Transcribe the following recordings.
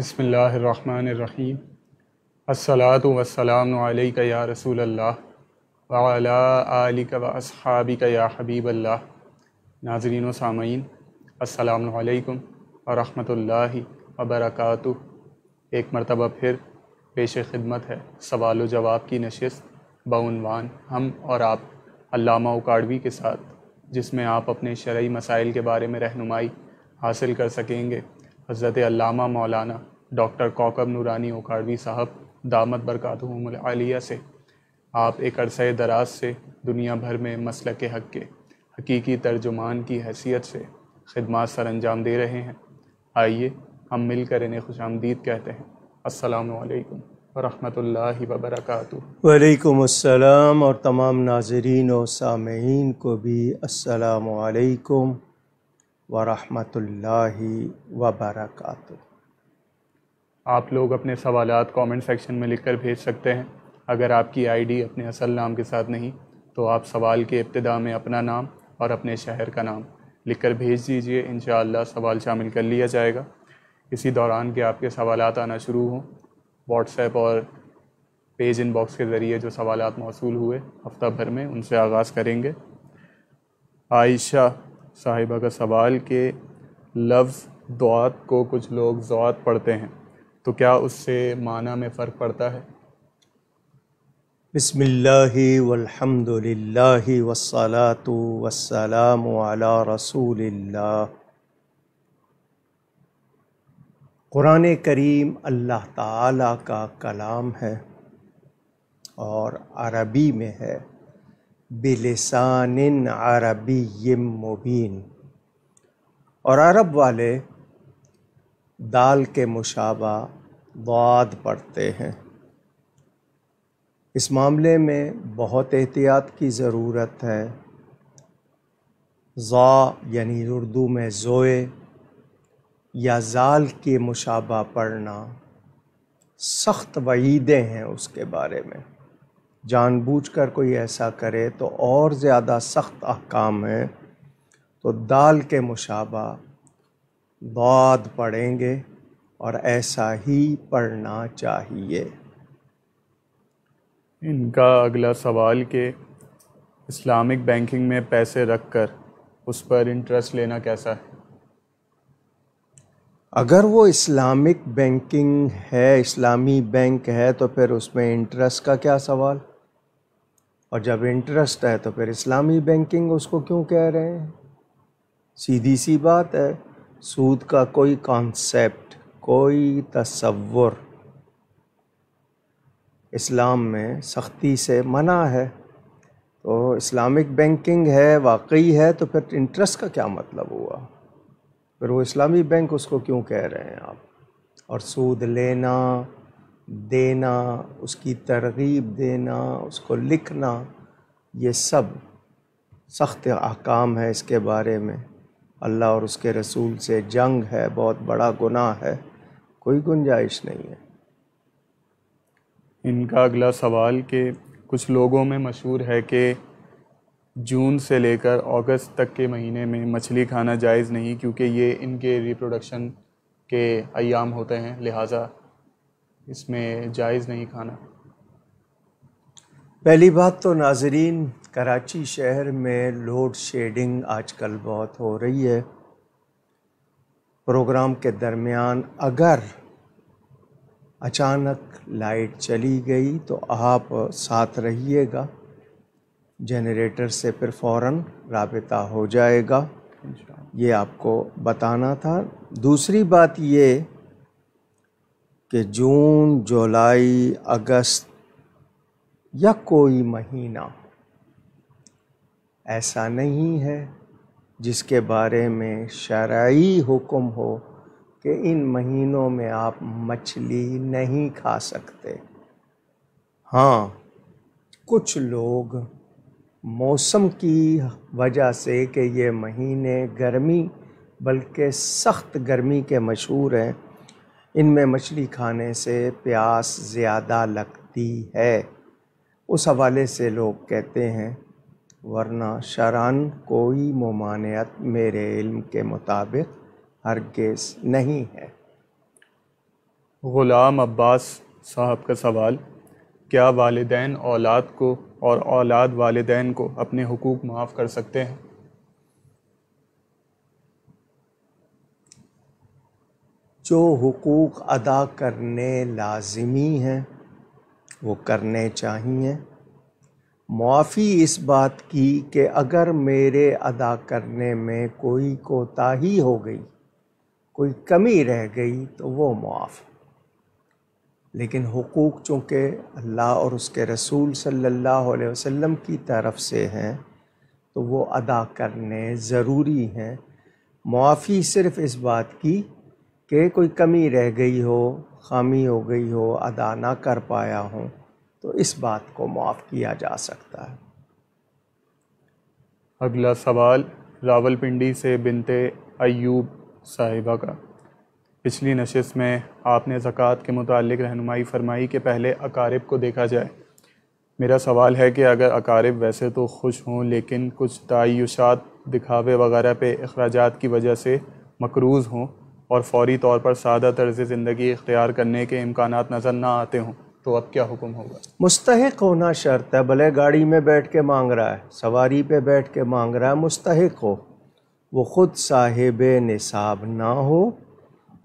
बसमीम अस्सलात वसलाम या रसूल अल्लाह वाला आलिक का या हबीब अल्लाह नाजरीन सामीन असलकम वरहमल वबरक एक मरतबा फिर पेश खिदमत है सवाल व जवाब की नशस्त बानवान हम और आप अलामा उकाड़वी के साथ जिसमें आप अपने शरय मसाइल के बारे में रहनुमाई हासिल कर सकेंगे हज़रत अल्लामा मौलाना डॉक्टर कौकब नूरानी ओकारवी साहब दामद बरकात आलिया से आप एक अरसे दराज से दुनिया भर में मसल के हक के हकीकी तर्जुमान की हैसियत से खदमात सर अंजाम दे रहे हैं आइए हम मिलकर इन्हें खुश आमदीद कहते हैं असलकम वरहमल वबरक वालेकुम अस्सलाम और तमाम नाजरीन और सामीन को भी अस्सलाम वालेकुम वरहमतुल्लाहि वबरकातुहू आप लोग अपने सवाल कमेंट सेक्शन में लिखकर भेज सकते हैं अगर आपकी आईडी अपने असल नाम के साथ नहीं तो आप सवाल के इब्तदा में अपना नाम और अपने शहर का नाम लिखकर भेज दीजिए इन सवाल शामिल कर लिया जाएगा इसी दौरान के आपके सवाल आना शुरू हों व्हाट्सएप और पेज इन बॉक्स के ज़रिए जो सवाल मौसू हुए हफ्ता भर में उनसे आगाज़ करेंगे आयशा साहिबा का सवाल के लफ्ज़ दुआत को कुछ लोग ज़ुआत पढ़ते हैं तो क्या उससे माना में फ़र्क पड़ता है वल्हम्दुलिल्लाहि वस्सलातु वस्सलामु अला रसूलिल्लाह क़ुरान करीम अल्लाह ताला का कलाम है और अरबी में है बिलसान अरबी मुबीन और अरब वाले दाल के मुशाबा दाद पढ़ते हैं इस मामले में बहुत एहतियात की ज़रूरत है ज़ा यानी उर्दू में ज़ोए या जाल के मुशाबा पढ़ना सख्त वईदे हैं उसके बारे में जानबूझकर कोई ऐसा करे तो और ज़्यादा सख्त अहकाम हैं तो दाल के मुशाबा बाद पढ़ेंगे और ऐसा ही पढ़ना चाहिए इनका अगला सवाल कि इस्लामिक बैंकिंग में पैसे रखकर उस पर इंटरेस्ट लेना कैसा है अगर वो इस्लामिक बैंकिंग है इस्लामी बैंक है तो फिर उसमें इंटरेस्ट का क्या सवाल और जब इंटरेस्ट है तो फिर इस्लामी बैंकिंग उसको क्यों कह रहे हैं सीधी सी बात है सूद का कोई कॉन्सेप्ट कोई तस्वुर इस्लाम में सख्ती से मना है तो इस्लामिक बैंकिंग है वाकई है तो फिर इंटरेस्ट का क्या मतलब हुआ फिर वो इस्लामी बैंक उसको क्यों कह रहे हैं आप और सूद लेना देना उसकी तरगीब देना उसको लिखना ये सब सख्त अहकाम है इसके बारे में अल्लाह और उसके रसूल से जंग है बहुत बड़ा गुनाह है कोई गुंजाइश नहीं है इनका अगला सवाल कि कुछ लोगों में मशहूर है कि जून से लेकर अगस्त तक के महीने में मछली खाना जायज़ नहीं क्योंकि ये इनके रिप्रोडक्शन के अयाम होते हैं लिहाजा इसमें जायज़ नहीं खाना पहली बात तो नाजरीन कराची शहर में लोड शेडिंग आजकल बहुत हो रही है प्रोग्राम के दरमियान अगर अचानक लाइट चली गई तो आप साथ रहिएगा जनरेटर से फिर फ़ौर रबता हो जाएगा ये आपको बताना था दूसरी बात ये कि जून जुलाई अगस्त या कोई महीना ऐसा नहीं है जिसके बारे में शराइ हुक्म हो कि इन महीनों में आप मछली नहीं खा सकते हाँ कुछ लोग मौसम की वजह से कि ये महीने गर्मी बल्कि सख्त गर्मी के मशहूर हैं इनमें मछली खाने से प्यास ज़्यादा लगती है उस हवाले से लोग कहते हैं वरना शरन कोई ममानियत मेरे इल्म के मुताबिक हरगेज नहीं है ग़ुलाम अब्बास साहब का सवाल क्या वालदेन औलाद को और औलाद वालदेन को अपने हकूक़ माफ़ कर सकते हैं जो हकूक़ अदा करने लाजमी हैं वो करने चाहिए माफ़ी इस बात की कि अगर मेरे अदा करने में कोई कोताही हो गई कोई कमी रह गई तो वो मुआफ़ लेकिन हकूक़ चूँकि अल्लाह और उसके रसूल सल्लल्लाहु अलैहि वसल्लम की तरफ से हैं तो वो अदा करने ज़रूरी हैं मुआफ़ी सिर्फ़ इस बात की कि कोई कमी रह गई हो खामी हो गई हो अदा ना कर पाया हूँ तो इस बात को माफ़ किया जा सकता है अगला सवाल रावलपिंडी से बिनते अयूब साहिबा का पिछली नशस्त में आपने ज़क़़त के मुतालिक रहनुमाई फरमाई के पहले अकारिब को देखा जाए मेरा सवाल है कि अगर अकारिब वैसे तो खुश हों लेकिन कुछ तयशात दिखावे वगैरह पे अखराज की वजह से मकरूज़ हों और फौरी तौर पर सादा तर्ज ज़िंदगी इख्तियार करने के इम्कान नज़र ना आते हों तो अब क्या हुक्म होगा मुस्तक होना शर्त है भले गाड़ी में बैठ के मांग रहा है सवारी पे बैठ के मांग रहा है मुस्तक हो वो ख़ुद साहिब निसाब ना हो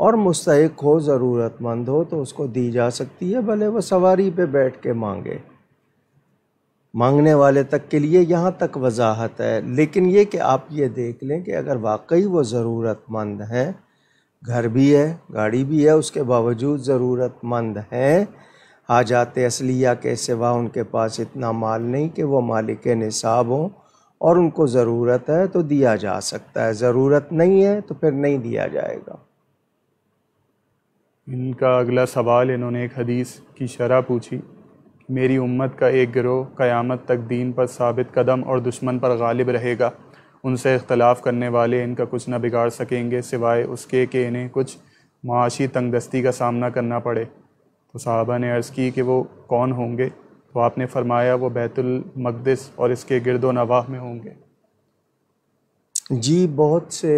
और मुस्तक हो ज़रूरतमंद हो तो उसको दी जा सकती है भले वो सवारी पे बैठ के मांगे मांगने वाले तक के लिए यहाँ तक वजाहत है लेकिन ये कि आप ये देख लें कि अगर वाकई वो ज़रूरतमंद है घर भी है गाड़ी भी है उसके बावजूद ज़रूरतमंद हैं आ जाते असलिया के सिवा उनके पास इतना माल नहीं कि वो मालिक निसाब हों और उनको ज़रूरत है तो दिया जा सकता है ज़रूरत नहीं है तो फिर नहीं दिया जाएगा इनका अगला सवाल इन्होंने एक हदीस की शरह पूछी मेरी उम्मत का एक गिरोह क़यामत तक दीन पर साबित कदम और दुश्मन पर गालिब रहेगा उनसे इख्तलाफ करने वाले इनका कुछ ना बिगाड़ सकेंगे सिवाय उसके कि इन्हें कुछ माशी तंगदस्ती का सामना करना पड़े तो साहबा ने अर्ज़ की कि वो कौन होंगे तो आपने फरमाया वो बैतुल मकदस और इसके गिरदो नवाह में होंगे जी बहुत से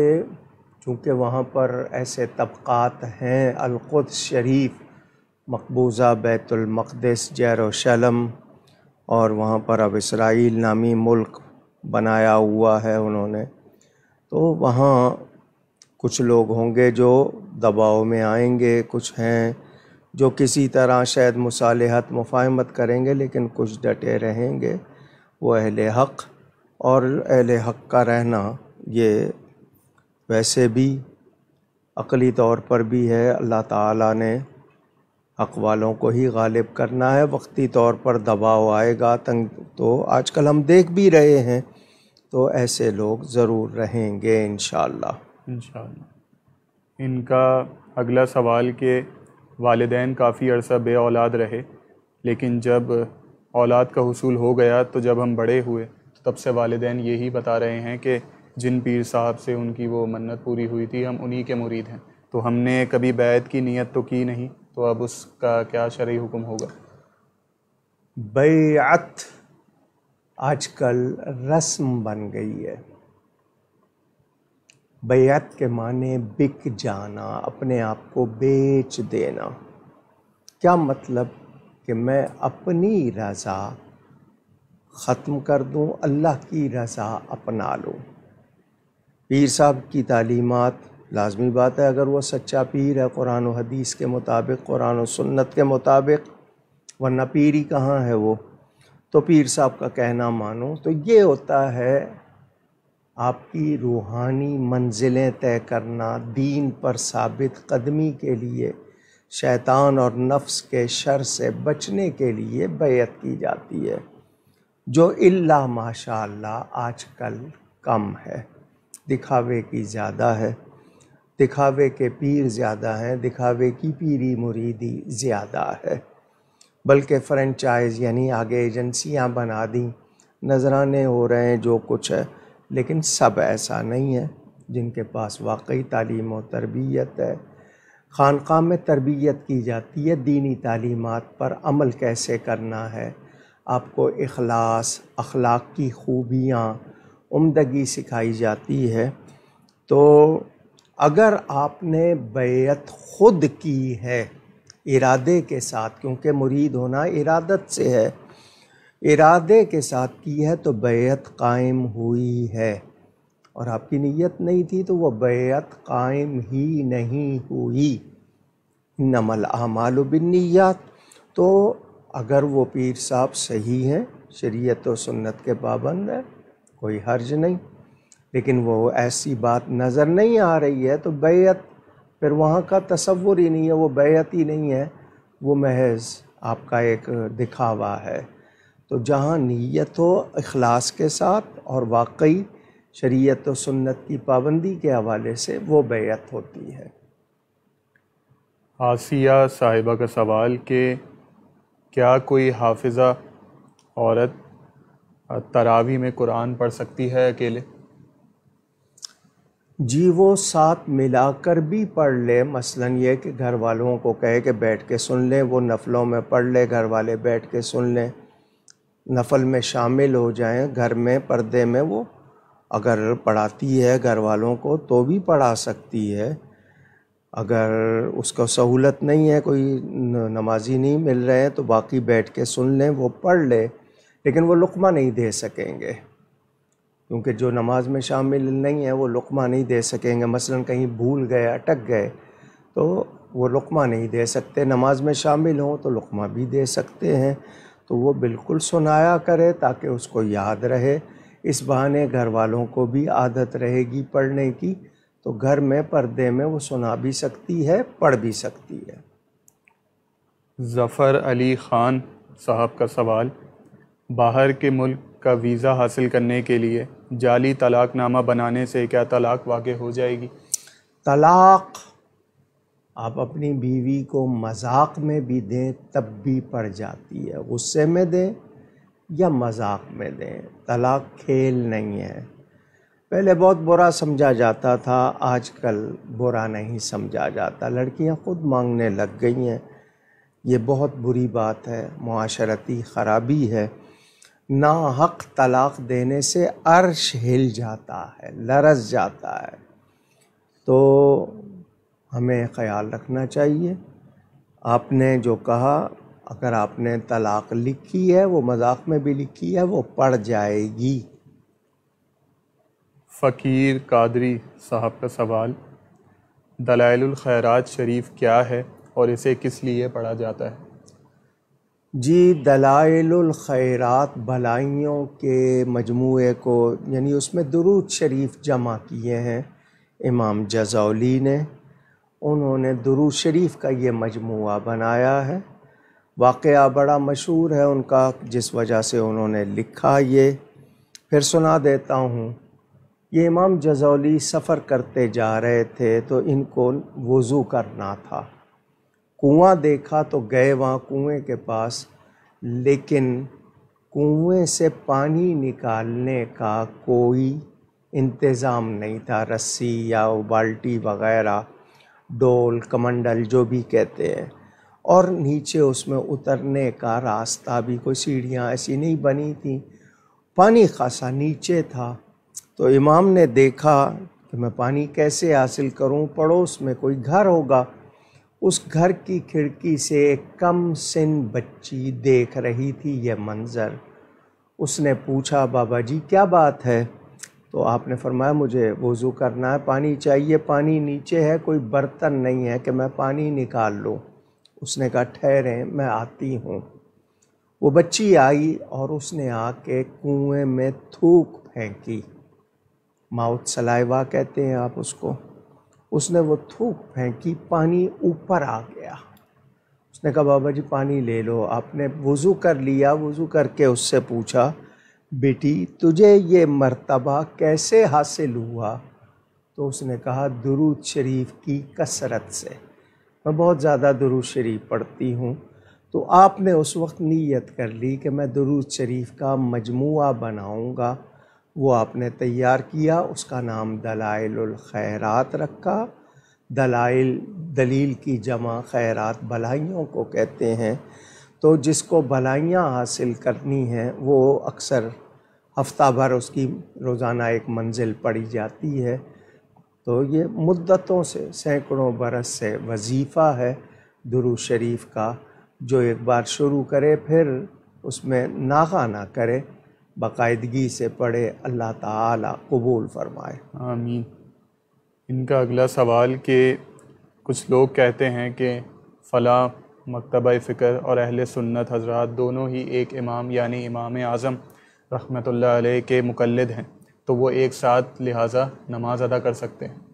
चूँकि वहाँ पर ऐसे तबक़ात हैं अलुद शरीफ मकबूज़ा बैतुलमक़दस जैरोशलम और वहाँ पर अब इसराइल नामी मुल्क बनाया हुआ है उन्होंने तो वहाँ कुछ लोग होंगे जो दबाव में आएंगे कुछ हैं जो किसी तरह शायद मुसालहत मुफाहमत करेंगे लेकिन कुछ डटे रहेंगे वो अहल हक़ और अहल हक़ का रहना ये वैसे भी अकली तौर पर भी है अल्लाह ताला ने हक वालों को ही गालिब करना है वक्ती तौर पर दबाव आएगा तंग तो आजकल हम देख भी रहे हैं तो ऐसे लोग ज़रूर रहेंगे इन इनका अगला सवाल के वालदान काफ़ी अरसा बे औलाद रहे लेकिन जब औलाद का हसूल हो गया तो जब हम बड़े हुए तो तब से वालदे यही बता रहे हैं कि जिन पीर साहब से उनकी वो मन्नत पूरी हुई थी हम उन्हीं के मुरीद हैं तो हमने कभी बैत की नीयत तो की नहीं तो अब उसका क्या शर्य हुक्म होगा बैत आजकल रस्म बन गई है बैत के माने बिक जाना अपने आप को बेच देना क्या मतलब कि मैं अपनी रज़ा ख़त्म कर दूं अल्लाह की रज़ा अपना लूं पीर साहब की तालीमत लाजमी बात है अगर वह सच्चा पीर है कुरान व हदीस के मुताबिक कुरान सुन्नत के मुताबिक वरना पीर ही कहाँ है वो तो पीर साहब का कहना मानो तो ये होता है आपकी रूहानी मंजिलें तय करना दीन पर साबित कदमी के लिए शैतान और नफ्स के शर से बचने के लिए बेत की जाती है जो इल्ला माशा आजकल कम है दिखावे की ज़्यादा है दिखावे के पीर ज़्यादा हैं दिखावे की पीरी मुरीदी ज़्यादा है बल्कि फ्रेंचाइज यानी आगे एजेंसियां बना दी नजराने हो रहे हैं जो कुछ है लेकिन सब ऐसा नहीं है जिनके पास वाकई तालीम और तरबियत है खानका में तरबियत की जाती है दीनी तालीमत पर अमल कैसे करना है आपको अखलास अखलाक की खूबियाँ उमदगी सिखाई जाती है तो अगर आपने बेत ख़ुद की है इरादे के साथ क्योंकि मुरीद होना इरादत से है इरादे के साथ की है तो बेत कायम हुई है और आपकी नीयत नहीं थी तो वह बेत कायम ही नहीं हुई नमल बिन बिन्नीत तो अगर वो पीर साहब सही हैं शरीयत और सुन्नत के पाबंद हैं कोई हर्ज नहीं लेकिन वो ऐसी बात नज़र नहीं आ रही है तो बेत फिर वहाँ का तस्वुर ही नहीं है वो बेयत ही नहीं है वो महज आपका एक दिखावा है तो जहाँ नीयत हो अखलास के साथ और वाकई शरीयत व सुन्नत की पाबंदी के हवाले से वो बेत होती है आसिया साहिबा का सवाल कि क्या कोई हाफिज़ा औरत तरावी में कुरान पढ़ सकती है अकेले जी वो साथ मिलाकर भी पढ़ ले मसलन ये कि घर वालों को कहे कि बैठ के सुन लें वो नफलों में पढ़ ले घर वाले बैठ के सुन लें नफल में शामिल हो जाएं घर में पर्दे में वो अगर पढ़ाती है घर वालों को तो भी पढ़ा सकती है अगर उसको सहूलत नहीं है कोई नमाजी नहीं मिल रहे हैं तो बाकी बैठ के सुन लें वो पढ़ ले लेकिन वो लुकमा नहीं दे सकेंगे क्योंकि जो नमाज में शामिल नहीं है वो लुकमा नहीं दे सकेंगे मसलन कहीं भूल गए अटक गए तो वो लुकमा नहीं दे सकते नमाज में शामिल हों तो लुकमा भी दे सकते हैं तो वो बिल्कुल सुनाया करे ताकि उसको याद रहे इस बहाने घर वालों को भी आदत रहेगी पढ़ने की तो घर में पर्दे में वो सुना भी सकती है पढ़ भी सकती है ज़फ़र अली ख़ान साहब का सवाल बाहर के मुल्क का वीज़ा हासिल करने के लिए जाली तलाक नामा बनाने से क्या तलाक वाक़ हो जाएगी तलाक़ आप अपनी बीवी को मजाक में भी दें तब भी पड़ जाती है गुस्से में दें या मजाक में दें तलाक खेल नहीं है पहले बहुत बुरा समझा जाता था आजकल बुरा नहीं समझा जाता लड़कियां खुद मांगने लग गई हैं ये बहुत बुरी बात है माशरती ख़राबी है ना हक तलाक़ देने से अर्श हिल जाता है लरस जाता है तो हमें ख्याल रखना चाहिए आपने जो कहा अगर आपने तलाक़ लिखी है वो मजाक में भी लिखी है वो पढ़ जाएगी फ़कीर कादरी साहब का सवाल दलाइल खैरात शरीफ क्या है और इसे किस लिए पढ़ा जाता है जी दलाइल खैरात भलाइयों के मजमू को यानी उसमें दरूद शरीफ जमा किए हैं इमाम जजौली ने उन्होंने दुरू शरीफ का ये मजमू बनाया है वाक़ बड़ा मशहूर है उनका जिस वजह से उन्होंने लिखा ये फिर सुना देता हूँ ये इमाम जजौली सफ़र करते जा रहे थे तो इनको वज़ू करना था कुआं देखा तो गए वहाँ कुएं के पास लेकिन कुएं से पानी निकालने का कोई इंतज़ाम नहीं था रस्सी या बाल्टी वगैरह डोल कमंडल जो भी कहते हैं और नीचे उसमें उतरने का रास्ता भी कोई सीढ़ियाँ ऐसी नहीं बनी थी पानी खासा नीचे था तो इमाम ने देखा कि मैं पानी कैसे हासिल करूं पड़ोस में कोई घर होगा उस घर की खिड़की से एक कम सिन बच्ची देख रही थी यह मंज़र उसने पूछा बाबा जी क्या बात है तो आपने फरमाया मुझे वज़ू करना है पानी चाहिए पानी नीचे है कोई बर्तन नहीं है कि मैं पानी निकाल लूँ उसने कहा ठहरें मैं आती हूँ वो बच्ची आई और उसने आके कुएं में थूक फेंकी माउथ सलाइवा कहते हैं आप उसको उसने वो थूक फेंकी पानी ऊपर आ गया उसने कहा बाबा जी पानी ले लो आपने वज़ू कर लिया वज़ू करके उससे पूछा बेटी तुझे ये मर्तबा कैसे हासिल हुआ तो उसने कहा दुरूद शरीफ की कसरत से मैं बहुत ज़्यादा दुरूद शरीफ पढ़ती हूँ तो आपने उस वक्त नीयत कर ली कि मैं दुरूद शरीफ का मजमू बनाऊँगा वो आपने तैयार किया उसका नाम दलाइल खैरात रखा दलाइल दलील की जमा खैरात भलाइयों को कहते हैं तो जिसको भलाइयाँ हासिल करनी हैं वो अक्सर हफ्ता भर उसकी रोज़ाना एक मंजिल पड़ी जाती है तो ये मुद्दतों से सैकड़ों बरस से वजीफ़ा है दुरू शरीफ का जो एक बार शुरू करे फिर उसमें नागा ना करे बाकायदगी से पढ़े अल्लाह ताला कबूल फरमाए आमीन इनका अगला सवाल कि कुछ लोग कहते हैं कि फ़ला मकतब फ़िक्र और अहल सुन्नत हजरात दोनों ही एक इमाम यानी इमाम आज़म रहमत के मुकलद हैं तो वो एक साथ लिहाजा नमाज अदा कर सकते हैं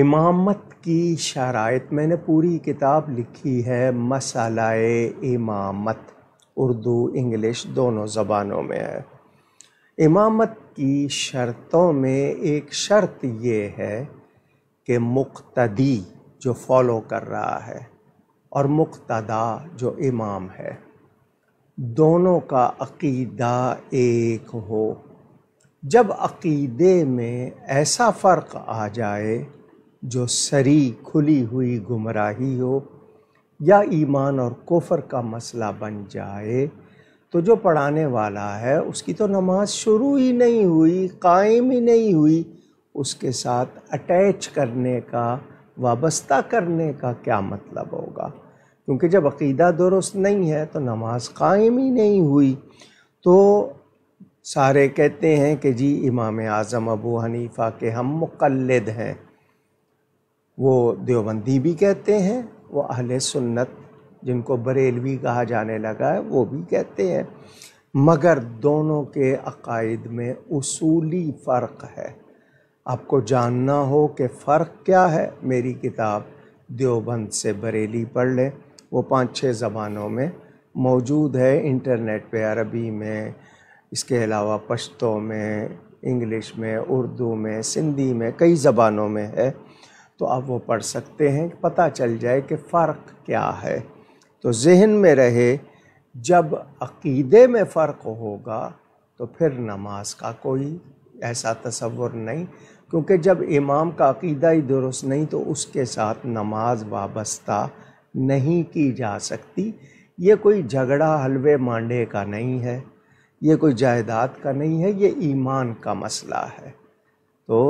इमामत की शरात मैंने पूरी किताब लिखी है मसाला इमामत उर्दू इंग्लिश दोनों ज़बानों में है इमामत की शर्तों में एक शर्त ये है कि मुख्तदी जो फॉलो कर रहा है और मुक्तदा जो इमाम है दोनों का अकीदा एक हो जब अकीदे में ऐसा फ़र्क आ जाए जो सरी खुली हुई गुमराही हो या ईमान और कुफर का मसला बन जाए तो जो पढ़ाने वाला है उसकी तो नमाज शुरू ही नहीं हुई कायम ही नहीं हुई उसके साथ अटैच करने का वाबस्ता करने का क्या मतलब होगा क्योंकि जब अकीदा दुरुस्त नहीं है तो नमाज कायम ही नहीं हुई तो सारे कहते हैं कि जी इमाम आज़म अबू हनीफ़ा के हम मुकलद हैं वो देवबंदी भी कहते हैं वो अहल सुन्नत जिनको बरेलवी कहा जाने लगा है वो भी कहते हैं मगर दोनों के अकायद में उसूली फ़र्क है आपको जानना हो कि फ़र्क क्या है मेरी किताब देवबंद से बरेली पढ़ लें वो पाँच छः ज़बानों में मौजूद है इंटरनेट पे अरबी में इसके अलावा पश्तो में इंग्लिश में उर्दू में सिंधी में कई ज़बानों में है तो आप वो पढ़ सकते हैं पता चल जाए कि फ़र्क क्या है तो जहन में रहे जब अकीदे में फ़र्क होगा तो फिर नमाज का कोई ऐसा तस्वुर नहीं क्योंकि जब इमाम का अकीदा ही दुरुस्त नहीं तो उसके साथ नमाज वाबस्ता नहीं की जा सकती ये कोई झगड़ा हलवे मांडे का नहीं है ये कोई जायदाद का नहीं है ये ईमान का मसला है तो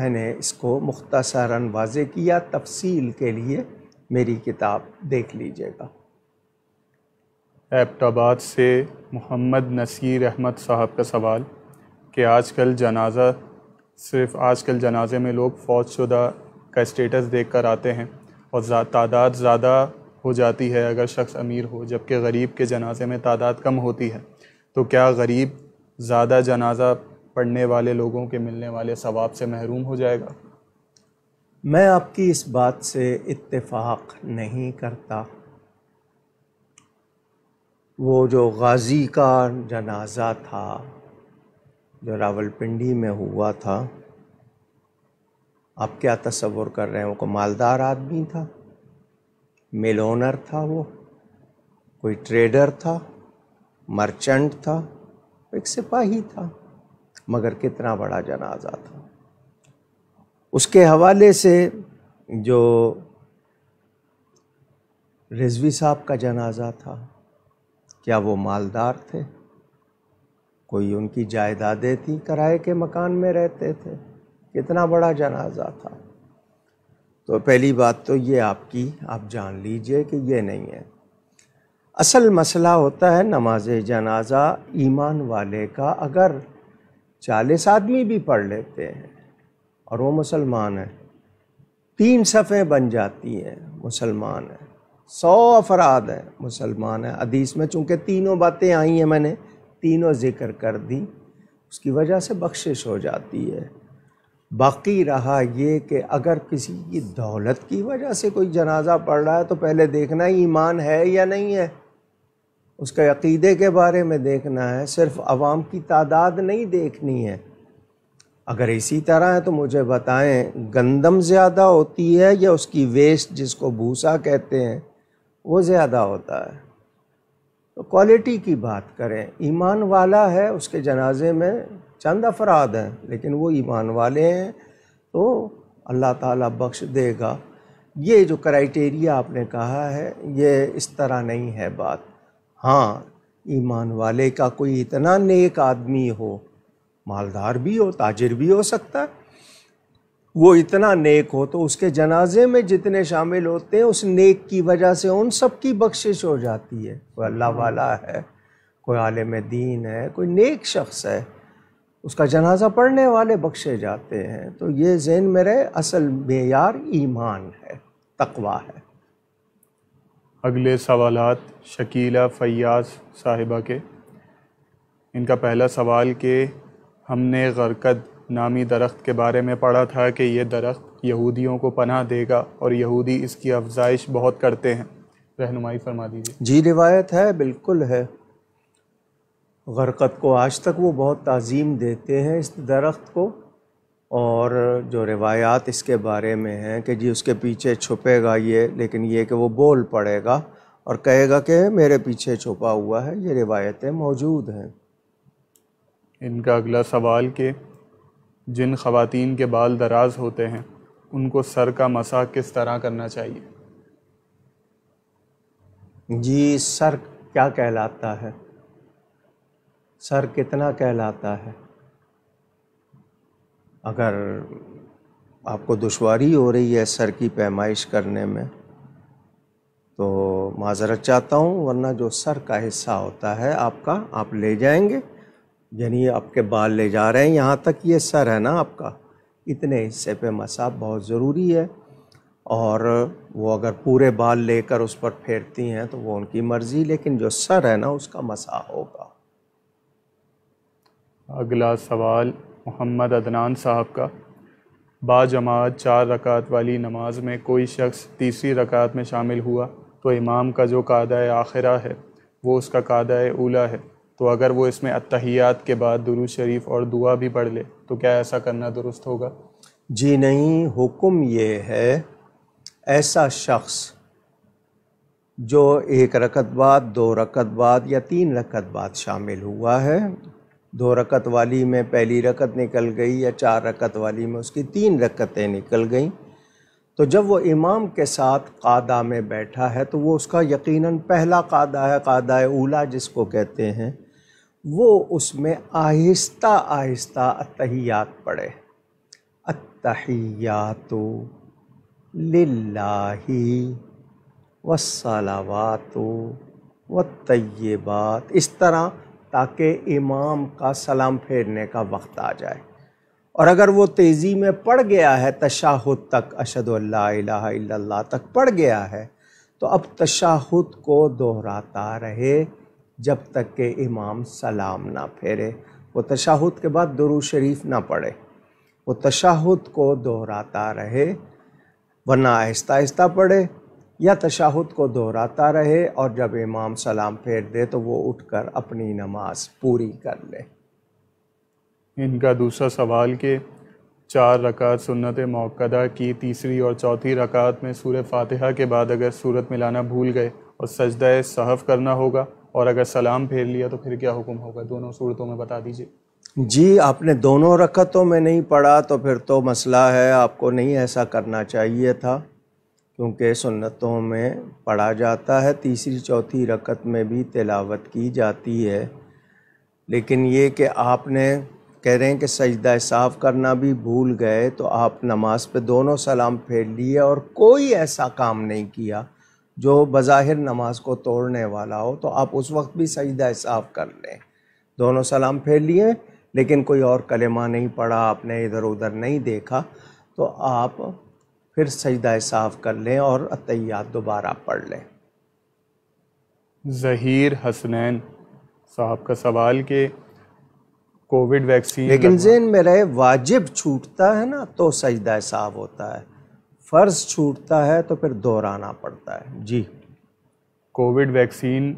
मैंने इसको मुख्तसरन वाज किया तफसील के लिए मेरी किताब देख लीजिएगा एबटाबाद से मोहम्मद नसीर अहमद साहब का सवाल कि आजकल जनाजा सिर्फ आजकल जनाजे में लोग फौजशुदा का स्टेटस देख कर आते हैं और तादाद ज़्यादा हो जाती है अगर शख्स अमीर हो जबकि गरीब के जनाजे में तादाद कम होती है तो क्या गरीब ज़्यादा जनाजा पढ़ने वाले लोगों के मिलने वाले सवाब से महरूम हो जाएगा मैं आपकी इस बात से इत्तेफाक नहीं करता वो जो गाज़ी का जनाजा था जो रावलपिंडी में हुआ था आप क्या तस्वुर कर रहे हैं वो को मालदार आदमी था मिल ओनर था वो कोई ट्रेडर था मर्चेंट था एक सिपाही था मगर कितना बड़ा जनाजा था उसके हवाले से जो रिजवी साहब का जनाजा था क्या वो मालदार थे कोई उनकी जायदादें थी किराए के मकान में रहते थे कितना बड़ा जनाजा था तो पहली बात तो ये आपकी आप जान लीजिए कि ये नहीं है असल मसला होता है नमाज जनाजा ईमान वाले का अगर चालीस आदमी भी पढ़ लेते हैं और वो मुसलमान है तीन सफ़े बन जाती हैं मुसलमान है सौ अफराद हैं मुसलमान है हदीस में चूँकि तीनों बातें आई हैं मैंने तीनों ज़िक्र कर दी उसकी वजह से बख्शिश हो जाती है बाकी रहा ये कि अगर किसी की दौलत की वजह से कोई जनाजा पड़ रहा है तो पहले देखना ईमान है या नहीं है उसके अकीदे के बारे में देखना है सिर्फ आवाम की तादाद नहीं देखनी है अगर इसी तरह है तो मुझे बताएं गंदम ज़्यादा होती है या उसकी वेस्ट जिसको भूसा कहते हैं वो ज़्यादा होता है तो क्वालिटी की बात करें ईमान वाला है उसके जनाजे में चंद अफराद हैं लेकिन वो ईमान वाले हैं तो अल्लाह ताला बख्श देगा ये जो क्राइटेरिया आपने कहा है ये इस तरह नहीं है बात हाँ ईमान वाले का कोई इतना नेक आदमी हो मालदार भी हो ताजिर भी हो सकता है वो इतना नेक हो तो उसके जनाजे में जितने शामिल होते हैं उस नेक की वजह से उन सब की बख्शिश हो जाती है कोई अल्लाह वाला है कोई आलम दीन है कोई नेक शख्स है उसका जनाजा पढ़ने वाले बख्शे जाते हैं तो ये जहन मेरे असल मेयार ईमान है तकवा है अगले सवाल शकीला फयाज साहिबा के इनका पहला सवाल कि हमने गरकत नामी दरख्त के बारे में पढ़ा था कि यह दरख्त यहूदियों को पनाह देगा और यहूदी इसकी अफजाइश बहुत करते हैं रहनुमाई फरमा दीजिए जी रिवायत है बिल्कुल है गरकत को आज तक वो बहुत तज़ीम देते हैं इस दरख्त को और जो रिवायात इसके बारे में हैं कि जी उसके पीछे छुपेगा ये लेकिन ये कि वो बोल पड़ेगा और कहेगा कि मेरे पीछे छुपा हुआ है ये रिवायतें मौजूद हैं इनका अगला सवाल कि जिन ख़वातीन के बाल दराज होते हैं उनको सर का मसा किस तरह करना चाहिए जी सर क्या कहलाता है सर कितना कहलाता है अगर आपको दुशारी हो रही है सर की पैमाइश करने में तो माजरत चाहता हूँ वरना जो सर का हिस्सा होता है आपका आप ले जाएंगे यानी आपके बाल ले जा रहे हैं यहाँ तक ये सर है ना आपका इतने हिस्से पे मसा बहुत ज़रूरी है और वो अगर पूरे बाल लेकर उस पर फेरती हैं तो वो उनकी मर्ज़ी लेकिन जो सर है ना उसका मसा होगा अगला सवाल मोहम्मद अदनान साहब का बाजमात चार रकात वाली नमाज में कोई शख्स तीसरी रकात में शामिल हुआ तो इमाम का जो कादा आखिरा है वो उसका कादा उला है तो अगर वो इसमें अतहियात के बाद दुरू शरीफ और दुआ भी पढ़ ले तो क्या ऐसा करना दुरुस्त होगा जी नहीं हुक्म ये है ऐसा शख्स जो एक रकत बाद दो रकत बाद या तीन रकत बाद शामिल हुआ है दो रकत वाली में पहली रकत निकल गई या चार रकत वाली में उसकी तीन रकतें निकल गईं तो जब वो इमाम के साथ कादा में बैठा है तो वो उसका यकीनन पहला कादा है कादा ऊला जिसको कहते हैं वो उसमें आहिस्ता आहिस्ता अतहियात पढ़े अतहियात लाही वसलावात व तय्यबात इस तरह ताकि इमाम का सलाम फेरने का वक्त आ जाए और अगर वो तेज़ी में पढ़ गया है तशाहुद तक अशद तक पढ़ गया है तो अब तशाहुद को दोहराता रहे जब तक के इमाम सलाम ना फेरे वो तशाहुद के बाद दुरू शरीफ ना पढ़े वो तशाहुद को दोहराता रहे वरना आहिस्ता आहिस्ता पढ़े या तशाहुद को दोहराता रहे और जब इमाम सलाम फेर दे तो वो उठकर अपनी नमाज पूरी कर ले इनका दूसरा सवाल कि चार रकात सुन्नत मौक़दा की तीसरी और चौथी रकात में सूर्य फातिहा के बाद अगर सूरत मिलाना भूल गए और सजदा सहफ करना होगा और अगर सलाम फेर लिया तो फिर क्या हुक्म होगा दोनों सूरतों में बता दीजिए जी आपने दोनों रकतों में नहीं पढ़ा तो फिर तो मसला है आपको नहीं ऐसा करना चाहिए था क्योंकि सुन्नतों में पढ़ा जाता है तीसरी चौथी रकत में भी तिलावत की जाती है लेकिन ये कि आपने कह रहे हैं कि सजदा साफ़ करना भी भूल गए तो आप नमाज पे दोनों सलाम फेर लिए और कोई ऐसा काम नहीं किया जो बज़ाहिर नमाज को तोड़ने वाला हो तो आप उस वक्त भी सजदा साफ कर लें दोनों सलाम फेर लिए लेकिन कोई और कलेमा नहीं पढ़ा आपने इधर उधर नहीं देखा तो आप फिर सजदा साफ़ कर लें और अतैयात दोबारा पढ़ लें ज़हीर हसनैन साहब का सवाल के कोविड वैक्सीन लेकिन जेन में वाजिब छूटता है ना तो सजदा साफ़ होता है फ़र्ज छूटता है तो फिर दोहराना पड़ता है जी कोविड वैक्सीन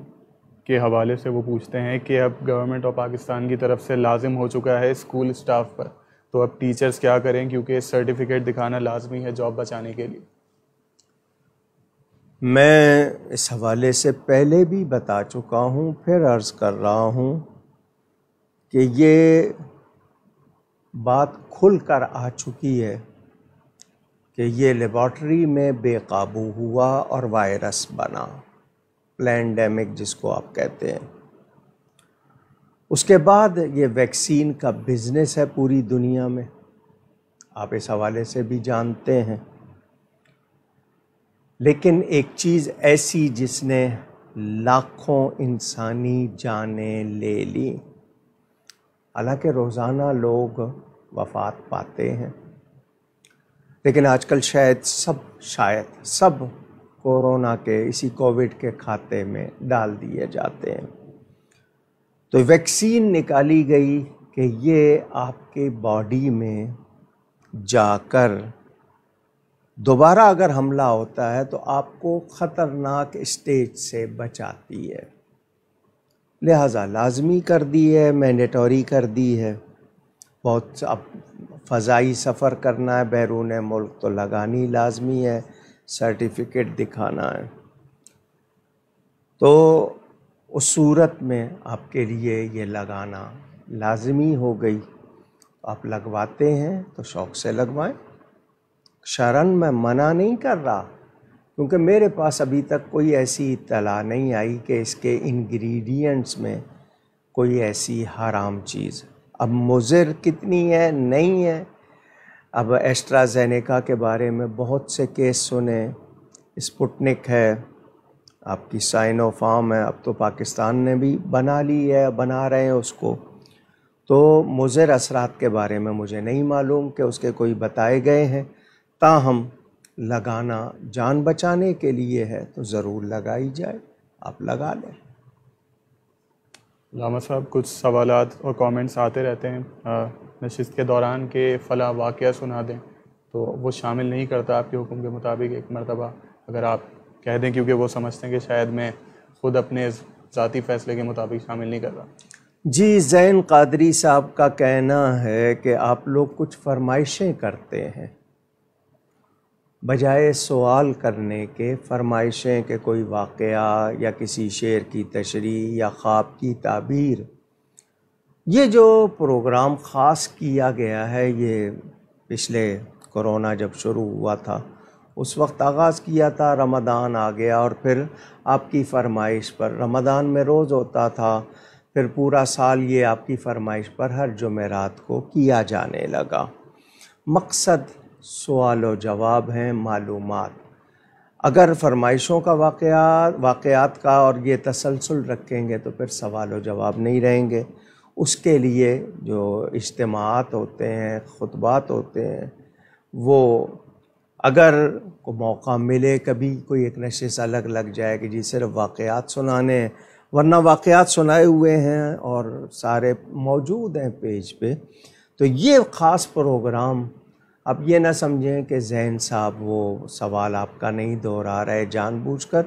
के हवाले से वो पूछते हैं कि अब गवर्नमेंट ऑफ पाकिस्तान की तरफ से लाजिम हो चुका है स्कूल स्टाफ पर तो अब टीचर्स क्या करें क्योंकि सर्टिफिकेट दिखाना लाजमी है जॉब बचाने के लिए मैं इस हवाले से पहले भी बता चुका हूँ फिर अर्ज़ कर रहा हूँ कि ये बात खुल कर आ चुकी है कि ये लेबॉर्ट्री में बेकाबू हुआ और वायरस बना प्लैंडमिक जिसको आप कहते हैं उसके बाद ये वैक्सीन का बिज़नेस है पूरी दुनिया में आप इस हवाले से भी जानते हैं लेकिन एक चीज़ ऐसी जिसने लाखों इंसानी जाने ले ली हालांकि रोज़ाना लोग वफात पाते हैं लेकिन आजकल शायद सब शायद सब कोरोना के इसी कोविड के खाते में डाल दिए जाते हैं तो वैक्सीन निकाली गई कि ये आपके बॉडी में जाकर दोबारा अगर हमला होता है तो आपको ख़तरनाक स्टेज से बचाती है लिहाजा लाजमी कर दी है मैंडेटरी कर दी है बहुत अब फ़ाई सफ़र करना है बैरून मुल्क तो लगानी लाजमी है सर्टिफिकेट दिखाना है तो उस सूरत में आपके लिए ये लगाना लाजमी हो गई आप लगवाते हैं तो शौक़ से लगवाएं शरण मैं मना नहीं कर रहा क्योंकि मेरे पास अभी तक कोई ऐसी इतला नहीं आई कि इसके इंग्रेडिएंट्स में कोई ऐसी हराम चीज़ अब मुजर कितनी है नहीं है अब एस्ट्राजेनेका के बारे में बहुत से केस सुने स्पुटनिक है आपकी साइनोफार्म है अब तो पाकिस्तान ने भी बना ली है बना रहे हैं उसको तो मुजर असरात के बारे में मुझे नहीं मालूम कि उसके कोई बताए गए हैं ताहम लगाना जान बचाने के लिए है तो ज़रूर लगाई जाए आप लगा लें लामा साहब कुछ सवाल और कमेंट्स आते रहते हैं नशस्त के दौरान के फ़ला वाक़ सुना दें तो वो शामिल नहीं करता आपके हुक्म के मुताबिक एक मरतबा अगर आप कह दें क्योंकि वो समझते हैं कि शायद मैं ख़ुद अपने ज़ाती फ़ैसले के मुताबिक शामिल नहीं कर रहा जी जैन कादरी साहब का कहना है कि आप लोग कुछ फरमाइशें करते हैं बजाय सवाल करने के फरमाइशें के कोई वाक़ या किसी शेर की तशरी या ख़्वाब की ताबीर ये जो प्रोग्राम ख़ास किया गया है ये पिछले कोरोना जब शुरू हुआ था उस वक्त आगाज़ किया था रमदान आ गया और फिर आपकी फरमाइश पर रमदान में रोज़ होता था फिर पूरा साल ये आपकी फरमाइश पर हर जुमेरात को किया जाने लगा मकसद सवाल और जवाब हैं मालूम अगर फरमाइशों का वाक़ वाक़ात का और ये तसलसल रखेंगे तो फिर सवाल व जवाब नहीं रहेंगे उसके लिए जो इज्तमात होते हैं खुतबात होते हैं वो अगर को मौका मिले कभी कोई एक नशे अलग लग जाए कि जी सिर्फ वाक़ात सुनाने वरना वाक़ात सुनाए हुए हैं और सारे मौजूद हैं पेज पे तो ये ख़ास प्रोग्राम अब ये ना समझें कि जहन साहब वो सवाल आपका नहीं दोहरा रहा है जानबूझकर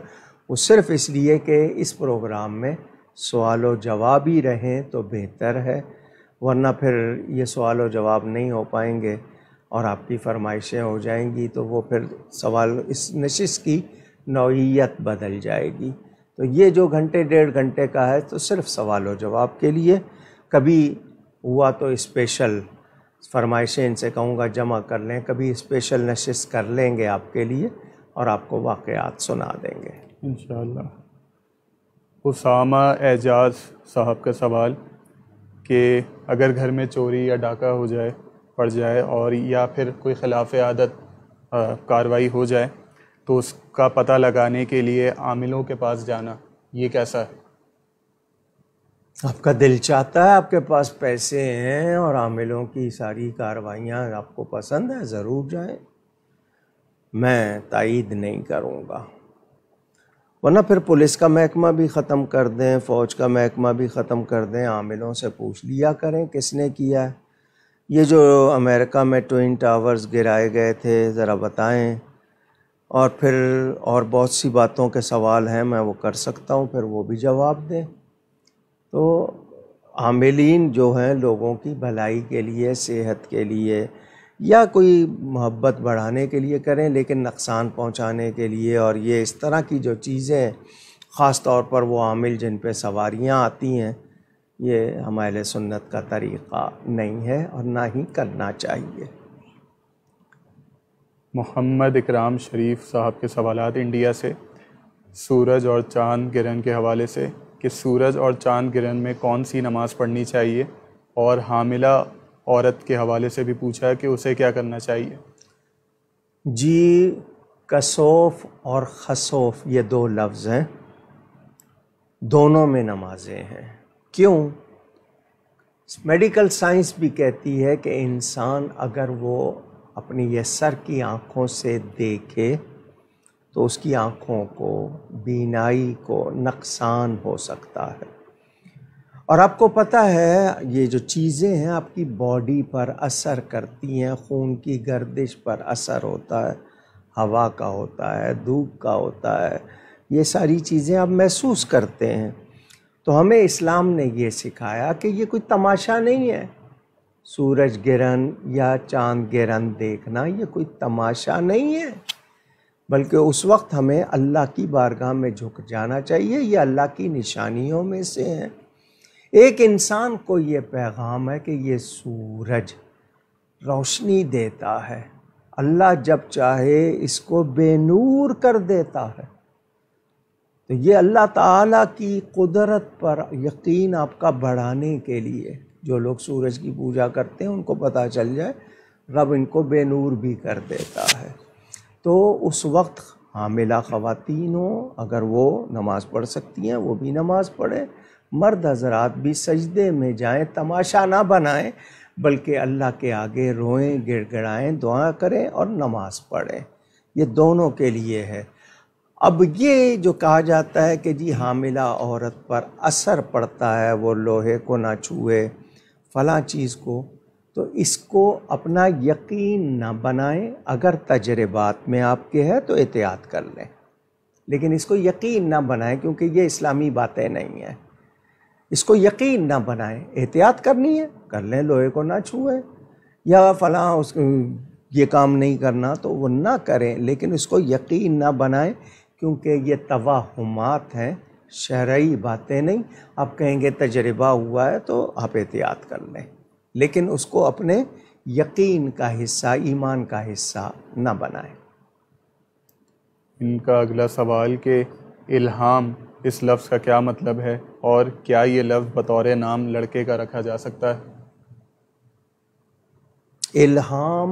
वो सिर्फ इसलिए कि इस प्रोग्राम में सवाल व जवाब ही रहें तो बेहतर है वरना फिर ये सवाल व जवाब नहीं हो पाएंगे और आपकी फरमाइशें हो जाएंगी तो वो फिर सवाल इस नशिश की नौीयत बदल जाएगी तो ये जो घंटे डेढ़ घंटे का है तो सिर्फ सवाल जवाब के लिए कभी हुआ तो स्पेशल फरमाइशें इनसे कहूँगा जमा कर लें कभी स्पेशल नशिश कर लेंगे आपके लिए और आपको वाक़ात सुना देंगे इन शामा एजाज साहब का सवाल कि अगर घर में चोरी या डाका हो जाए पड़ जाए और या फिर कोई ख़िलाफ़ आदत कार्रवाई हो जाए तो उसका पता लगाने के लिए आमिलों के पास जाना ये कैसा है आपका दिल चाहता है आपके पास पैसे हैं और आमिलों की सारी कार्रवाइयाँ आपको पसंद है ज़रूर जाएं मैं तइद नहीं करूँगा वरना फिर पुलिस का महकमा भी ख़त्म कर दें फ़ौज का महकमा भी ख़त्म कर दें आमिलों से पूछ लिया करें किसने किया है ये जो अमेरिका में ट्विन टावर्स गिराए गए थे ज़रा बताएं और फिर और बहुत सी बातों के सवाल हैं मैं वो कर सकता हूँ फिर वो भी जवाब दें तो आमिलीन जो हैं लोगों की भलाई के लिए सेहत के लिए या कोई मोहब्बत बढ़ाने के लिए करें लेकिन नुकसान पहुंचाने के लिए और ये इस तरह की जो चीज़ें ख़ास तौर पर वो आमिल जिन पे सवारियां आती हैं ये हमारे सुन्नत का तरीक़ा नहीं है और ना ही करना चाहिए मोहम्मद इकराम शरीफ साहब के सवाल इंडिया से सूरज और चांद किरण के हवाले से कि सूरज और चांद ग्रहण में कौन सी नमाज़ पढ़नी चाहिए और हामिला औरत के हवाले से भी पूछा है कि उसे क्या करना चाहिए जी कसोफ और खसोफ ये दो लफ्ज़ हैं दोनों में नमाजें हैं क्यों मेडिकल साइंस भी कहती है कि इंसान अगर वो अपनी ये सर की आँखों से देखे तो उसकी आँखों को बीनाई को नुकसान हो सकता है और आपको पता है ये जो चीज़ें हैं आपकी बॉडी पर असर करती हैं खून की गर्दिश पर असर होता है हवा का होता है धूप का होता है ये सारी चीज़ें आप महसूस करते हैं तो हमें इस्लाम ने ये सिखाया कि ये कोई तमाशा नहीं है सूरज गिरन या चांद गिरन देखना ये कोई तमाशा नहीं है बल्कि उस वक्त हमें अल्लाह की बारगाह में झुक जाना चाहिए ये अल्लाह की निशानियों में से हैं एक इंसान को ये पैगाम है कि ये सूरज रोशनी देता है अल्लाह जब चाहे इसको बेनूर कर देता है तो ये अल्लाह ताला की कुदरत पर यकीन आपका बढ़ाने के लिए जो लोग सूरज की पूजा करते हैं उनको पता चल जाए रब इनको बेनूर भी कर देता है तो उस वक्त हामिला ख़वातिनों अगर वो नमाज़ पढ़ सकती हैं वो भी नमाज़ पढ़ें मर्द हजरात भी सजदे में जाएं तमाशा ना बनाएं बल्कि अल्लाह के आगे रोएं गिड़गड़ाएं दुआ करें और नमाज़ पढ़ें ये दोनों के लिए है अब ये जो कहा जाता है कि जी हामिला औरत पर असर पड़ता है वो लोहे को ना छूए फ़लाँ चीज़ को तो इसको अपना यकीन ना बनाएं अगर तजर्बात में आपके है तो एहतियात कर लें लेकिन इसको यकीन ना बनाएं क्योंकि ये इस्लामी बातें नहीं हैं इसको यकीन ना बनाएं एहतियात करनी है कर लें लोहे को ना छुएं या फलां उस ये काम नहीं करना तो वो ना करें लेकिन इसको यकीन ना बनाएं क्योंकि ये तवाहमात हैं शरय बातें नहीं आप कहेंगे तजर्बा हुआ है तो आप एहतियात कर लें लेकिन उसको अपने यकीन का हिस्सा ईमान का हिस्सा ना बनाए इनका अगला सवाल के इल्हाम इस लफ्ज़ का क्या मतलब है और क्या ये लफ्ज़ बतौर नाम लड़के का रखा जा सकता है इल्हाम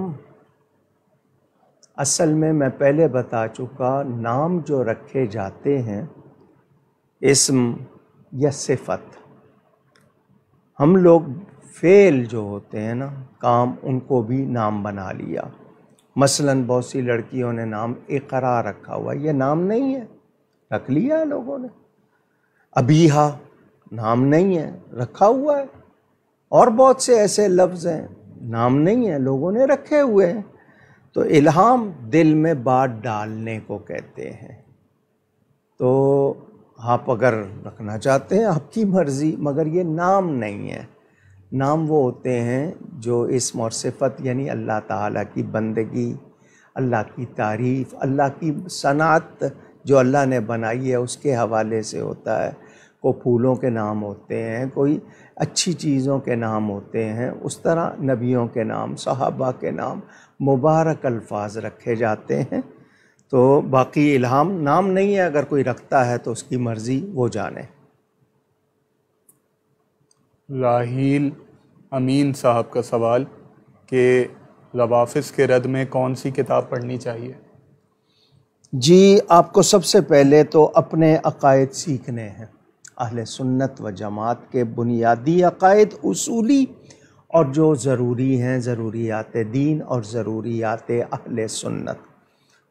असल में मैं पहले बता चुका नाम जो रखे जाते हैं इसम या सिफत हम लोग फेल जो होते हैं ना काम उनको भी नाम बना लिया मसलन बहुत सी लड़कियों ने नाम इकरा रखा हुआ ये नाम नहीं है रख लिया है लोगों ने अबीहा नाम नहीं है रखा हुआ है और बहुत से ऐसे लफ्ज़ हैं नाम नहीं है लोगों ने रखे हुए हैं तो इल्हाम दिल में बात डालने को कहते हैं तो आप अगर रखना चाहते हैं आपकी मर्ज़ी मगर ये नाम नहीं है नाम वो होते हैं जो इस मौसफ़त यानी अल्लाह ताला की बंदगी अल्लाह की तारीफ़ अल्लाह की सनात जो अल्लाह ने बनाई है उसके हवाले से होता है को फूलों के नाम होते हैं कोई अच्छी चीज़ों के नाम होते हैं उस तरह नबियों के नाम सहाबा के नाम मुबारक अल्फाज रखे जाते हैं तो बाकी इल्हाम नाम नहीं है अगर कोई रखता है तो उसकी मर्ज़ी वो जाने राहील अमीन साहब का सवाल कि लवाफिस के रद में कौन सी किताब पढ़नी चाहिए जी आपको सबसे पहले तो अपने अकायद सीखने हैं अहल सुन्नत व जमात के बुनियादी अकायद उसूली और जो ज़रूरी हैं ज़रूरियात दीन और ज़रूरियात अहल सुन्नत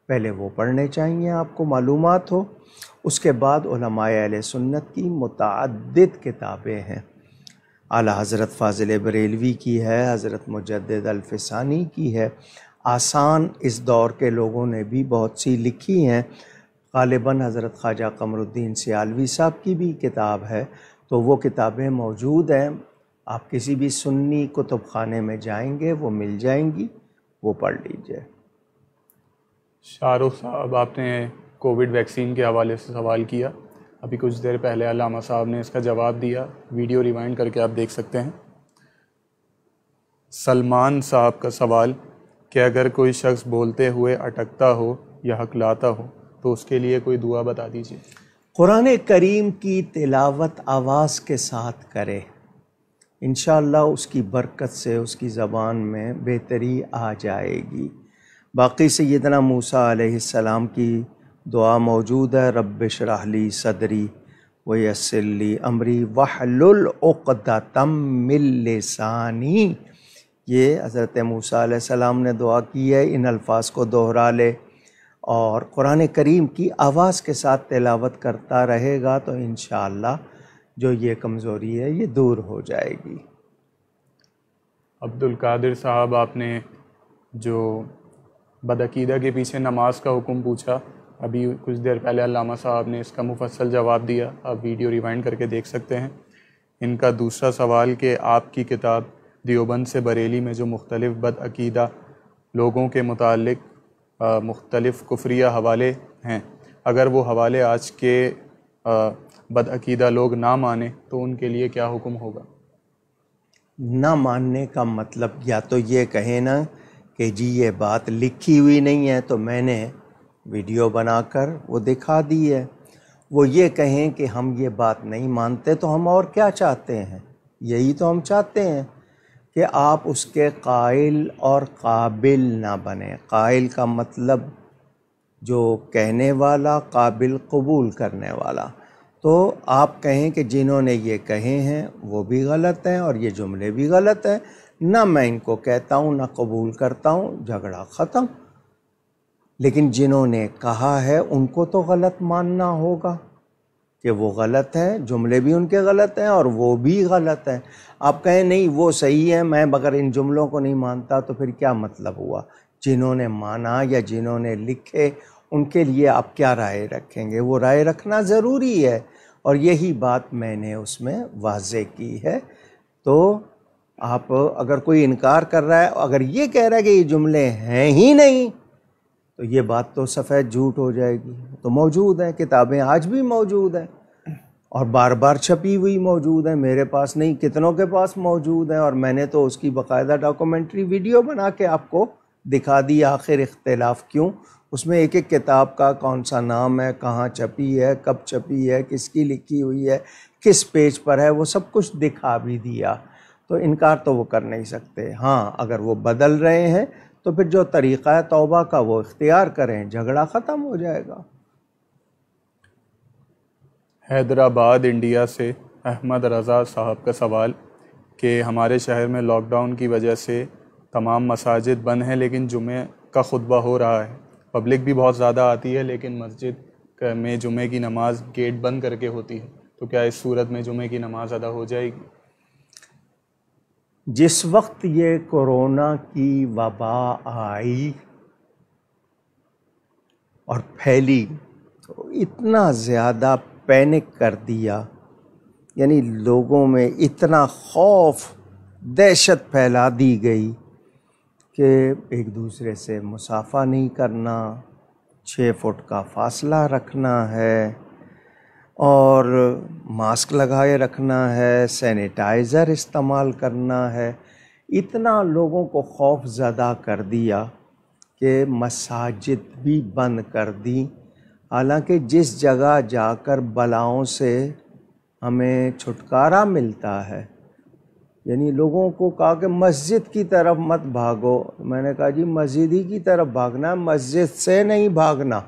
पहले वो पढ़ने चाहिए आपको मालूम हो उसके बाद सुन्नत की मतदद किताबें हैं आला हज़रत फाजिल बरेलवी की है हज़रत मुजद अल्फसानी की है आसान इस दौर के लोगों ने भी बहुत सी लिखी हैं गालिबा हज़रत ख्वाजा कमरुद्दीन सियालवी साहब की भी किताब है तो वो किताबें मौजूद हैं आप किसी भी सुन्नी कुतुब खाने में जाएंगे वो मिल जाएंगी वो पढ़ लीजिए शाहरुख साहब आपने कोविड वैक्सीन के हवाले से सवाल किया अभी कुछ देर पहले अलामा साहब ने इसका जवाब दिया वीडियो रिवाइंड करके आप देख सकते हैं सलमान साहब का सवाल कि अगर कोई शख्स बोलते हुए अटकता हो या हकलाता हो तो उसके लिए कोई दुआ बता दीजिए कुरान करीम की तिलावत आवाज़ के साथ करे इन उसकी बरकत से उसकी ज़बान में बेहतरी आ जाएगी बाकी से सैदना मूसा सलाम की दुआ मौजूद है रब शराहली सदरी व यसली अमरी तम मिलसानी ये हज़रत मूसा सलाम ने दुआ की है इन अल्फाज को दोहरा ले और क़ुरान करीम की आवाज़ के साथ तिलावत करता रहेगा तो इन जो ये कमज़ोरी है ये दूर हो जाएगी अब्दुल कादिर साहब आपने जो बदकीदा के पीछे नमाज का हुक्म पूछा अभी कुछ देर पहले अलामा साहब ने इसका मुफसल जवाब दिया आप वीडियो रिवाइंड करके देख सकते हैं इनका दूसरा सवाल कि आपकी किताब दियोबंद से बरेली में जो मुख्तलिफ़ बदअकीदा लोगों के मुतल मुख्तलिफ़ कुफ्रिया हवाले हैं अगर वो हवाले आज के बदअकीदा लोग ना माने तो उनके लिए क्या हुक्म होगा ना मानने का मतलब या तो ये कहे ना कि जी ये बात लिखी हुई नहीं है तो मैंने वीडियो बनाकर वो दिखा दी है वो ये कहें कि हम ये बात नहीं मानते तो हम और क्या चाहते हैं यही तो हम चाहते हैं कि आप उसके कायल और काबिल ना बने कायल का मतलब जो कहने वाला काबिल कबूल करने वाला तो आप कहें कि जिन्होंने ये कहे हैं वो भी गलत हैं और ये जुमले भी गलत हैं ना मैं इनको कहता हूँ ना कबूल करता हूँ झगड़ा ख़त्म लेकिन जिन्होंने कहा है उनको तो गलत मानना होगा कि वो गलत हैं जुमले भी उनके गलत हैं और वो भी गलत हैं आप कहें नहीं वो सही है मैं मगर इन जुमलों को नहीं मानता तो फिर क्या मतलब हुआ जिन्होंने माना या जिन्होंने लिखे उनके लिए आप क्या राय रखेंगे वो राय रखना ज़रूरी है और यही बात मैंने उसमें वाजे की है तो आप अगर कोई इनकार कर रहा है अगर ये कह रहा है कि ये जुमले हैं ही नहीं तो ये बात तो सफ़ेद झूठ हो जाएगी तो मौजूद हैं किताबें आज भी मौजूद हैं और बार बार छपी हुई मौजूद हैं मेरे पास नहीं कितनों के पास मौजूद हैं और मैंने तो उसकी बाकायदा डॉक्यूमेंट्री वीडियो बना के आपको दिखा दी आखिर इख्तलाफ क्यों उसमें एक एक किताब का कौन सा नाम है कहाँ छपी है कब छपी है किसकी लिखी हुई है किस पेज पर है वो सब कुछ दिखा भी दिया तो इनकार तो वो कर नहीं सकते हाँ अगर वो बदल रहे हैं तो फिर जो तरीक़ा है तोबा का वो इख्तियार करें झगड़ा ख़त्म हो जाएगा हैदराबाद इंडिया से अहमद रज़ा साहब का सवाल कि हमारे शहर में लॉकडाउन की वजह से तमाम मसाजिद बंद हैं लेकिन जुमे का खुतबा हो रहा है पब्लिक भी बहुत ज़्यादा आती है लेकिन मस्जिद में जुमे की नमाज़ गेट बंद करके होती है तो क्या इस सूरत में जुमे की नमाज़ अदा हो जाएगी जिस वक्त ये कोरोना की वबा आई और फैली तो इतना ज़्यादा पैनिक कर दिया यानी लोगों में इतना खौफ दहशत फैला दी गई कि एक दूसरे से मुसाफा नहीं करना छः फुट का फासला रखना है और मास्क लगाए रखना है सैनिटाइज़र इस्तेमाल करना है इतना लोगों को खौफ ज़दा कर दिया कि मसाजिद भी बंद कर दी हालांकि जिस जगह जाकर बलाओं से हमें छुटकारा मिलता है यानी लोगों को कहा कि मस्जिद की तरफ मत भागो मैंने कहा जी मस्जिद ही की तरफ भागना मस्जिद से नहीं भागना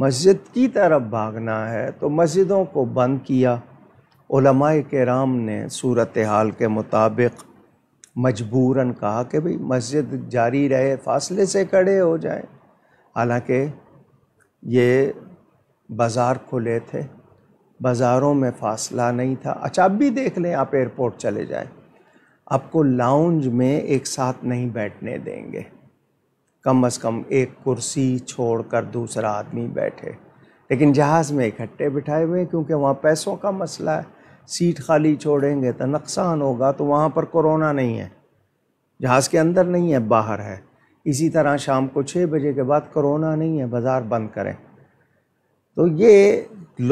मस्जिद की तरफ भागना है तो मस्जिदों को बंद किया के राम ने सूरत हाल के मुताबिक मजबूरन कहा कि भाई मस्जिद जारी रहे फासले से खड़े हो जाए हालांकि ये बाज़ार खुले थे बाज़ारों में फासला नहीं था अच्छा आप भी देख लें आप एयरपोर्ट चले जाएं आपको लाउंज में एक साथ नहीं बैठने देंगे कम अज़ कम एक कुर्सी छोड़कर दूसरा आदमी बैठे लेकिन जहाज़ में इकट्ठे बिठाए हुए क्योंकि वहाँ पैसों का मसला है सीट खाली छोड़ेंगे तो नुकसान होगा तो वहाँ पर कोरोना नहीं है जहाज़ के अंदर नहीं है बाहर है इसी तरह शाम को छः बजे के बाद कोरोना नहीं है बाज़ार बंद करें तो ये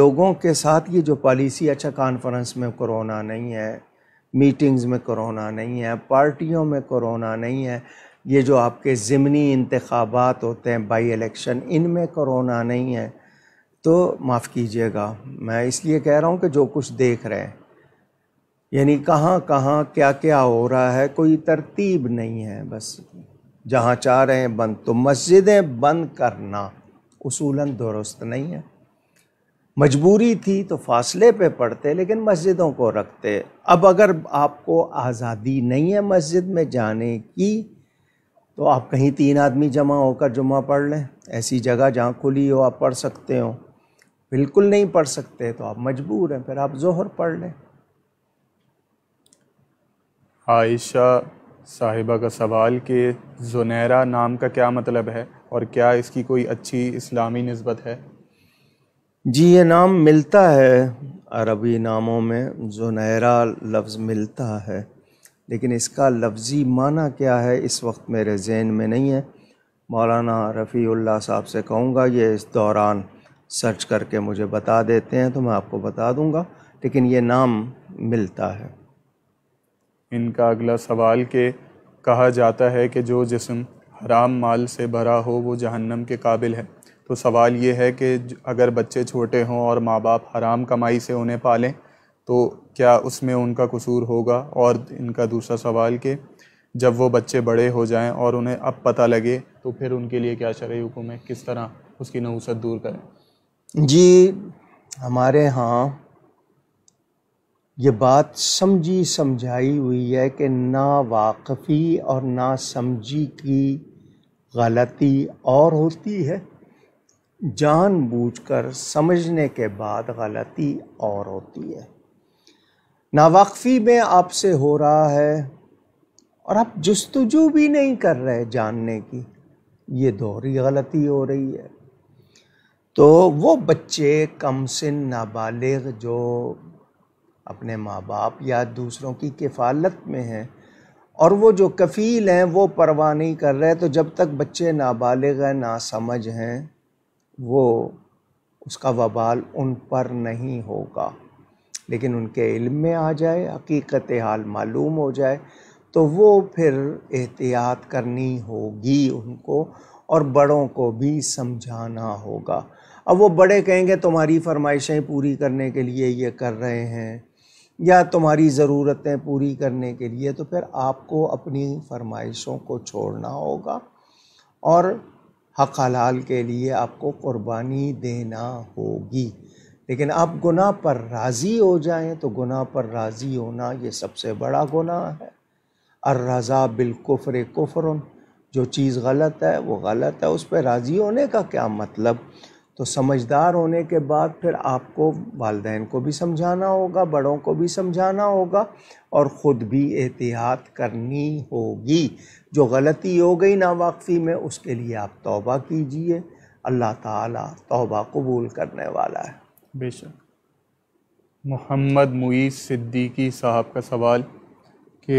लोगों के साथ ये जो पॉलिसी अच्छा कॉन्फ्रेंस में कोरोना नहीं है मीटिंग्स में कोरोना नहीं है पार्टियों में कोरोना नहीं है ये जो आपके ज़िमनी इंतबात होते हैं बाई इलेक्शन इनमें करोना नहीं है तो माफ़ कीजिएगा मैं इसलिए कह रहा हूँ कि जो कुछ देख रहे हैं यानी कहाँ कहाँ क्या क्या हो रहा है कोई तरतीब नहीं है बस जहाँ चाह रहे हैं बंद तो मस्जिदें बंद करना उसूलन दुरुस्त नहीं है मजबूरी थी तो फासले पे पड़ते लेकिन मस्जिदों को रखते अब अगर आपको आज़ादी नहीं है मस्जिद में जाने की तो आप कहीं तीन आदमी जमा होकर जुम्मा पढ़ लें ऐसी जगह जहाँ खुली हो आप पढ़ सकते हो बिल्कुल नहीं पढ़ सकते तो आप मजबूर हैं फिर आप जोहर पढ़ लें आयशा साहिबा का सवाल कि जुनैरा नाम का क्या मतलब है और क्या इसकी कोई अच्छी इस्लामी नस्बत है जी ये नाम मिलता है अरबी नामों में जुनैरा लफ्ज़ मिलता है लेकिन इसका लफ्ज़ी माना क्या है इस वक्त मेरे जहन में नहीं है मौलाना रफ़ील्ला साहब से कहूँगा ये इस दौरान सर्च करके मुझे बता देते हैं तो मैं आपको बता दूँगा लेकिन ये नाम मिलता है इनका अगला सवाल के कहा जाता है कि जो जिसम हराम माल से भरा हो वो जहन्नम के काबिल है तो सवाल ये है कि अगर बच्चे छोटे हों और माँ बाप हराम कमाई से उन्हें पालें तो क्या उसमें उनका कसूर होगा और इनका दूसरा सवाल कि जब वो बच्चे बड़े हो जाएं और उन्हें अब पता लगे तो फिर उनके लिए क्या शर्य हुकुम है किस तरह उसकी नवसत दूर करें जी हमारे यहाँ ये बात समझी समझाई हुई है कि ना वाकफी और ना समझी की गलती और होती है जानबूझकर समझने के बाद गलती और होती है नावाकफ़ी में आपसे हो रहा है और आप जस्तजू भी नहीं कर रहे जानने की ये दोहरी गलती हो रही है तो वो बच्चे कम सिन नाबालिग जो अपने माँ बाप या दूसरों की किफ़ालत में हैं और वो जो कफ़ील हैं वो परवाह नहीं कर रहे तो जब तक बच्चे नाबालिग हैं ना समझ हैं वो उसका वबाल उन पर नहीं होगा लेकिन उनके इल्म में आ जाए हकीकत हाल मालूम हो जाए तो वो फिर एहतियात करनी होगी उनको और बड़ों को भी समझाना होगा अब वो बड़े कहेंगे तुम्हारी फरमाइशें पूरी करने के लिए ये कर रहे हैं या तुम्हारी ज़रूरतें पूरी करने के लिए तो फिर आपको अपनी फरमाइशों को छोड़ना होगा और हक हलाल के लिए आपको क़ुरबानी देना होगी लेकिन आप गुनाह पर राज़ी हो जाएं तो गुनाह पर राज़ी होना ये सबसे बड़ा गुनाह है और रज़ा बिलकुफ़र कुफ़र जो चीज़ गलत है वो गलत है उस पर राज़ी होने का क्या मतलब तो समझदार होने के बाद फिर आपको वालदेन को भी समझाना होगा बड़ों को भी समझाना होगा और ख़ुद भी एहतियात करनी होगी जो गलती हो गई नावाकफ़ी में उसके लिए आप तौबा कीजिए अल्लाह ताला तौबा कबूल करने वाला है बेशक मोहम्मद मुईस सिद्दीकी साहब का सवाल कि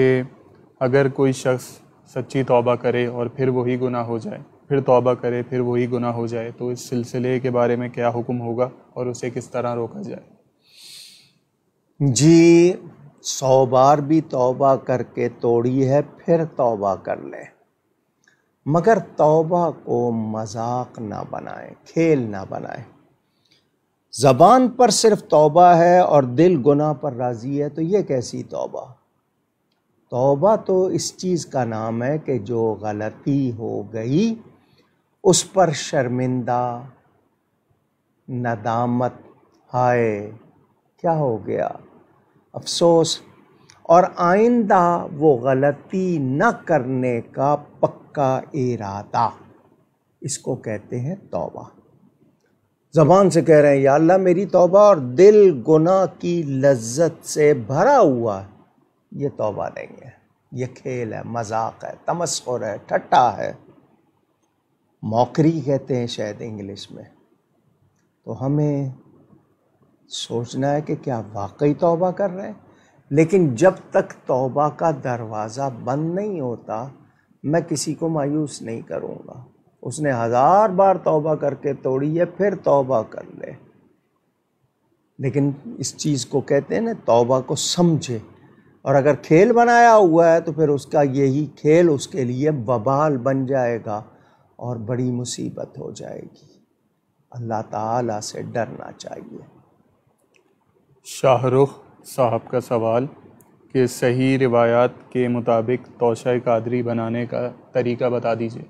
अगर कोई शख्स सच्ची तौबा करे और फिर वही गुनाह हो जाए फिर तौबा करे फिर वही गुनाह हो जाए तो इस सिलसिले के बारे में क्या हुक्म होगा और उसे किस तरह रोका जाए जी सौ बार भी तौबा करके तोड़ी है फिर तौबा कर ले मगर तौबा को मजाक ना बनाए खेल ना बनाए ज़बान पर सिर्फ तोबा है और दिल गुनाह पर राज़ी है तो ये कैसी तोबा तोबा तो इस चीज़ का नाम है कि जो गलती हो गई उस पर शर्मिंदा नदामत हाय क्या हो गया अफसोस और आइंदा वो गलती न करने का पक्का इरादा इसको कहते हैं तोबा ज़बान से कह रहे हैं या अल्लाह मेरी तौबा और दिल गुनाह की लज्जत से भरा हुआ है ये तौबा नहीं है ये खेल है मजाक है तमस्कुर है ठट्टा है मौकरी कहते हैं शायद इंग्लिश में तो हमें सोचना है कि क्या वाकई तौबा कर रहे हैं लेकिन जब तक तौबा का दरवाज़ा बंद नहीं होता मैं किसी को मायूस नहीं करूँगा उसने हज़ार बार तौबा करके तोड़ी है फिर तौबा कर ले लेकिन इस चीज़ को कहते हैं ना तौबा को समझे और अगर खेल बनाया हुआ है तो फिर उसका यही खेल उसके लिए बबाल बन जाएगा और बड़ी मुसीबत हो जाएगी अल्लाह ताला से डरना चाहिए शाहरुख साहब का सवाल कि सही रिवायात के मुताबिक तोशा कादरी बनाने का तरीका बता दीजिए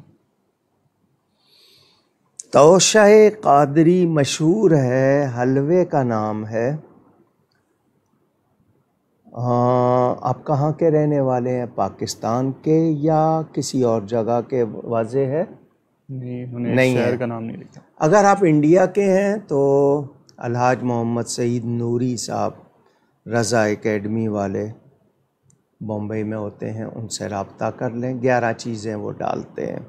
तोशा कादरी मशहूर है हलवे का नाम है हाँ, आप कहाँ के रहने वाले हैं पाकिस्तान के या किसी और जगह के वाजे है नहीं नहीं शहर का नाम नहीं लिखता अगर आप इंडिया के हैं तो अलहाज मोहम्मद सईद नूरी साहब रज़ा एकेडमी वाले बम्बई में होते हैं उनसे रबता कर लें ग्यारह चीज़ें वो डालते हैं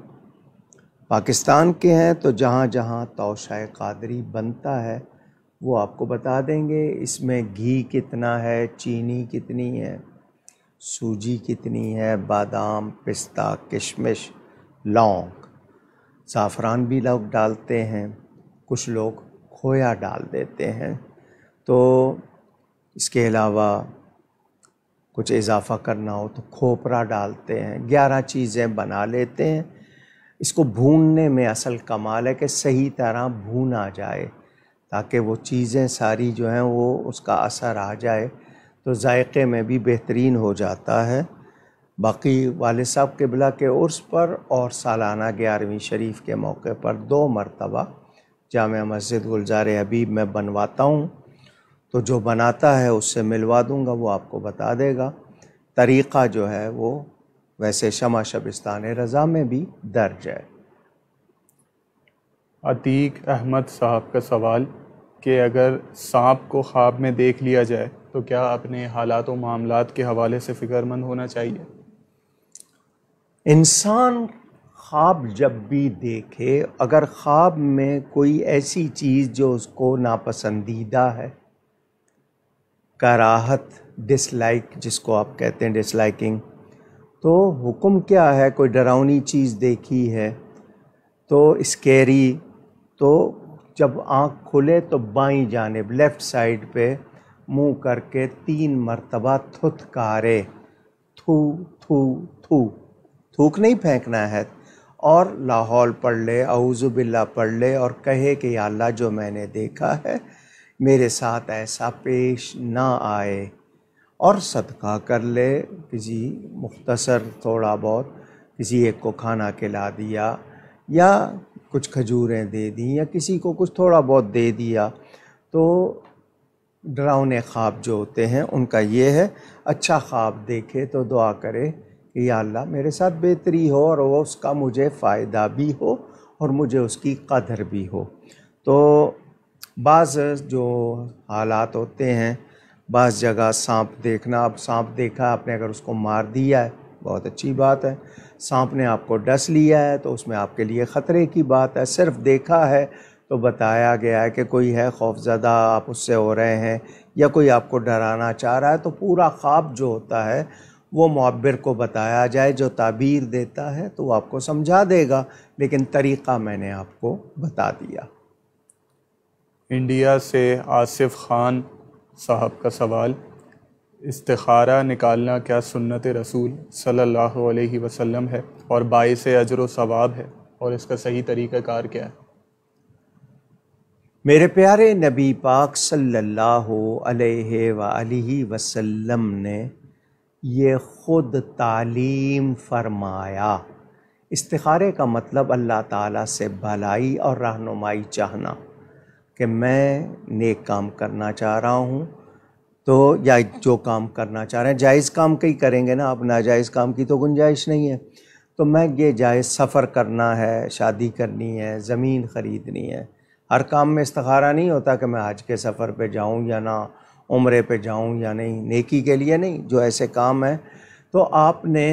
पाकिस्तान के हैं तो जहाँ जहाँ तोशा कादरी बनता है वो आपको बता देंगे इसमें घी कितना है चीनी कितनी है सूजी कितनी है बादाम पिस्ता किशमिश लौंग ज़रान भी लोग डालते हैं कुछ लोग खोया डाल देते हैं तो इसके अलावा कुछ इजाफ़ा करना हो तो खोपरा डालते हैं ग्यारह चीज़ें बना लेते हैं इसको भूनने में असल कमाल है कि सही तरह भून आ जाए ताकि वो चीज़ें सारी जो हैं वो उसका असर आ जाए तो जायके में भी बेहतरीन हो जाता है बाकी वाले साहब किबला के उर्स पर और सालाना ग्यारहवीं शरीफ के मौके पर दो मरतबा जाम मस्जिद गुलजार हबीब में बनवाता हूँ तो जो बनाता है उससे मिलवा दूँगा वो आपको बता देगा तरीक़ा जो है वो वैसे शमा शबिस्तान रज़ा में भी दर्ज है अतीक अहमद साहब का सवाल कि अगर सांप को ख्वाब में देख लिया जाए तो क्या अपने हालात और मामला के हवाले से फ़िक्रमंद होना चाहिए इंसान ख्वाब जब भी देखे अगर ख्वाब में कोई ऐसी चीज़ जो उसको नापसंदीदा है कराहत डिसलाइक जिसको आप कहते हैं डिसलाइकिंग तो हुक्म क्या है कोई डरावनी चीज़ देखी है तो स्केरी तो जब आँख खुले तो बाई जानब लेफ़्ट साइड पे मुंह करके तीन मरतबा थुथकारे थू थू थू थूक नहीं फेंकना है और लाहौल पढ़ ले बिल्ला पढ़ ले और कहे कि अल्लाह जो मैंने देखा है मेरे साथ ऐसा पेश ना आए और सदका कर ले किसी मुख्तसर थोड़ा बहुत किसी एक को खाना खिला दिया या कुछ खजूरें दे दी या किसी को कुछ थोड़ा बहुत दे दिया तो डरावने ख्वाब जो होते हैं उनका ये है अच्छा ख्वाब देखे तो दुआ करे कि या अल्लाह मेरे साथ बेहतरी हो और वो उसका मुझे फ़ायदा भी हो और मुझे उसकी कदर भी हो तो बाज़ जो हालात होते हैं बस जगह सांप देखना अब सांप देखा आपने अगर उसको मार दिया है बहुत अच्छी बात है सांप ने आपको डस लिया है तो उसमें आपके लिए ख़तरे की बात है सिर्फ देखा है तो बताया गया है कि कोई है खौफजदा आप उससे हो रहे हैं या कोई आपको डराना चाह रहा है तो पूरा ख्वाब जो होता है वो मब्बिर को बताया जाए जो ताबीर देता है तो वो आपको समझा देगा लेकिन तरीक़ा मैंने आपको बता दिया इंडिया से आसिफ खान साहब का सवाल इस्तारा निकालना क्या सुन्नत रसूल सल्लल्लाहु अलैहि वसल्लम है और बायस अजर सवाब है और इसका सही तरीक़ाकार क्या है मेरे प्यारे नबी पाक सल्लल्लाहु अलैहि सल्ला वसल्लम ने ये ख़ुद तालीम फरमाया इस्तारे का मतलब अल्लाह ताला से भलाई और रहनुमाई चाहना कि मैं नेक काम करना चाह रहा हूँ तो या जो काम करना चाह रहे हैं जायज़ काम का ही करेंगे ना आप नाजायज़ काम की तो गुंजाइश नहीं है तो मैं ये जायज़ सफ़र करना है शादी करनी है ज़मीन ख़रीदनी है हर काम में इस्तारा नहीं होता कि मैं हज के सफ़र पे जाऊँ या ना उम्र पे जाऊँ या नहीं नेकी के लिए नहीं जो ऐसे काम हैं तो आपने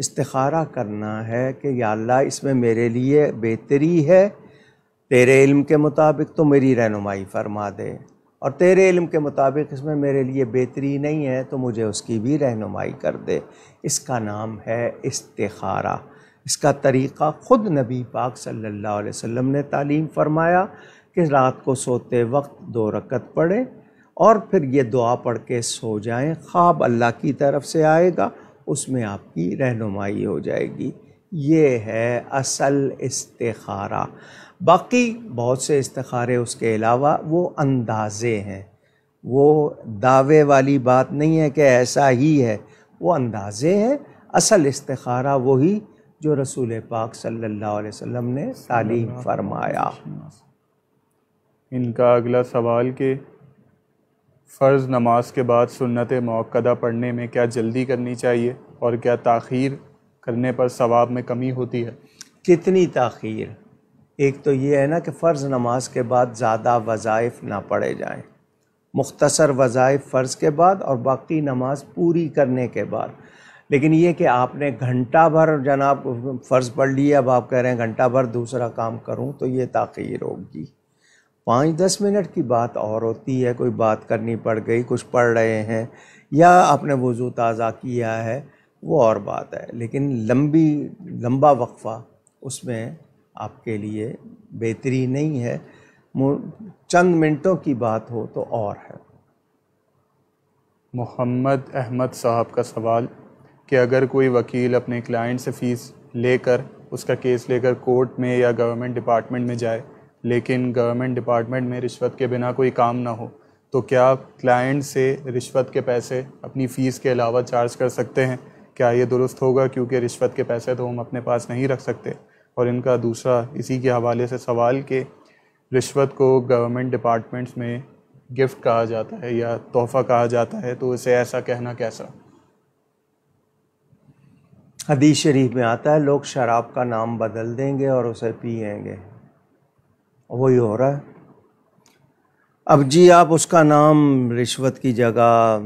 इस्तारा करना है कि या अल्लाह इसमें मेरे लिए बेहतरी है तेरे इल्म के मुताबिक तो मेरी रहनुमाई फरमा दे और तेरे इल्म के मुताबिक इसमें मेरे लिए बेहतरी नहीं है तो मुझे उसकी भी रहनुमाई कर दे इसका नाम है इस्तारा इसका तरीक़ा ख़ुद नबी पाक सल्लल्लाहु अलैहि वसल्लम ने तालीम फरमाया कि रात को सोते वक्त दो रकत पढ़े और फिर ये दुआ पढ़ के सो जाएं ख्वाब अल्लाह की तरफ से आएगा उसमें आपकी रहनुमाई हो जाएगी ये है असल इस्तारा बाकी बहुत से इस्तारे उसके अलावा वो अंदाजे हैं वो दावे वाली बात नहीं है कि ऐसा ही है वो अंदाजे है असल इस्तारा वही जो रसूल पाक सल्लल्लाहु अलैहि वसल्लम ने तालीम फरमाया इनका अगला सवाल कि फ़र्ज़ नमाज के बाद सुन्नत मौक़दा पढ़ने में क्या जल्दी करनी चाहिए और क्या ताखीर करने पर सवाब में कमी होती है कितनी ताखीर एक तो ये है ना कि फ़र्ज़ नमाज के बाद ज़्यादा वज़ाइफ ना पढ़े जाएँ मुख्तसर वज़ाइफ फ़र्ज़ के बाद और बाकी नमाज पूरी करने के बाद लेकिन ये कि आपने घंटा भर जनाब फ़र्ज़ पढ़ लिया अब आप कह रहे हैं घंटा भर दूसरा काम करूँ तो ये तखीर होगी पाँच दस मिनट की बात और होती है कोई बात करनी पड़ गई कुछ पढ़ रहे हैं या आपने वज़ू ताज़ा किया है वो और बात है लेकिन लंबी लंबा वक्फ़ा उसमें आपके लिए बेहतरीन नहीं है चंद मिनटों की बात हो तो और है मोहम्मद अहमद साहब का सवाल कि अगर कोई वकील अपने क्लाइंट से फ़ीस लेकर उसका केस लेकर कोर्ट में या गवर्नमेंट डिपार्टमेंट में जाए लेकिन गवर्नमेंट डिपार्टमेंट में रिश्वत के बिना कोई काम ना हो तो क्या क्लाइंट से रिश्वत के पैसे अपनी फ़ीस के अलावा चार्ज कर सकते हैं क्या ये दुरुस्त होगा क्योंकि रिश्वत के पैसे तो हम अपने पास नहीं रख सकते और इनका दूसरा इसी के हवाले से सवाल कि रिश्वत को गवर्नमेंट डिपार्टमेंट्स में गिफ्ट कहा जाता है या तोहफ़ा कहा जाता है तो इसे ऐसा कहना कैसा हदीस शरीफ में आता है लोग शराब का नाम बदल देंगे और उसे पियेंगे वही हो रहा है अब जी आप उसका नाम रिश्वत की जगह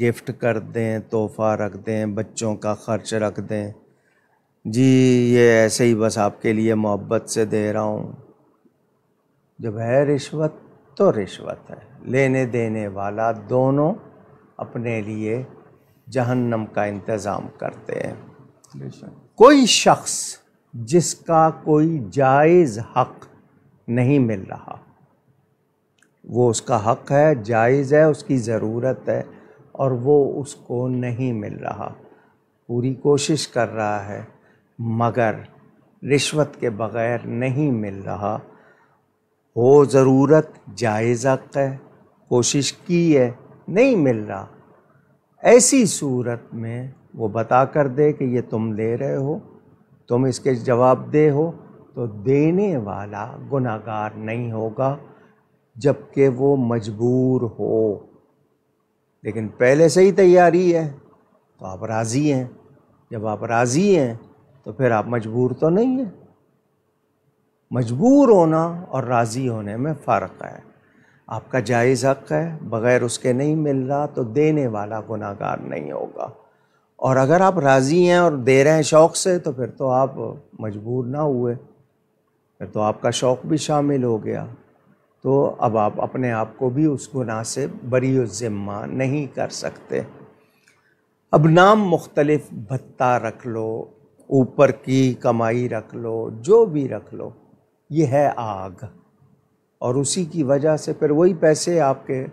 गिफ्ट कर दें तोहफ़ा रख दें बच्चों का खर्च रख दें जी ये ऐसे ही बस आपके लिए मोहब्बत से दे रहा हूँ जब है रिश्वत तो रिश्वत है लेने देने वाला दोनों अपने लिए जहन्नम का इंतज़ाम करते हैं कोई शख्स जिसका कोई जायज़ हक नहीं मिल रहा वो उसका हक है जायज़ है उसकी ज़रूरत है और वो उसको नहीं मिल रहा पूरी कोशिश कर रहा है मगर रिश्वत के बग़ैर नहीं मिल रहा हो ज़रूरत जायज़ है कोशिश की है नहीं मिल रहा ऐसी सूरत में वो बता कर दे कि ये तुम ले रहे हो तुम इसके जवाब दे हो तो देने वाला गुनागार नहीं होगा जबकि वो मजबूर हो लेकिन पहले से ही तैयारी है तो आप राज़ी हैं जब आप राज़ी हैं तो फिर आप मजबूर तो नहीं है मजबूर होना और राज़ी होने में फ़र्क है आपका जायज़ हक़ है बग़ैर उसके नहीं मिल रहा तो देने वाला गुनागार नहीं होगा और अगर आप राज़ी हैं और दे रहे हैं शौक़ से तो फिर तो आप मजबूर ना हुए फिर तो आपका शौक़ भी शामिल हो गया तो अब आप अपने आप को भी उस गुनाह से बरी ज़िम्मा नहीं कर सकते अब नाम मुख्तलिफ भत्ता रख लो ऊपर की कमाई रख लो जो भी रख लो ये है आग और उसी की वजह से फिर वही पैसे आपके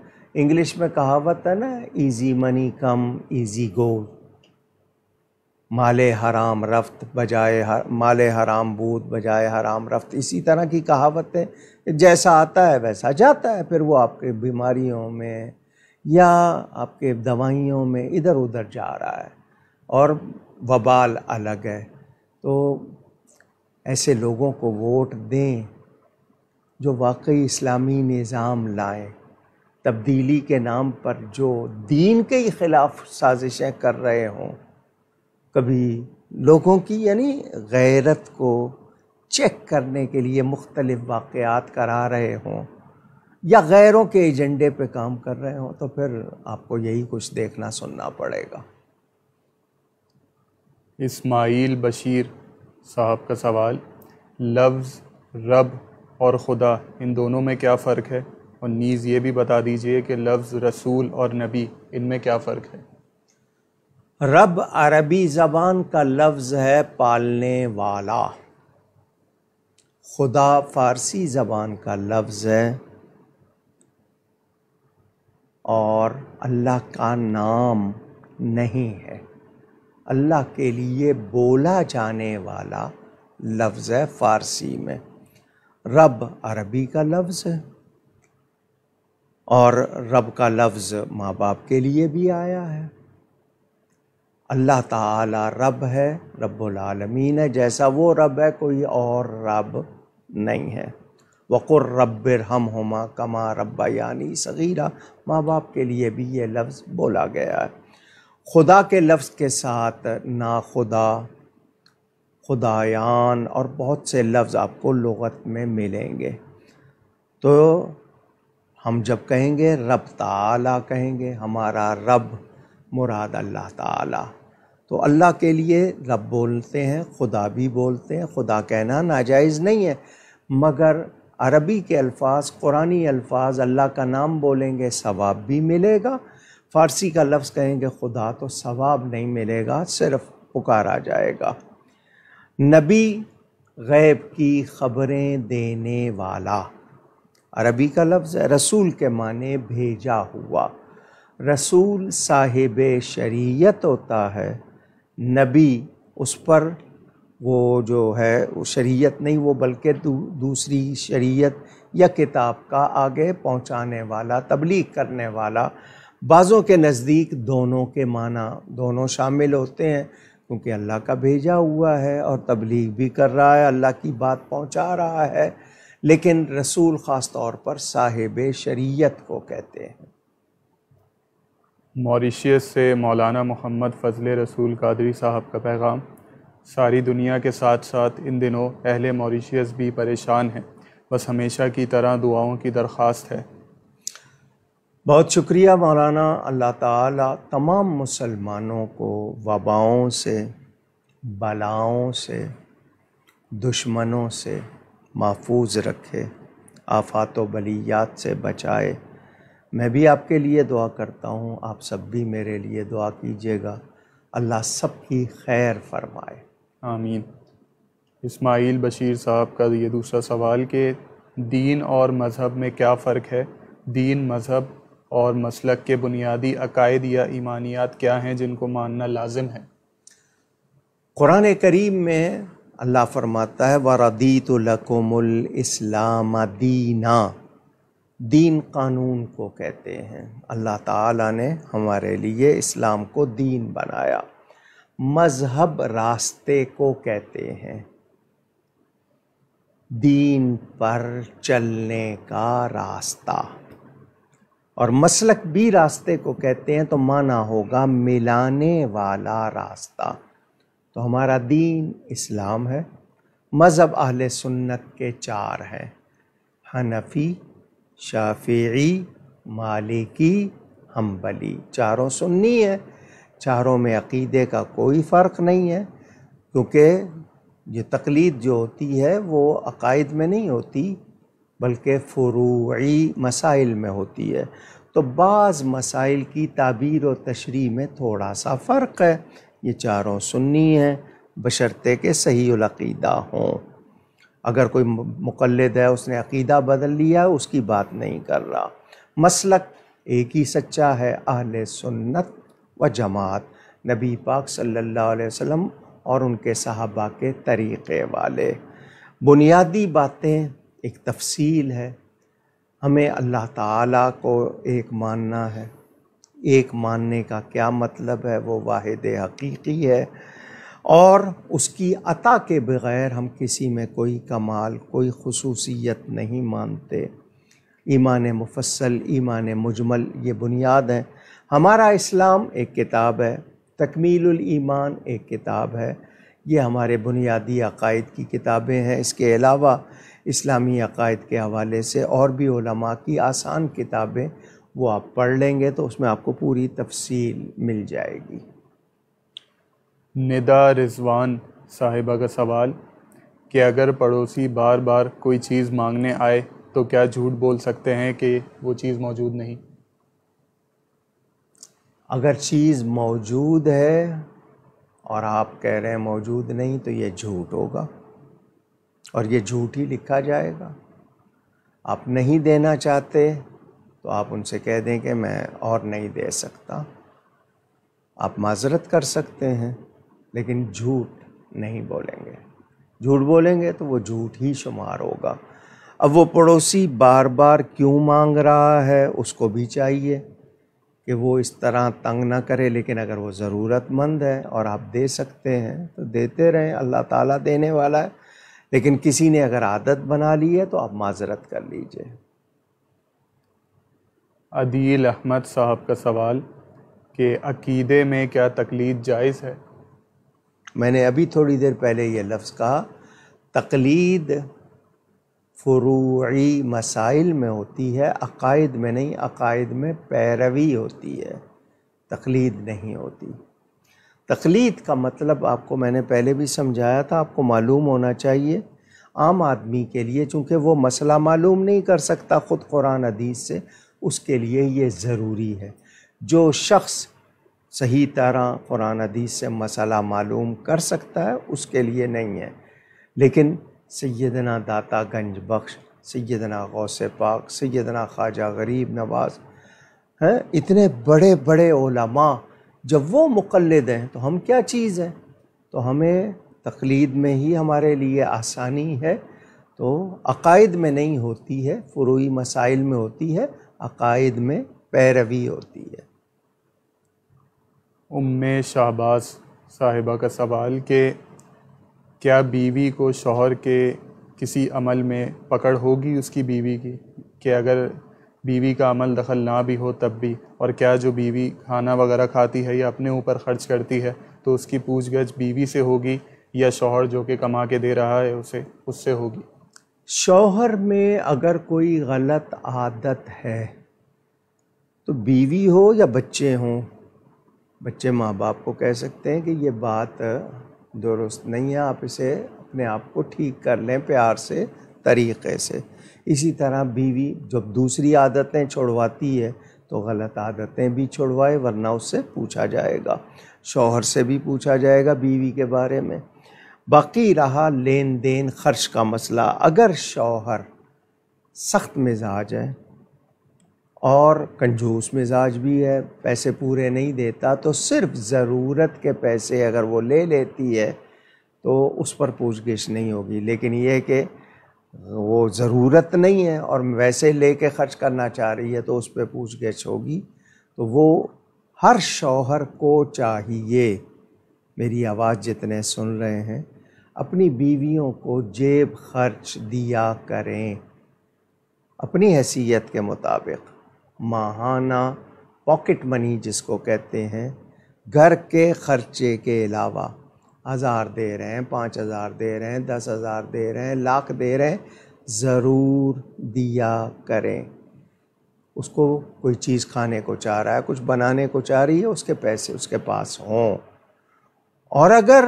इंग्लिश में कहावत है ना easy money come easy go माले हराम रफ्त बजाए हर, माले हराम बूत बजाए हराम रफ्त इसी तरह की कहावतें जैसा आता है वैसा जाता है फिर वो आपके बीमारियों में या आपके दवाइयों में इधर उधर जा रहा है और वबाल अलग है तो ऐसे लोगों को वोट दें जो वाकई इस्लामी निज़ाम लाए तब्दीली के नाम पर जो दीन के ही ख़िलाफ़ साजिशें कर रहे हों कभी लोगों की यानी गैरत को चेक करने के लिए मुख्तलिफ़ वाक़ात करा रहे हों या गैरों के एजेंडे पे काम कर रहे हों तो फिर आपको यही कुछ देखना सुनना पड़ेगा इस्माइल बशीर साहब का सवाल लफ्ज़ रब और ख़ुदा इन दोनों में क्या फ़र्क है और नीज़ ये भी बता दीजिए कि लफ्ज़ रसूल और नबी इनमें क्या फ़र्क है रब अरबी ज़बान का लफ्ज़ है पालने वाला खुदा फ़ारसी ज़बान का लफ्ज़ है और अल्लाह का नाम नहीं है अल्लाह के लिए बोला जाने वाला लफ्ज़ है फ़ारसी में रब अरबी का लफ्ज़ है और रब का लफ्ज़ माँ बाप के लिए भी आया है अल्लाह ताला रब है रब्बुल आलमीन है जैसा वो रब है कोई और रब नहीं है वक़ुर रब्बिर हम हमा कमा रब्बा यानी सगीरा माँ बाप के लिए भी ये लफ्ज़ बोला गया है खुदा के लफ्ज़ के साथ ना खुदा खुदायान और बहुत से लफ्ज़ आपको लगत में मिलेंगे तो हम जब कहेंगे रब ताला कहेंगे हमारा रब मुराद अल्लाह ताला तो अल्लाह के लिए रब बोलते हैं खुदा भी बोलते हैं खुदा कहना नाजायज़ नहीं है मगर अरबी के अल्फाज कुरानी अल्फाज अल्लाह का नाम बोलेंगे सवाब भी मिलेगा फ़ारसी का लफ्ज़ कहेंगे खुदा तो सवाब नहीं मिलेगा सिर्फ पुकारा जाएगा नबी गैब की खबरें देने वाला अरबी का लफ्ज़ है रसूल के माने भेजा हुआ रसूल साहिब शरीयत होता है नबी उस पर वो जो है वो शरीयत नहीं वो बल्कि दू, दूसरी शरीयत या किताब का आगे पहुंचाने वाला तबलीग करने वाला बाज़ों के नज़दीक दोनों के माना दोनों शामिल होते हैं क्योंकि अल्लाह का भेजा हुआ है और तबलीग भी कर रहा है अल्लाह की बात पहुंचा रहा है लेकिन रसूल ख़ास तौर पर साहिब शरीयत को कहते हैं मॉरिशियस से मौलाना मोहम्मद फ़जल रसूल कादरी साहब का पैगाम सारी दुनिया के साथ साथ इन दिनों अहले मॉरिशियस भी परेशान हैं बस हमेशा की तरह दुआओं की दरख्वास्त है बहुत शुक्रिया मौलाना अल्लाह ताला तमाम मुसलमानों को वबाओं से बलाओं से दुश्मनों से महफूज रखे आफात बलियात से बचाए मैं भी आपके लिए दुआ करता हूँ आप सब भी मेरे लिए दुआ कीजिएगा अल्लाह सब की खैर फरमाए आमीन इस्माइल बशीर साहब का ये दूसरा सवाल कि दीन और मज़हब में क्या फ़र्क है दीन मज़हब और मसलक के बुनियादी अकायद या ईमानियात क्या हैं जिनको मानना लाजिम है क़ुरान करीम में अल्लाह फरमाता है वरदी तो इस्लाम दीना दीन कानून को कहते हैं अल्लाह ताला ने हमारे लिए इस्लाम को दीन बनाया मज़हब रास्ते को कहते हैं दीन पर चलने का रास्ता और मसलक भी रास्ते को कहते हैं तो माना होगा मिलाने वाला रास्ता तो हमारा दीन इस्लाम है मज़हब अहल सुन्नत के चार हैं हनफी शाफी मालिकी हम्बली चारों सुन्नी है चारों में अकीदे का कोई फ़र्क नहीं है क्योंकि ये तकलीद जो होती है वो अकायद में नहीं होती बल्कि फ़रूई मसाइल में होती है तो बाज़ मसाइल की ताबीर और तशरी में थोड़ा सा फ़र्क है ये चारों सुन्नी हैं बशर्ते के सही अकीदा हों अगर कोई मुकलद है उसने अकीदा बदल लिया उसकी बात नहीं कर रहा मसलक एक ही सच्चा है अहल सुन्नत व जमात नबी पाक सल्लल्लाहु अलैहि वसल्लम और उनके सहाबा के तरीक़े वाले बुनियादी बातें एक तफसील है हमें अल्लाह ताला को एक मानना है एक मानने का क्या मतलब है वो वाहिद हकीकी है और उसकी अता के बग़ैर हम किसी में कोई कमाल कोई खसूसियत नहीं मानते ईमान मुफसल ईमान मुजमल ये बुनियाद है हमारा इस्लाम एक किताब है तकमील ईमान एक किताब है ये हमारे बुनियादी अकायद की किताबें हैं इसके अलावा इस्लामी अकायद के हवाले से और भी की आसान किताबें वो आप पढ़ लेंगे तो उसमें आपको पूरी तफसील मिल जाएगी निदा रिजवान साहिबा का सवाल कि अगर पड़ोसी बार बार कोई चीज़ मांगने आए तो क्या झूठ बोल सकते हैं कि वो चीज़ मौजूद नहीं अगर चीज़ मौजूद है और आप कह रहे हैं मौजूद नहीं तो ये झूठ होगा और ये झूठ ही लिखा जाएगा आप नहीं देना चाहते तो आप उनसे कह दें कि मैं और नहीं दे सकता आप माजरत कर सकते हैं लेकिन झूठ नहीं बोलेंगे झूठ बोलेंगे तो वो झूठ ही शुमार होगा अब वो पड़ोसी बार बार क्यों मांग रहा है उसको भी चाहिए कि वो इस तरह तंग ना करे लेकिन अगर वो ज़रूरतमंद है और आप दे सकते हैं तो देते रहें अल्लाह ताला देने वाला है लेकिन किसी ने अगर आदत बना ली है तो आप माजरत कर लीजिए अदील अहमद साहब का सवाल कि अकीदे में क्या तकलीद जायज़ है मैंने अभी थोड़ी देर पहले यह लफ्ज़ कहा तकलीद फ़रूई मसाइल में होती है अकायद में नहीं अकायद में पैरवी होती है तकलीद नहीं होती तकलीद का मतलब आपको मैंने पहले भी समझाया था आपको मालूम होना चाहिए आम आदमी के लिए चूँकि वो मसला मालूम नहीं कर सकता ख़ुद कुरान अदीस से उसके लिए ये ज़रूरी है जो शख्स सही तरह कुरान अदीस से मसला मालूम कर सकता है उसके लिए नहीं है लेकिन सैदना दाता गंज बख्श सैदना गौस पाक सैदना ख्वाजा गरीब नवाज हैं इतने बड़े बड़े ओलमा जब वो मुक़लद हैं तो हम क्या चीज़ हैं तो हमें तकलीद में ही हमारे लिए आसानी है तो अकायद में नहीं होती है फ़्रोई मसाइल में होती है अकायद में पैरवी होती है उम शाहबाज साहिबा का सवाल कि क्या बीवी को शोहर के किसी अमल में पकड़ होगी उसकी बीवी की कि अगर बीवी का अमल दखल ना भी हो तब भी और क्या जो बीवी खाना वगैरह खाती है या अपने ऊपर खर्च करती है तो उसकी पूछ गछ बीवी से होगी या शौहर जो कि कमा के दे रहा है उसे उससे होगी शोहर में अगर कोई गलत आदत है तो बीवी हो या बच्चे हों बच्चे माँ बाप को कह सकते हैं कि ये बात दुरुस्त नहीं है आप इसे अपने आप को ठीक कर लें प्यार से तरीक़े से इसी तरह बीवी जब दूसरी आदतें छोड़वाती है तो गलत आदतें भी छोड़वाए वरना उससे पूछा जाएगा शौहर से भी पूछा जाएगा बीवी के बारे में बाकी रहा लेन देन खर्च का मसला अगर शौहर सख्त मिजाज है और कंजूस मिजाज भी है पैसे पूरे नहीं देता तो सिर्फ ज़रूरत के पैसे अगर वो ले लेती है तो उस पर पूछ गिछ नहीं होगी लेकिन यह कि वो ज़रूरत नहीं है और वैसे ले कर खर्च करना चाह रही है तो उस पर पूछ गछ होगी तो वो हर शौहर को चाहिए मेरी आवाज़ जितने सुन रहे हैं अपनी बीवियों को जेब खर्च दिया करें अपनी हैसियत के मुताबिक माहाना पॉकेट मनी जिसको कहते हैं घर के ख़र्चे के अलावा हज़ार दे रहे हैं पाँच हज़ार दे रहे हैं दस हज़ार दे रहे हैं लाख दे रहे हैं ज़रूर दिया करें उसको कोई चीज़ खाने को चाह रहा है कुछ बनाने को चाह रही है उसके पैसे उसके पास हों और अगर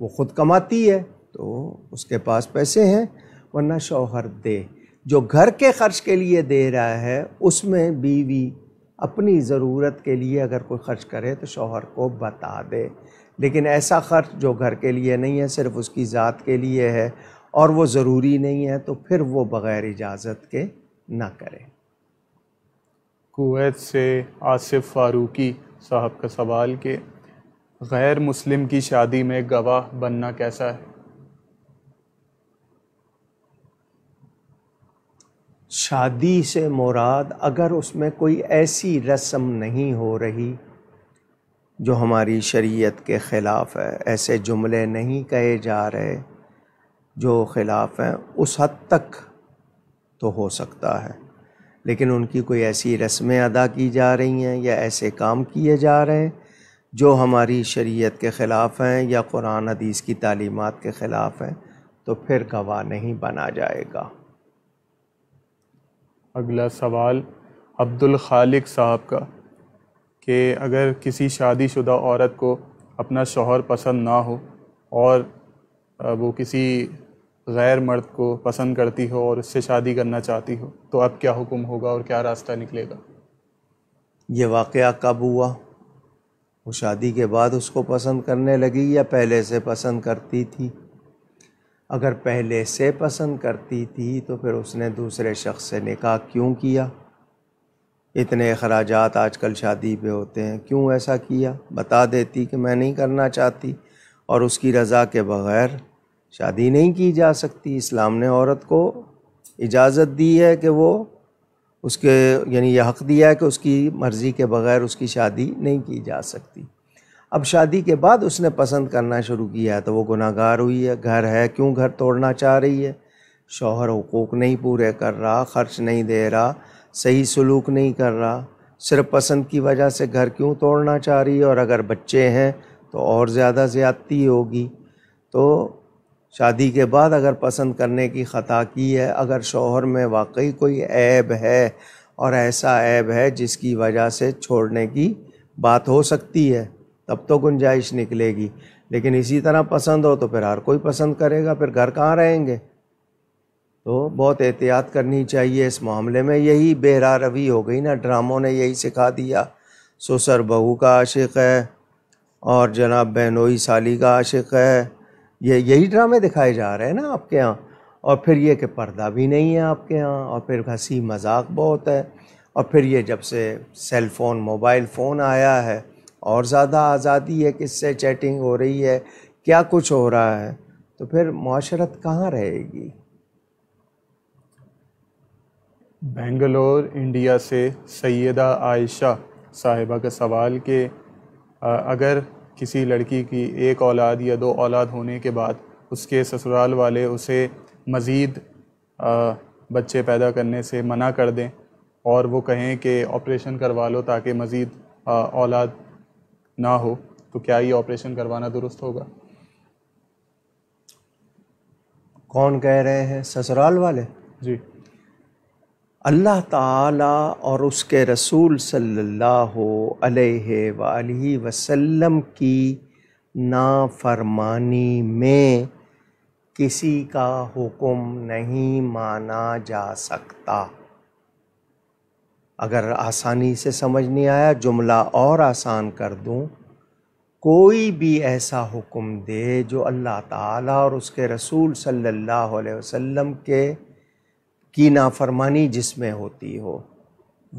वो ख़ुद कमाती है तो उसके पास पैसे हैं वरना शौहर दे जो घर के ख़र्च के लिए दे रहा है उसमें बीवी अपनी ज़रूरत के लिए अगर कोई ख़र्च करे तो शौहर को बता दे लेकिन ऐसा ख़र्च जो घर के लिए नहीं है सिर्फ उसकी ज़ात के लिए है और वो ज़रूरी नहीं है तो फिर वो बग़ैर इजाज़त के ना करें कुवैत से आसिफ फारूकी साहब का सवाल कि गैर मुस्लिम की शादी में गवाह बनना कैसा है शादी से मुराद अगर उसमें कोई ऐसी रस्म नहीं हो रही जो हमारी शरीयत के ख़िलाफ़ है ऐसे जुमले नहीं कहे जा रहे जो ख़िलाफ़ हैं उस हद तक तो हो सकता है लेकिन उनकी कोई ऐसी रस्में अदा की जा रही हैं या ऐसे काम किए जा रहे हैं जो हमारी शरीयत के ख़िलाफ़ हैं या कुरान हदीस की तालीमात के ख़िलाफ़ हैं तो फिर गवाह नहीं बना जाएगा अगला सवाल अब्दुल खालिक साहब का कि अगर किसी शादीशुदा औरत को अपना शोहर पसंद ना हो और वो किसी गैर मर्द को पसंद करती हो और उससे शादी करना चाहती हो तो अब क्या हुक्म होगा और क्या रास्ता निकलेगा ये वाक़ कब हुआ वो शादी के बाद उसको पसंद करने लगी या पहले से पसंद करती थी अगर पहले से पसंद करती थी तो फिर उसने दूसरे शख्स से निकाह क्यों किया इतने अखराज आजकल शादी पे होते हैं क्यों ऐसा किया बता देती कि मैं नहीं करना चाहती और उसकी रज़ा के बग़ैर शादी नहीं की जा सकती इस्लाम ने औरत को इजाज़त दी है कि वो उसके यानी यह हक़ दिया है कि उसकी मर्ज़ी के बग़ैर उसकी शादी नहीं की जा सकती अब शादी के बाद उसने पसंद करना शुरू किया है तो वो गुनागार हुई है घर है क्यों घर तोड़ना चाह रही है शोहर हकूक़ नहीं पूरे कर रहा ख़र्च नहीं दे रहा सही सलूक नहीं कर रहा सिर्फ पसंद की वजह से घर क्यों तोड़ना चाह रही है और अगर बच्चे हैं तो और ज़्यादा ज़्यादती होगी तो शादी के बाद अगर पसंद करने की ख़ता की है अगर शोहर में वाकई कोई ऐब है और ऐसा ऐब है जिसकी वजह से छोड़ने की बात हो सकती है तब तो गुंजाइश निकलेगी लेकिन इसी तरह पसंद हो तो फिर हर कोई पसंद करेगा फिर घर कहाँ रहेंगे तो बहुत एहतियात करनी चाहिए इस मामले में यही बेहरा रवि हो गई ना ड्रामों ने यही सिखा दिया सुसर बहू का आशिक है और जनाब बहनोई साली का आशिक है ये यही ड्रामे दिखाए जा रहे हैं ना आपके यहाँ और फिर ये कि पर्दा भी नहीं है आपके यहाँ और फिर हंसी मजाक बहुत है और फिर ये जब से सेल फ़ोन मोबाइल फ़ोन आया है और ज़्यादा आज़ादी है किससे चैटिंग हो रही है क्या कुछ हो रहा है तो फिर माशरत कहाँ रहेगी बेंगलोर इंडिया से सैदा आयशा साहिबा का सवाल कि अगर किसी लड़की की एक औलाद या दो औलाद होने के बाद उसके ससुराल वाले उसे मज़ीद बच्चे पैदा करने से मना कर दें और वो कहें कि ऑपरेशन करवा लो ताकि मज़ीद औलाद ना हो तो क्या ये ऑपरेशन करवाना दुरुस्त होगा कौन कह रहे हैं ससुराल वाले जी अल्लाह ताला और उसके रसूल सल्लल्लाहु अलैहि वसल्लम की नाफरमानी में किसी का हुक्म नहीं माना जा सकता अगर आसानी से समझ नहीं आया जुमला और आसान कर दूं कोई भी ऐसा हुक्म दे जो अल्लाह ताला और उसके रसूल सल्लल्लाहु अलैहि वसल्लम के की नाफरमानी जिसमें होती हो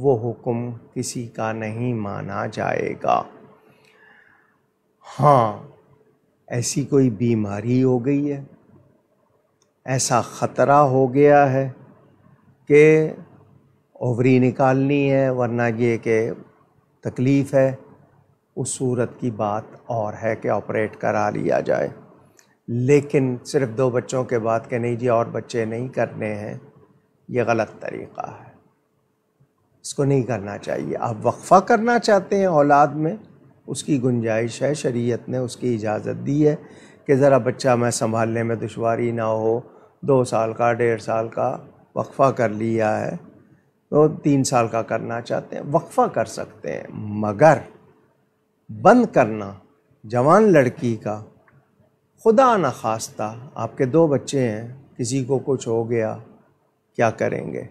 वो हुक्म किसी का नहीं माना जाएगा हाँ ऐसी कोई बीमारी हो गई है ऐसा ख़तरा हो गया है कि ओवरी निकालनी है वरना ये कि तकलीफ़ है उस सूरत की बात और है कि ऑपरेट करा लिया जाए लेकिन सिर्फ दो बच्चों के बाद कहने नहीं जी और बच्चे नहीं करने हैं ये गलत तरीक़ा है इसको नहीं करना चाहिए आप वक्फ़ा करना चाहते हैं औलाद में उसकी गुंजाइश है शरीयत ने उसकी इजाज़त दी है कि ज़रा बच्चा मैं संभालने में दुशारी ना हो दो साल का डेढ़ साल का वक्फ़ा कर लिया है तो तीन साल का करना चाहते हैं वक्फ़ा कर सकते हैं मगर बंद करना जवान लड़की का खुदा ना खास्ता आपके दो बच्चे हैं किसी को कुछ हो गया क्या करेंगे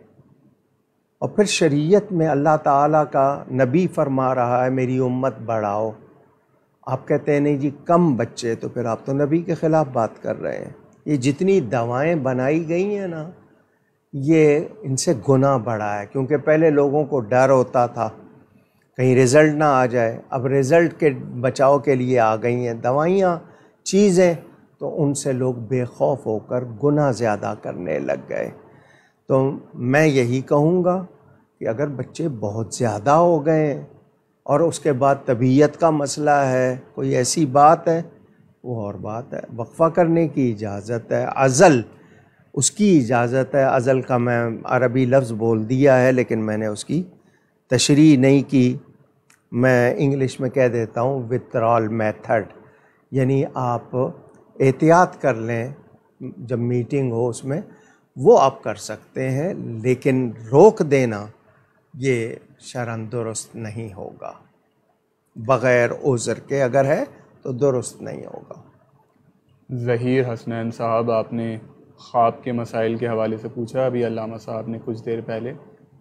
और फिर शरीयत में अल्लाह ताला का नबी फरमा रहा है मेरी उम्मत बढ़ाओ आप कहते हैं नहीं जी कम बच्चे तो फिर आप तो नबी के ख़िलाफ़ बात कर रहे हैं ये जितनी दवाएं बनाई गई हैं ना ये इनसे गुना बढ़ा है क्योंकि पहले लोगों को डर होता था कहीं रिज़ल्ट ना आ जाए अब रिज़ल्ट के बचाव के लिए आ गई हैं दवाइयाँ चीज़ें तो उनसे लोग बेखौफ होकर गुना ज़्यादा करने लग गए तो मैं यही कहूँगा कि अगर बच्चे बहुत ज़्यादा हो गए और उसके बाद तबीयत का मसला है कोई ऐसी बात है वो और बात है वक्फ़ा करने की इजाज़त है अज़ल उसकी इजाज़त है अज़ल का मैं अरबी लफ्ज़ बोल दिया है लेकिन मैंने उसकी तशरी नहीं की मैं इंग्लिश में कह देता हूँ विथड्रॉल मेथड यानी आप एहतियात कर लें जब मीटिंग हो उसमें वो आप कर सकते हैं लेकिन रोक देना ये शरण दुरुस्त नहीं होगा बग़ैर ओज़र के अगर है तो दुरुस्त नहीं होगा ज़हीर हसनैन साहब आपने ख्वाब के मसाइल के हवाले से पूछा अभी अल्लामा साहब ने कुछ देर पहले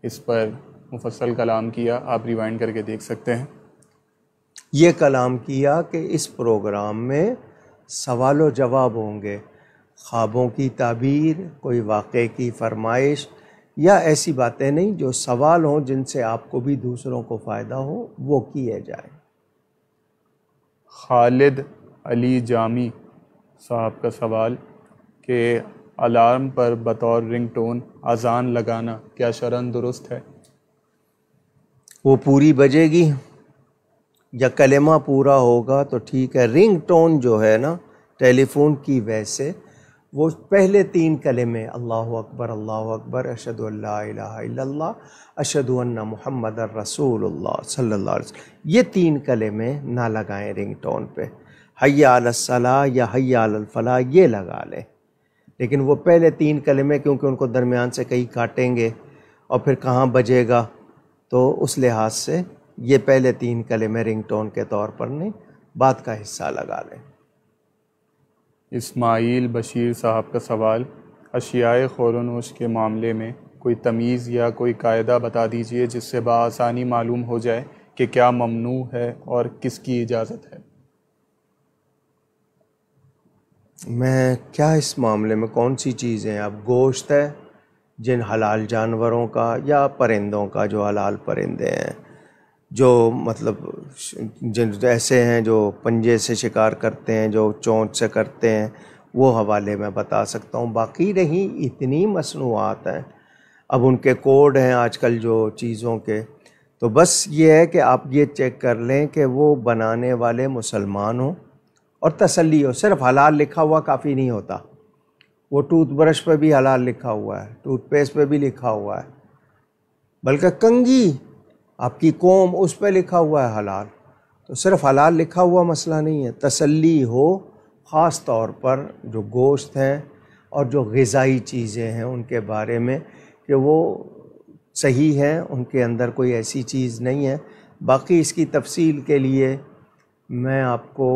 इस पर मुफसल कलाम किया आप रिवाइंड करके देख सकते हैं ये कलाम किया कि इस प्रोग्राम में सवाल जवाब होंगे ख्वाबों की ताबीर कोई वाक़े की फरमाइश या ऐसी बातें नहीं जो सवाल हों जिनसे आपको भी दूसरों को फ़ायदा हो वो किए जाए खालिद अली जामी साहब का सवाल के अलार्म पर बतौर रिंगटोन अजान लगाना क्या शरण दुरुस्त है वो पूरी बजेगी या कलेमा पूरा होगा तो ठीक है रिंग टोन जो है ना टेलीफोन की वैसे वो पहले तीन कले में अल्लाह अकबर अल्लाह अकबर अशद अशदुल्ला मोहम्मद रसूल सल्ला ये तीन कले में ना लगाएं रिंग टोन पर हैयासला या हैयालफला ये लगा लें लेकिन वो पहले तीन कले में क्योंकि उनको दरमियान से कहीं काटेंगे और फिर कहाँ बजेगा तो उस लिहाज से ये पहले तीन कले में रिंग टोन के तौर पर नहीं बात का हिस्सा लगा लें इसमाइल बशीर साहब का सवाल अशियाए खोरनोश के मामले में कोई तमीज़ या कोई कायदा बता दीजिए जिससे बसानी मालूम हो जाए कि क्या ममनू है और किसकी इजाज़त है मैं क्या इस मामले में कौन सी चीज़ें अब गोश्त है जिन हलाल जानवरों का या परिंदों का जो हलाल परिंदे हैं जो मतलब ऐसे हैं जो पंजे से शिकार करते हैं जो चोंच से करते हैं वो हवाले मैं बता सकता हूँ बाकी रही इतनी मसनूआत हैं अब उनके कोड हैं आजकल जो चीज़ों के तो बस ये है कि आप ये चेक कर लें कि वो बनाने वाले मुसलमान हों और तसली हो सिर्फ हलाल लिखा हुआ काफ़ी नहीं होता वो टूथब्रश पे भी हलाल लिखा हुआ है टूथपेस्ट पे भी लिखा हुआ है बल्कि कंगी आपकी कौम उस पर लिखा हुआ है हलाल तो सिर्फ हलाल लिखा हुआ मसला नहीं है तसल्ली हो ख़ास तौर पर जो गोश्त हैं और जो गज़ाई चीज़ें हैं उनके बारे में कि वो सही हैं उनके अंदर कोई ऐसी चीज़ नहीं है बाकी इसकी तफसील के लिए मैं आपको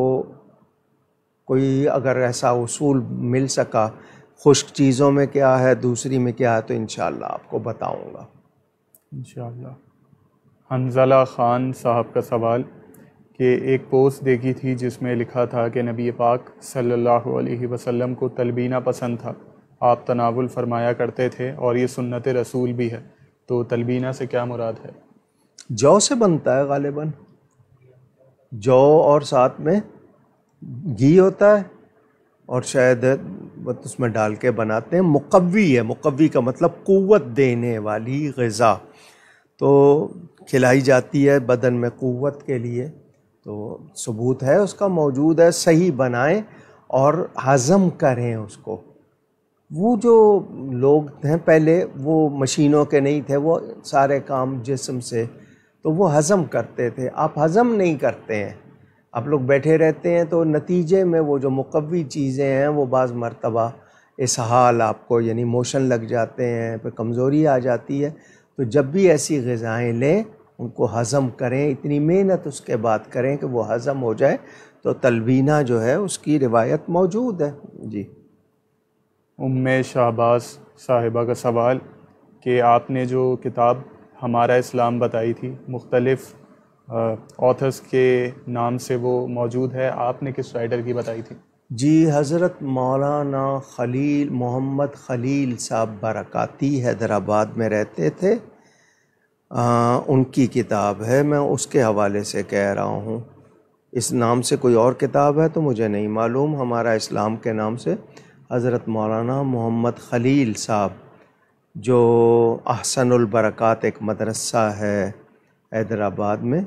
कोई अगर ऐसा उसूल मिल सका खुश्क चीज़ों में क्या है दूसरी में क्या है तो इन आपको बताऊँगा इन हंजला ख़ान साहब का सवाल कि एक पोस्ट देखी थी जिसमें लिखा था कि नबी पाक सल्लल्लाहु अलैहि वसल्लम को तलबीना पसंद था आप तनावुल फरमाया करते थे और ये सुन्नत रसूल भी है तो तलबीना से क्या मुराद है जौ से बनता है गालिबा जौ और साथ में घी होता है और शायद उसमें डाल के बनाते हैं मुकवी है मुकवी का मतलब क़वत देने वाली गज़ा तो खिलाई जाती है बदन में क़वत के लिए तो सबूत है उसका मौजूद है सही बनाएं और हज़म करें उसको वो जो लोग हैं पहले वो मशीनों के नहीं थे वो सारे काम जिसम से तो वो हज़म करते थे आप हज़म नहीं करते हैं आप लोग बैठे रहते हैं तो नतीजे में वो जो मुकवी चीज़ें हैं वो बाज़ मरतबा इसहाल आपको यानी मोशन लग जाते हैं फिर कमज़ोरी आ जाती है तो जब भी ऐसी गज़ाएँ लें उनको हज़म करें इतनी मेहनत उसके बाद करें कि वो हज़म हो जाए तो तलबीना जो है उसकी रिवायत मौजूद है जी उम्मे शाहबाज साहिबा का सवाल कि आपने जो किताब हमारा इस्लाम बताई थी मुख्तलफ़ ऑथर्स के नाम से वो मौजूद है आपने किस राइटर की बताई थी जी हज़रत मौलाना खलील मोहम्मद खलील साहब बरकाती हैदराबाद में रहते थे आ, उनकी किताब है मैं उसके हवाले से कह रहा हूँ इस नाम से कोई और किताब है तो मुझे नहीं मालूम हमारा इस्लाम के नाम से हज़रत मौलाना मोहम्मद खलील साहब जो अहसनबरक़ात एक मदरसा है हैदराबाद में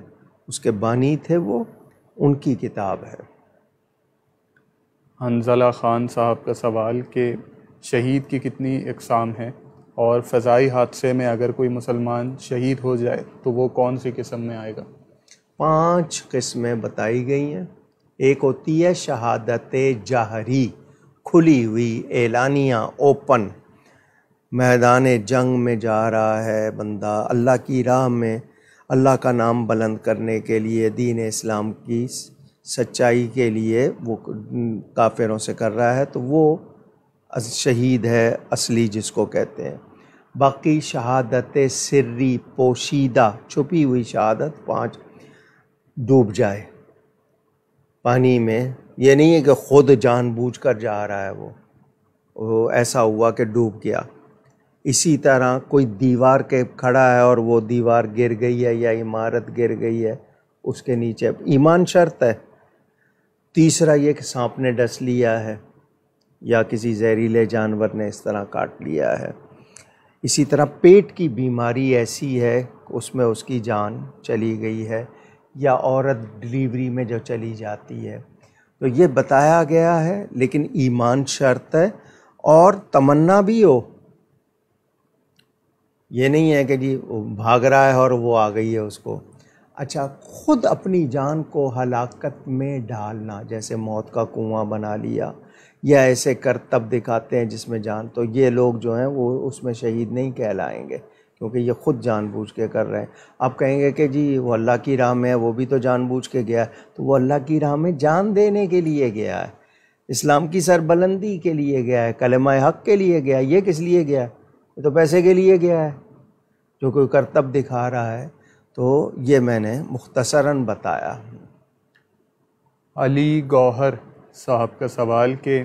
उसके बानी थे वो उनकी किताब है हंजला ख़ान साहब का सवाल कि शहीद की कितनी इकसाम है और फ़जाई हादसे में अगर कोई मुसलमान शहीद हो जाए तो वो कौन सी किस्म में आएगा पांच किस्में बताई गई हैं एक होती है शहादत जहरी खुली हुई एलानिया ओपन मैदान जंग में जा रहा है बंदा अल्लाह की राह में अल्लाह का नाम बुलंद करने के लिए दीन इस्लाम की सच्चाई के लिए वो काफिरों से कर रहा है तो वो शहीद है असली जिसको कहते हैं बाकी शहादत सिर्री पोशीदा छुपी हुई शहादत पाँच डूब जाए पानी में ये नहीं है कि ख़ुद जानबूझकर जा रहा है वो वो ऐसा हुआ कि डूब गया इसी तरह कोई दीवार के खड़ा है और वो दीवार गिर गई है या इमारत गिर गई है उसके नीचे ईमान शर्त है तीसरा ये कि सांप ने डस लिया है या किसी जहरीले जानवर ने इस तरह काट लिया है इसी तरह पेट की बीमारी ऐसी है उसमें उसकी जान चली गई है या औरत डिलीवरी में जो चली जाती है तो ये बताया गया है लेकिन ईमान शर्त है और तमन्ना भी हो ये नहीं है कि जी भाग रहा है और वो आ गई है उसको अच्छा ख़ुद अपनी जान को हलाकत में डालना जैसे मौत का कुआं बना लिया या ऐसे करतब दिखाते हैं जिसमें जान तो ये लोग जो हैं वो उसमें शहीद नहीं कहलाएंगे क्योंकि ये ख़ुद जानबूझ के कर रहे हैं आप कहेंगे कि जी वो अल्लाह की राह में है वो भी तो जानबूझ के गया है तो वो अल्लाह की राह में जान देने के लिए गया है इस्लाम की सरबलंदी के लिए गया है कलमा हक के लिए गया है ये किस लिए गया है ये तो पैसे के लिए गया है जो कोई करतब दिखा रहा है तो ये मैंने मुख्तसरा बताया अली गौहर साहब का सवाल कि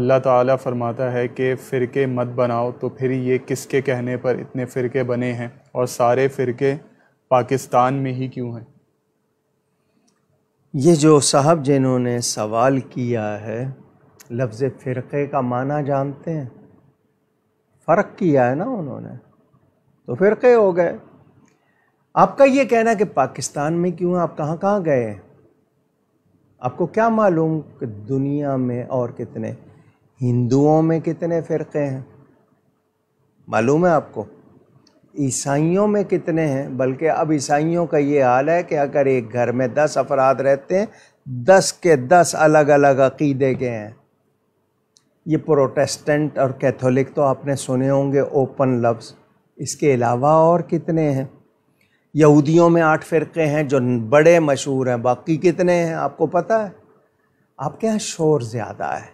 अल्लाह ताला फरमाता है कि फ़िरके मत बनाओ तो फिर ये किसके कहने पर इतने फ़िरके बने हैं और सारे फ़िरके पाकिस्तान में ही क्यों हैं ये जो साहब जिन्होंने सवाल किया है लफ्ज़ फ़िरके का माना जानते हैं फ़र्क किया है ना उन्होंने तो फ़िरके हो गए आपका ये कहना कि पाकिस्तान में क्यों आप कहाँ कहाँ गए हैं आपको क्या मालूम कि दुनिया में और कितने हिंदुओं में कितने फ़िरक़े हैं मालूम है आपको ईसाइयों में कितने हैं बल्कि अब ईसाइयों का ये हाल है कि अगर एक घर में दस अफराद रहते हैं दस के दस अलग अलग अकीदे के हैं ये प्रोटेस्टेंट और कैथोलिक तो आपने सुने होंगे ओपन लफ्ज़ इसके अलावा और कितने हैं यहूदियों में आठ फ़िरके हैं जो बड़े मशहूर हैं बाकी कितने हैं आपको पता है आपके यहाँ शोर ज़्यादा है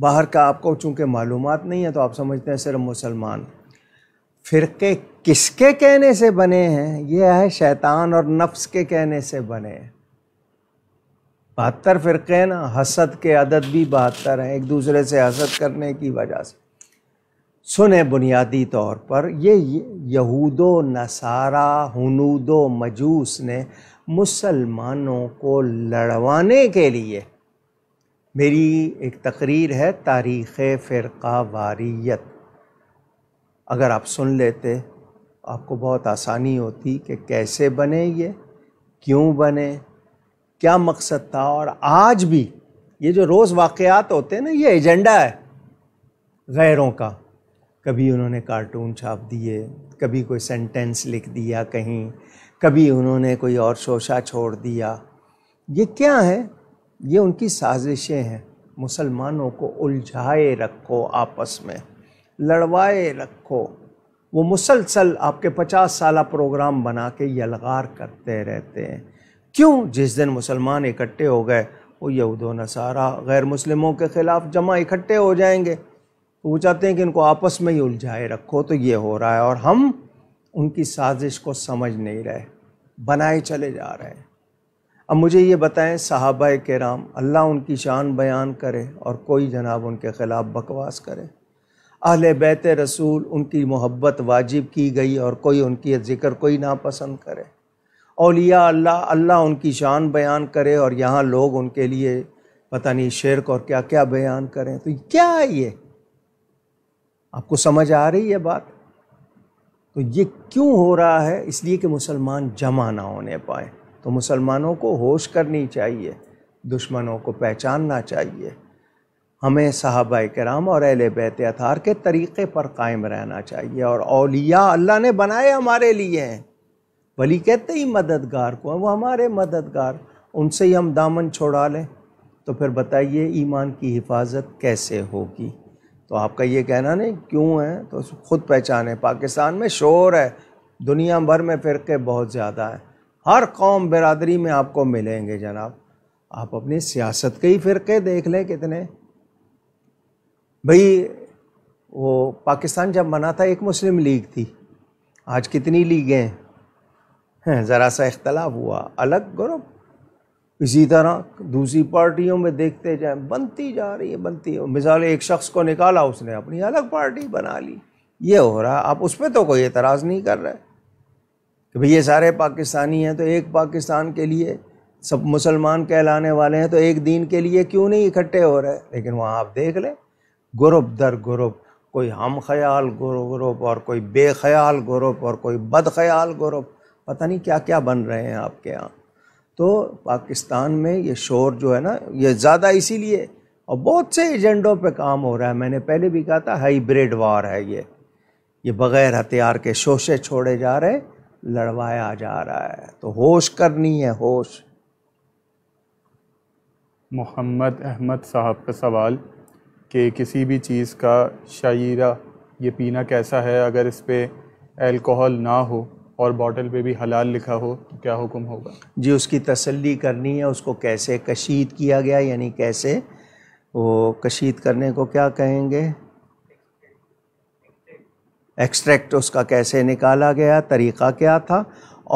बाहर का आपको चूंकि मालूम नहीं है तो आप समझते हैं सिर्फ मुसलमान फ़िरके किसके कहने से बने हैं यह है शैतान और नफ्स के कहने से बने हैं बहत्तर फ़िरके ना हसद के अदद भी बहत्तर हैं एक दूसरे से हसद करने की वजह से सुने बुनियादी तौर पर ये यहूद नसारा हनूद मजूस ने मुसलमानों को लड़वाने के लिए मेरी एक तकरीर है तारीख़ फ़िरका वारियत अगर आप सुन लेते आपको बहुत आसानी होती कि कैसे बने ये क्यों बने क्या मकसद था और आज भी ये जो रोज़ वाक़ होते हैं ना ये एजेंडा है गैरों का कभी उन्होंने कार्टून छाप दिए कभी कोई सेंटेंस लिख दिया कहीं कभी उन्होंने कोई और शोशा छोड़ दिया ये क्या है ये उनकी साजिशें हैं मुसलमानों को उलझाए रखो आपस में लड़वाए रखो वो मुसलसल आपके पचास साल प्रोग्राम बना के यलगार करते रहते हैं क्यों जिस दिन मुसलमान इकट्ठे हो गए वो यहूद नसारा गैर मुस्लिमों के ख़िलाफ़ जमा इकट्ठे हो जाएंगे तो वो चाहते हैं कि इनको आपस में ही उलझाए रखो तो ये हो रहा है और हम उनकी साजिश को समझ नहीं रहे बनाए चले जा रहे हैं अब मुझे ये बताएं साहबा राम अल्लाह उनकी शान बयान करे और कोई जनाब उनके ख़िलाफ़ बकवास करे अहल बैत रसूल उनकी मोहब्बत वाजिब की गई और कोई उनकी ज़िक्र कोई नापसंद करे अलिया अल्लाह अल्लाह उनकी शान बयान करे और यहाँ लोग उनके लिए पता नहीं शेर और क्या क्या बयान करें तो क्या है ये आपको समझ आ रही है बात तो ये क्यों हो रहा है इसलिए कि मुसलमान जमा ना होने पाए तो मुसलमानों को होश करनी चाहिए दुश्मनों को पहचानना चाहिए हमें साहबा कराम और अहल बैत अतार के तरीक़े पर कायम रहना चाहिए और अलिया अल्लाह ने बनाए हमारे लिए हैं भली कहते ही मददगार को वो हमारे मददगार उनसे ही हम दामन छोड़ा लें तो फिर बताइए ईमान की हिफाजत कैसे होगी तो आपका ये कहना नहीं क्यों है तो खुद पहचान है पाकिस्तान में शोर है दुनिया भर में फ़िरके बहुत ज़्यादा हैं हर कौम बरदरी में आपको मिलेंगे जनाब आप अपनी सियासत के ही फ़िरके देख लें कितने भाई वो पाकिस्तान जब बना था एक मुस्लिम लीग थी आज कितनी लीगें हैं ज़रा सा इख्तलाफ हुआ अलग ग्रुप इसी तरह दूसरी पार्टियों में देखते जाए बनती जा रही है बनती है मिसाल एक शख्स को निकाला उसने अपनी अलग पार्टी बना ली ये हो रहा है आप उस पर तो कोई एतराज़ नहीं कर रहे कि भाई ये सारे पाकिस्तानी हैं तो एक पाकिस्तान के लिए सब मुसलमान कहलाने वाले हैं तो एक दिन के लिए क्यों नहीं इकट्ठे हो रहे लेकिन वहाँ आप देख लें ग्रुप दर ग्रुप कोई हम ख्याल ग्रुप और कोई बेख्याल ग्रुप और कोई बद ख्याल ग्रुप पता नहीं क्या क्या बन रहे हैं आपके यहाँ तो पाकिस्तान में ये शोर जो है ना ये ज़्यादा इसीलिए और बहुत से एजेंडों पे काम हो रहा है मैंने पहले भी कहा था हाइब्रिड वार है ये ये बग़ैर हथियार के शोशे छोड़े जा रहे लड़वाया जा रहा है तो होश करनी है होश मोहम्मद अहमद साहब का सवाल कि किसी भी चीज़ का शायरा ये पीना कैसा है अगर इस पर एल्कोहल ना हो और बॉटल पे भी हलाल लिखा हो तो क्या हुक्म होगा जी उसकी तसल्ली करनी है उसको कैसे कशीद किया गया यानी कैसे वो कशीद करने को क्या कहेंगे एक्सट्रैक्ट उसका कैसे निकाला गया तरीक़ा क्या था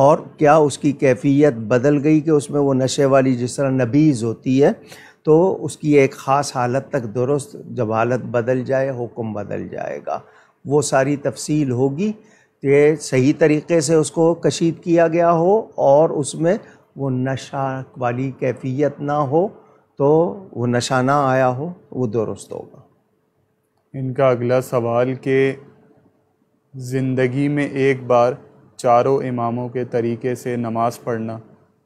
और क्या उसकी कैफियत बदल गई कि उसमें वो नशे वाली जिस तरह नबीज़ होती है तो उसकी एक ख़ास हालत तक दुरुस्त जब हालत बदल जाए हुक्म बदल जाएगा वो सारी तफसील होगी ये सही तरीके से उसको कशीद किया गया हो और उसमें वो नशा वाली कैफियत ना हो तो वो नशा ना आया हो वो दुरुस्त होगा इनका अगला सवाल कि ज़िंदगी में एक बार चारों इमामों के तरीके से नमाज़ पढ़ना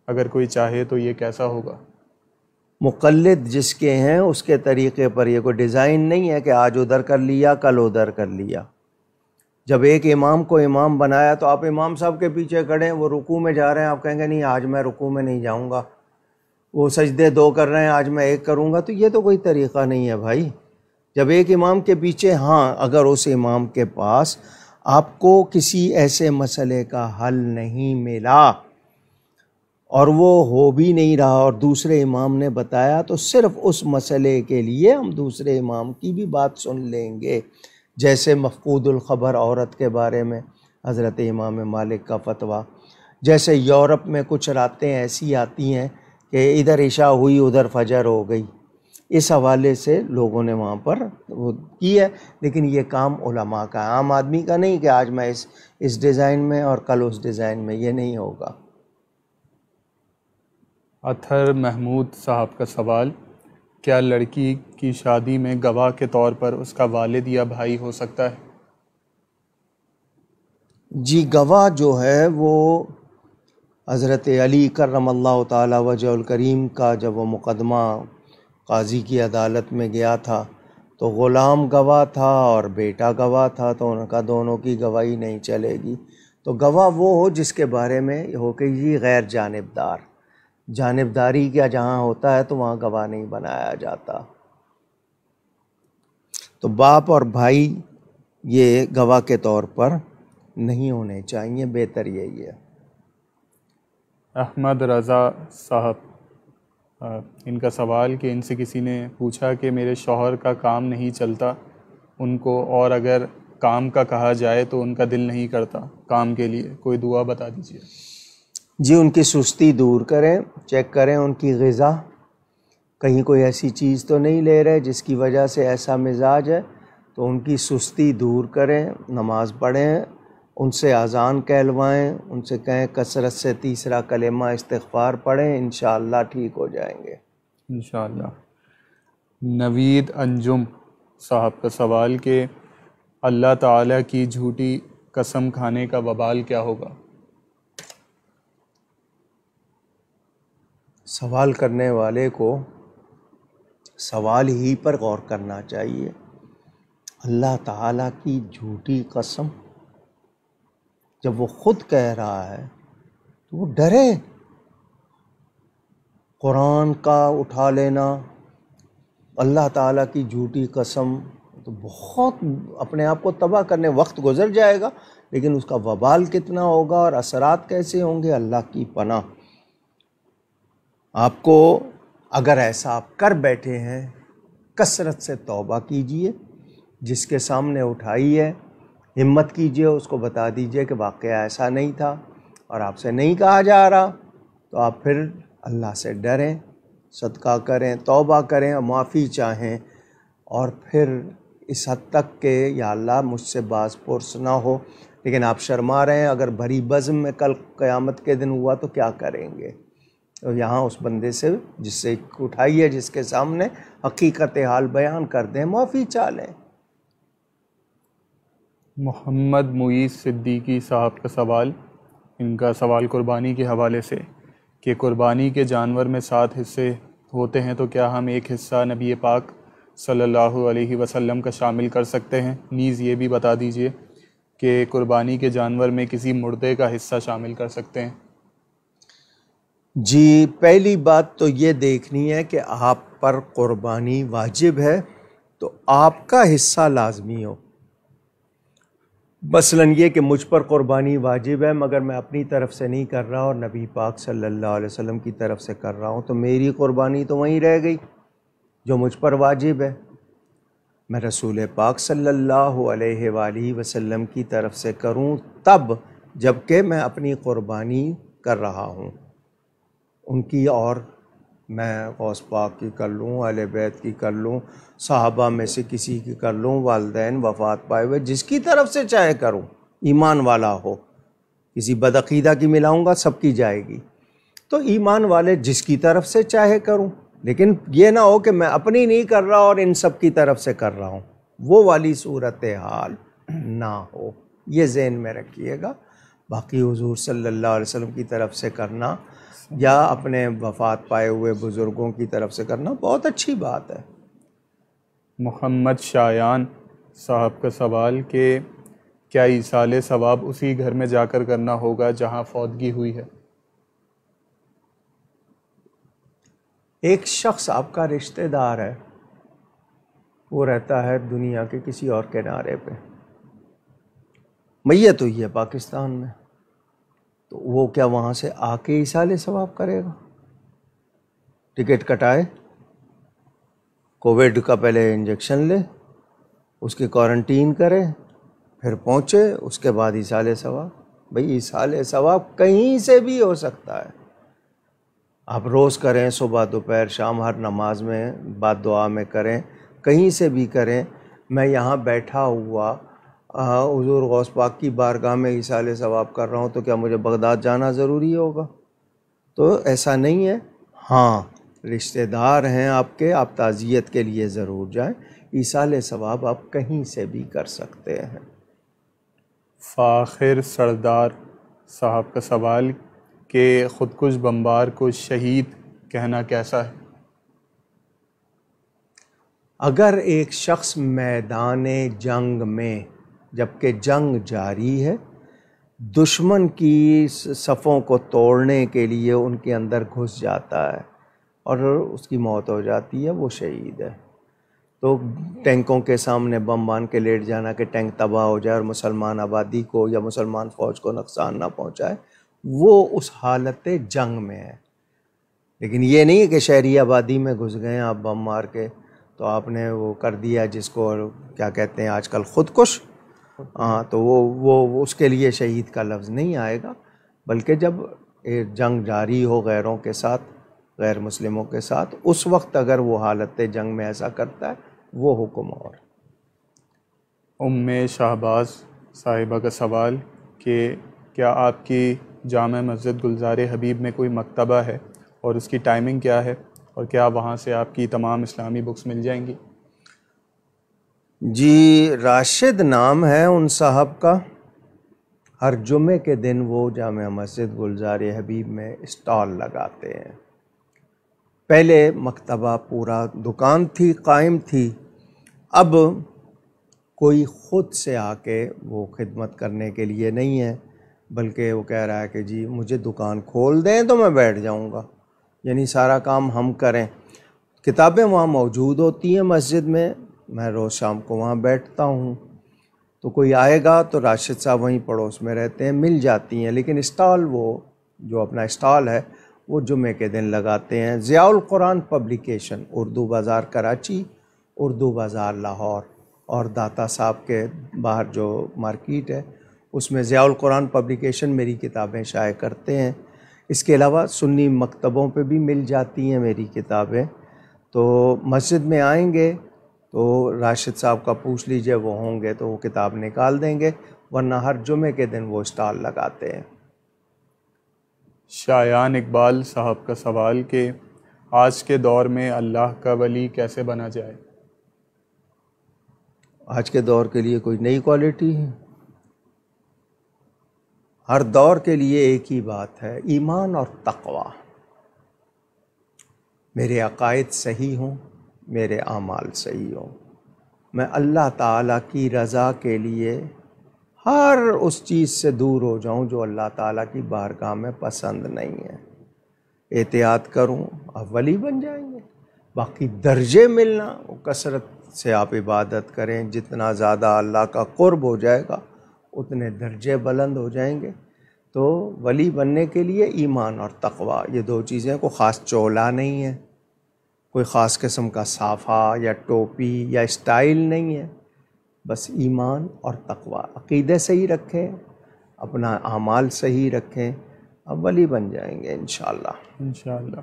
अगर कोई चाहे तो ये कैसा होगा मुकलद जिसके हैं उसके तरीके पर ये कोई डिज़ाइन नहीं है कि आज उधर कर लिया कल उधर कर लिया जब एक इमाम को इमाम बनाया तो आप इमाम साहब के पीछे खड़े हैं वो रुकू में जा रहे हैं आप कहेंगे नहीं आज मैं रुकू में नहीं जाऊँगा वो सजदे दो कर रहे हैं आज मैं एक करूँगा तो ये तो कोई तरीक़ा नहीं है भाई जब एक इमाम के पीछे हाँ अगर उस इमाम के पास आपको किसी ऐसे मसले का हल नहीं मिला और वो हो भी नहीं रहा और दूसरे इमाम ने बताया तो सिर्फ़ उस मसले के लिए हम दूसरे इमाम की भी बात सुन लेंगे जैसे ख़बर औरत के बारे में हज़रत इमाम मालिक का फतवा जैसे यूरोप में कुछ रातें ऐसी आती हैं कि इधर इशा हुई उधर फजर हो गई इस हवाले से लोगों ने वहाँ पर वो की है लेकिन ये काम उलमा का आम आदमी का नहीं कि आज मैं इस इस डिज़ाइन में और कल उस डिज़ाइन में ये नहीं होगा अथर महमूद साहब का सवाल क्या लड़की की शादी में गवाह के तौर पर उसका वालिद या भाई हो सकता है जी गवाह जो है वो हज़रत अली करम अल्लाह करीम का जब वो मुकदमा काजी की अदालत में गया था तो ग़ुलाम गवाह था और बेटा गवाह था तो उनका दोनों की गवाही नहीं चलेगी तो गवाह वो हो जिसके बारे में हो कि ये गैर जानबदार जानबदारी का जहाँ होता है तो वहाँ गवाह नहीं बनाया जाता तो बाप और भाई ये गवाह के तौर पर नहीं होने चाहिए बेहतर यही है अहमद रज़ा साहब इनका सवाल कि इनसे किसी ने पूछा कि मेरे शौहर का काम नहीं चलता उनको और अगर काम का कहा जाए तो उनका दिल नहीं करता काम के लिए कोई दुआ बता दीजिए जी उनकी सुस्ती दूर करें चेक करें उनकी गज़ा कहीं कोई ऐसी चीज़ तो नहीं ले रहे जिसकी वजह से ऐसा मिजाज है तो उनकी सुस्ती दूर करें नमाज़ पढ़ें उनसे आज़ान कहलवाएँ उनसे कहें कसरत से तीसरा कलेमा इस्तार पढ़ें इन ठीक हो जाएंगे इन नवीद अंजुम साहब का सवाल के अल्लाह ताला की झूठी कसम खाने का बबाल क्या होगा सवाल करने वाले को सवाल ही पर गौर करना चाहिए अल्लाह ताला की झूठी कसम जब वो ख़ुद कह रहा है तो वो डरे कुरान का उठा लेना अल्लाह ताला की झूठी कसम तो बहुत अपने आप को तबाह करने वक्त गुजर जाएगा लेकिन उसका वबाल कितना होगा और असरात कैसे होंगे अल्लाह की पनाह आपको अगर ऐसा आप कर बैठे हैं कसरत से तौबा कीजिए जिसके सामने उठाई है हिम्मत कीजिए उसको बता दीजिए कि वाक़ ऐसा नहीं था और आपसे नहीं कहा जा रहा तो आप फिर अल्लाह से डरें सदका करें तौबा करें और माफ़ी चाहें और फिर इस हद तक के या अल्लाह मुझसे बाज पुरस ना हो लेकिन आप शर्मा रहे हैं अगर भरी बज़म में कल क़यामत के दिन हुआ तो क्या करेंगे तो यहाँ उस बंदे से जिससे उठाइए जिसके सामने हकीकत हाल बयान कर दें माफ़ी चाह लें मोहम्मद मुईस सिद्दीकी साहब का सवाल इनका सवाल कुर्बानी के हवाले से कि कुर्बानी के जानवर में सात हिस्से होते हैं तो क्या हम एक हिस्सा नबी पाक सल्लल्लाहु अलैहि वसल्लम का शामिल कर सकते हैं नीज़ ये भी बता दीजिए कि कुर्बानी के जानवर में किसी मुर्दे का हिस्सा शामिल कर सकते हैं जी पहली बात तो ये देखनी है कि आप पर क़ुरबानी वाजिब है तो आपका हिस्सा लाजमी हो मसलन ये कि मुझ पर क़ुरबानी वाजिब है मगर मैं अपनी तरफ से नहीं कर रहा और नबी पाक सल्लल्लाहु अलैहि वसल्लम की तरफ से कर रहा हूँ तो मेरी क़ुरबानी तो वहीं रह गई जो मुझ पर वाजिब है मैं रसूल पाक सल्लल्लाहु अलैहि वसल्लम की तरफ से करूँ तब जबकि मैं अपनी क़ुरबानी कर रहा हूँ उनकी और मैं गौस पाक की कर लूँ अल बैत की कर लूँ साहबा में से किसी की कर लूँ वालदेन वफात पाए हुए जिसकी तरफ से चाहे करूँ ईमान वाला हो किसी बदकीदा की मिलाऊँगा सबकी जाएगी तो ईमान वाले जिसकी तरफ से चाहे करूँ लेकिन ये ना हो कि मैं अपनी नहीं कर रहा और इन सब की तरफ से कर रहा हूँ वो वाली सूरत हाल ना हो ये जहन में रखिएगा बाकी हजूर सल्ला वसम की तरफ से करना या अपने वफात पाए हुए बुज़ुर्गों की तरफ से करना बहुत अच्छी बात है मोहम्मद शायान साहब का सवाल कि क्या ईसाल सवाब उसी घर में जाकर करना होगा जहां फौदगी हुई है एक शख्स आपका रिश्तेदार है वो रहता है दुनिया के किसी और किनारे पे मैयत हुई है पाकिस्तान में तो वो क्या वहाँ से आके साले सवाब करेगा टिकट कटाए कोविड का पहले इंजेक्शन ले उसकी क्वारंटीन करे फिर पहुँचे उसके बाद साले सवाब भाई इसाले सवाब कहीं से भी हो सकता है आप रोज़ करें सुबह दोपहर शाम हर नमाज में बाद दुआ में करें कहीं से भी करें मैं यहाँ बैठा हुआ हजूर हाँ, गौस पाक की बारगाह में इसाल सवाब कर रहा हूँ तो क्या मुझे बगदाद जाना ज़रूरी होगा तो ऐसा नहीं है हाँ रिश्तेदार हैं आपके आप ताज़ियत के लिए ज़रूर जाएं ईसाल सवाब आप कहीं से भी कर सकते हैं फ़ाखिर सरदार साहब का सवाल कि ख़ुदकुश बम्बार को शहीद कहना कैसा है अगर एक शख्स मैदान जंग में जबकि जंग जारी है दुश्मन की सफ़ों को तोड़ने के लिए उनके अंदर घुस जाता है और उसकी मौत हो जाती है वो शहीद है तो टैंकों के सामने बम बांध के लेट जाना कि टैंक तबाह हो जाए और मुसलमान आबादी को या मुसलमान फ़ौज को नुकसान ना पहुंचाए वो उस हालत जंग में है लेकिन ये नहीं है कि शहरी आबादी में घुस गए आप बम मार के तो आपने वो कर दिया जिसको क्या कहते हैं आजकल ख़ुदकुश हाँ तो वो वो उसके लिए शहीद का लफ्ज़ नहीं आएगा बल्कि जब जंग जारी हो गैरों के साथ गैर मुस्लिमों के साथ उस वक्त अगर वो हालत जंग में ऐसा करता है वो हुक्म और उम शाहबाज साहिबा का सवाल कि क्या आपकी जाम मस्जिद गुलजार हबीब में कोई मकतबा है और उसकी टाइमिंग क्या है और क्या वहाँ से आपकी तमाम इस्लामी बुक्स मिल जाएंगी जी राशिद नाम है उन साहब का हर जुमे के दिन वो जाम मस्जिद गुलजार हबीब में स्टॉल लगाते हैं पहले मकतबा पूरा दुकान थी कायम थी अब कोई ख़ुद से आके वो खिदमत करने के लिए नहीं है बल्कि वो कह रहा है कि जी मुझे दुकान खोल दें तो मैं बैठ जाऊंगा यानी सारा काम हम करें किताबें वहाँ मौजूद होती हैं मस्जिद में मैं रोज़ शाम को वहाँ बैठता हूँ तो कोई आएगा तो राशिद साहब वहीं पड़ोस में रहते हैं मिल जाती हैं लेकिन स्टॉल वो जो अपना स्टॉल है वो जुमे के दिन लगाते हैं ज़ियाल कुरान पब्लिकेशन उर्दू बाज़ार कराची उर्दू बाज़ार लाहौर और दाता साहब के बाहर जो मार्केट है उसमें ज़ियाल कुरान पब्लिकेशन मेरी किताबें शाये करते हैं इसके अलावा सुन्नी मकतबों पे भी मिल जाती हैं मेरी किताबें तो मस्जिद में आएंगे तो राशिद साहब का पूछ लीजिए वो होंगे तो वो किताब निकाल देंगे वरना हर जुमे के दिन वो स्टाल लगाते हैं शायान इकबाल साहब का सवाल कि आज के दौर में अल्लाह का वली कैसे बना जाए आज के दौर के लिए कोई नई क्वालिटी है हर दौर के लिए एक ही बात है ईमान और तकवा मेरे अकायद सही हों मेरे अमाल सही हो मैं अल्लाह ताला की रज़ा के लिए हर उस चीज़ से दूर हो जाऊं जो अल्लाह ताला की बारगाह में पसंद नहीं है एहतियात करूं आप वली बन जाएंगे बाकी दर्जे मिलना वो कसरत से आप इबादत करें जितना ज़्यादा अल्लाह का क़ुरब हो जाएगा उतने दर्जे बुलंद हो जाएंगे तो वली बनने के लिए ईमान और तकवा ये दो चीज़ें को ख़ास चोला नहीं है कोई ख़ास किस्म का साफ़ा या टोपी या स्टाइल नहीं है बस ईमान और तकवा अकीदे सही रखें अपना अमाल सही रखें अब वली बन जाएंगे इन इन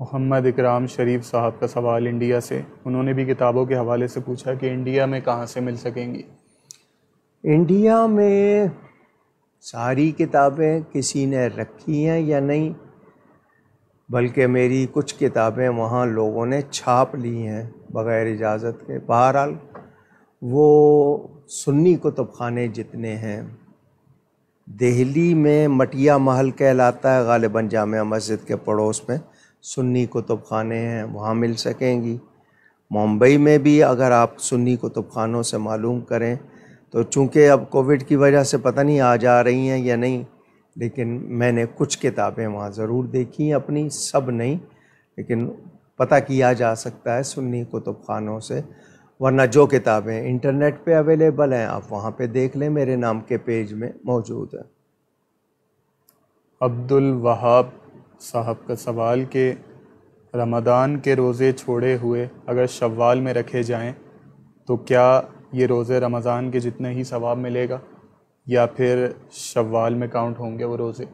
मोहम्मद इकराम शरीफ साहब का सवाल इंडिया से उन्होंने भी किताबों के हवाले से पूछा कि इंडिया में कहाँ से मिल सकेंगी इंडिया में सारी किताबें किसी ने रखी हैं या नहीं बल्कि मेरी कुछ किताबें वहाँ लोगों ने छाप ली हैं बग़ैर इजाज़त के बहरहाल वो सुन्नी कुतुब खाने जितने हैं दिल्ली में मटिया महल कहलाता है गालिबा जाम मस्जिद के पड़ोस में सुन्नी कुतुब खाने हैं वहाँ मिल सकेंगी मुंबई में भी अगर आप सुन्नी कुतुब खानों से मालूम करें तो चूँकि अब कोविड की वजह से पता नहीं आ जा रही हैं या नहीं लेकिन मैंने कुछ किताबें वहाँ ज़रूर देखी अपनी सब नहीं लेकिन पता किया जा सकता है सुन्नी कुतुब खानों से वरना जो किताबें इंटरनेट पे अवेलेबल हैं आप वहाँ पे देख लें मेरे नाम के पेज में मौजूद है अब्दुल वहाब साहब का सवाल के रमदान के रोज़े छोड़े हुए अगर शवाल में रखे जाएं तो क्या ये रोज़े रमज़ान के जितने ही सवाब मिलेगा या फिर शवाल में काउंट होंगे वो रोज़े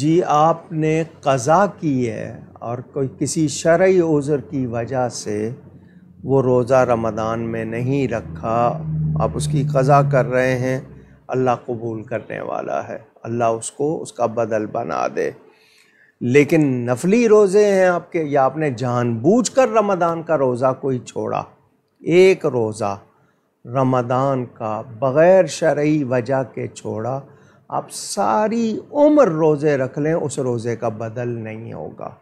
जी आपने कज़ा की है और कोई किसी शर्य उज़र की वजह से वो रोज़ा रमदान में नहीं रखा आप उसकी कज़ा कर रहे हैं अल्लाह कबूल करने वाला है अल्लाह उसको उसका बदल बना दे लेकिन नफली रोज़े हैं आपके या आपने जानबूझ कर रमदान का रोज़ा कोई छोड़ा एक रोज़ा रमदान का बग़ैर शरी वजह के छोड़ा आप सारी उम्र रोज़े रख लें उस रोज़े का बदल नहीं होगा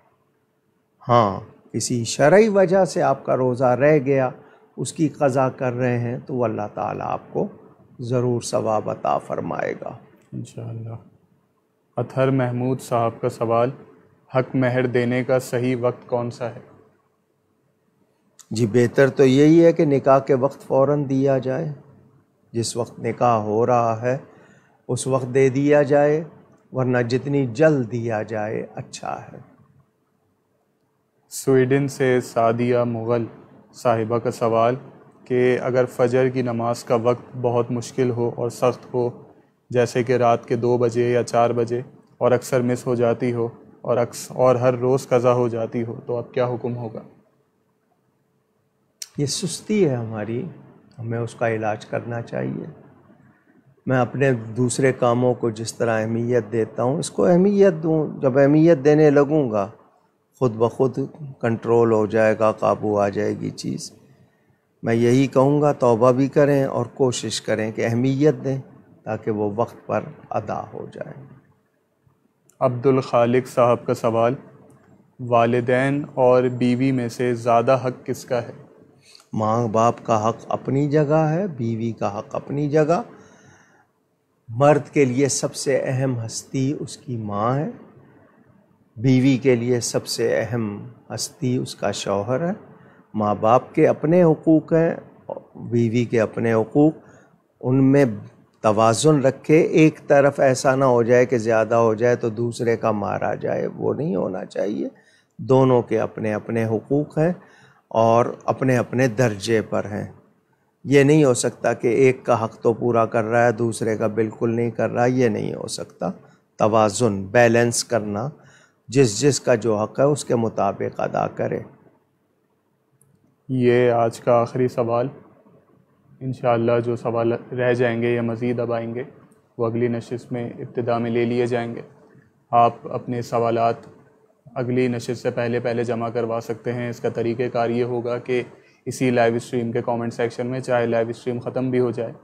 हाँ किसी शर्य वजह से आपका रोज़ा रह गया उसकी कज़ा कर रहे हैं तो अल्लाह ताला आपको ज़रूर सवाब अता फ़रमाएगा इन अथर महमूद साहब का सवाल हक महर देने का सही वक्त कौन सा है जी बेहतर तो यही है कि निकाह के वक्त फ़ौर दिया जाए जिस वक्त निकाह हो रहा है उस वक्त दे दिया जाए वरना जितनी जल्द दिया जाए अच्छा है स्वीडन से सादिया मुग़ल साहिबा का सवाल कि अगर फजर की नमाज का वक्त बहुत मुश्किल हो और सख्त हो जैसे कि रात के दो बजे या चार बजे और अक्सर मिस हो जाती हो और अक्स और हर रोज़ कज़ा हो जाती हो तो अब क्या हुक्म होगा ये सुस्ती है हमारी हमें उसका इलाज करना चाहिए मैं अपने दूसरे कामों को जिस तरह अहमियत देता हूँ इसको अहमियत दूँ जब अहमियत देने लगूँगा ख़ुद ब खुद कंट्रोल हो जाएगा काबू आ जाएगी चीज़ मैं यही कहूँगा तौबा भी करें और कोशिश करें कि अहमियत दें ताकि वो वक्त पर अदा हो जाए अब्दुल खालिक साहब का सवाल वालदेन और बीवी में से ज़्यादा हक किसका है माँ बाप का हक अपनी जगह है बीवी का हक अपनी जगह मर्द के लिए सबसे अहम हस्ती उसकी माँ है बीवी के लिए सबसे अहम हस्ती उसका शौहर है माँ बाप के अपने हकूक़ हैं बीवी के अपने हकूक़ उनमें तोज़ुन रखे एक तरफ ऐसा ना हो जाए कि ज़्यादा हो जाए तो दूसरे का मारा जाए वो नहीं होना चाहिए दोनों के अपने अपने हकूक़ हैं और अपने अपने दर्जे पर हैं ये नहीं हो सकता कि एक का हक़ तो पूरा कर रहा है दूसरे का बिल्कुल नहीं कर रहा ये नहीं हो सकता तोज़ुन बैलेंस करना जिस जिस का जो हक़ है उसके मुताबिक अदा करें ये आज का आखिरी सवाल इन जो सवाल रह जाएंगे या मज़ीद अब आएंगे वो अगली नशिस में इब्तदा में ले लिए जाएंगे आप अपने सवालात अगली नशे से पहले पहले जमा करवा सकते हैं इसका तरीक़ेकार ये होगा कि इसी लाइव स्ट्रीम के कमेंट सेक्शन में चाहे लाइव स्ट्रीम ख़त्म भी हो जाए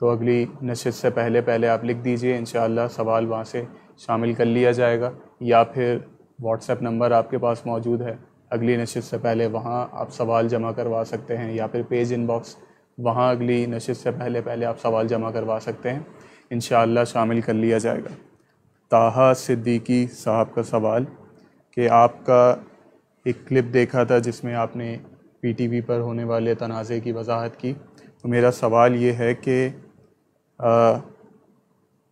तो अगली नशे से पहले पहले आप लिख दीजिए इन सवाल वहाँ से शामिल कर लिया जाएगा या फिर व्हाट्सएप नंबर आपके पास मौजूद है अगली नशे से पहले वहाँ आप सवाल जमा करवा सकते हैं या फिर पेज इनबॉक्स वहाँ अगली नशे से पहले पहले आप सवाल जमा करवा सकते हैं इन शामिल कर लिया जाएगा ताहा सिद्दीकी साहब का सवाल कि आपका एक क्लिप देखा था जिसमें आपने पीटीवी पर होने वाले तनाज़े की वजाहत की तो मेरा सवाल ये है कि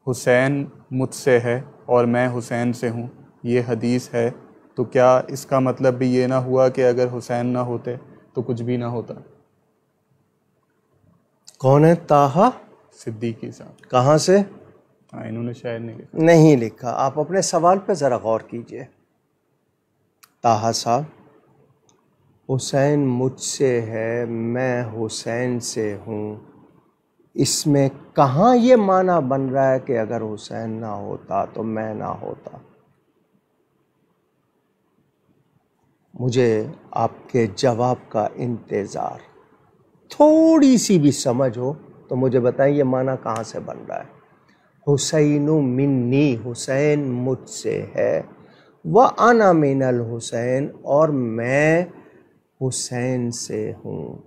हुसैन मुझसे है और मैं हुसैन से हूँ ये हदीस है तो क्या इसका मतलब भी ये ना हुआ कि अगर हुसैन ना होते तो कुछ भी ना होता कौन है ताहा सिद्दीकी साहब कहाँ से हाँ इन्होंने शायद नहीं लिखा नहीं लिखा आप अपने सवाल पर ज़रा गौर कीजिए ताहा साहब हुसैन मुझसे है मैं हुसैन से हूँ इसमें कहाँ ये माना बन रहा है कि अगर हुसैन ना होता तो मैं ना होता मुझे आपके जवाब का इंतज़ार थोड़ी सी भी समझ हो तो मुझे बताएं ये माना कहाँ से बन रहा है हुसैन मिन्नी हुसैन मुझसे है व आना मिनल हुसैन और मैं हुसैन से हूँ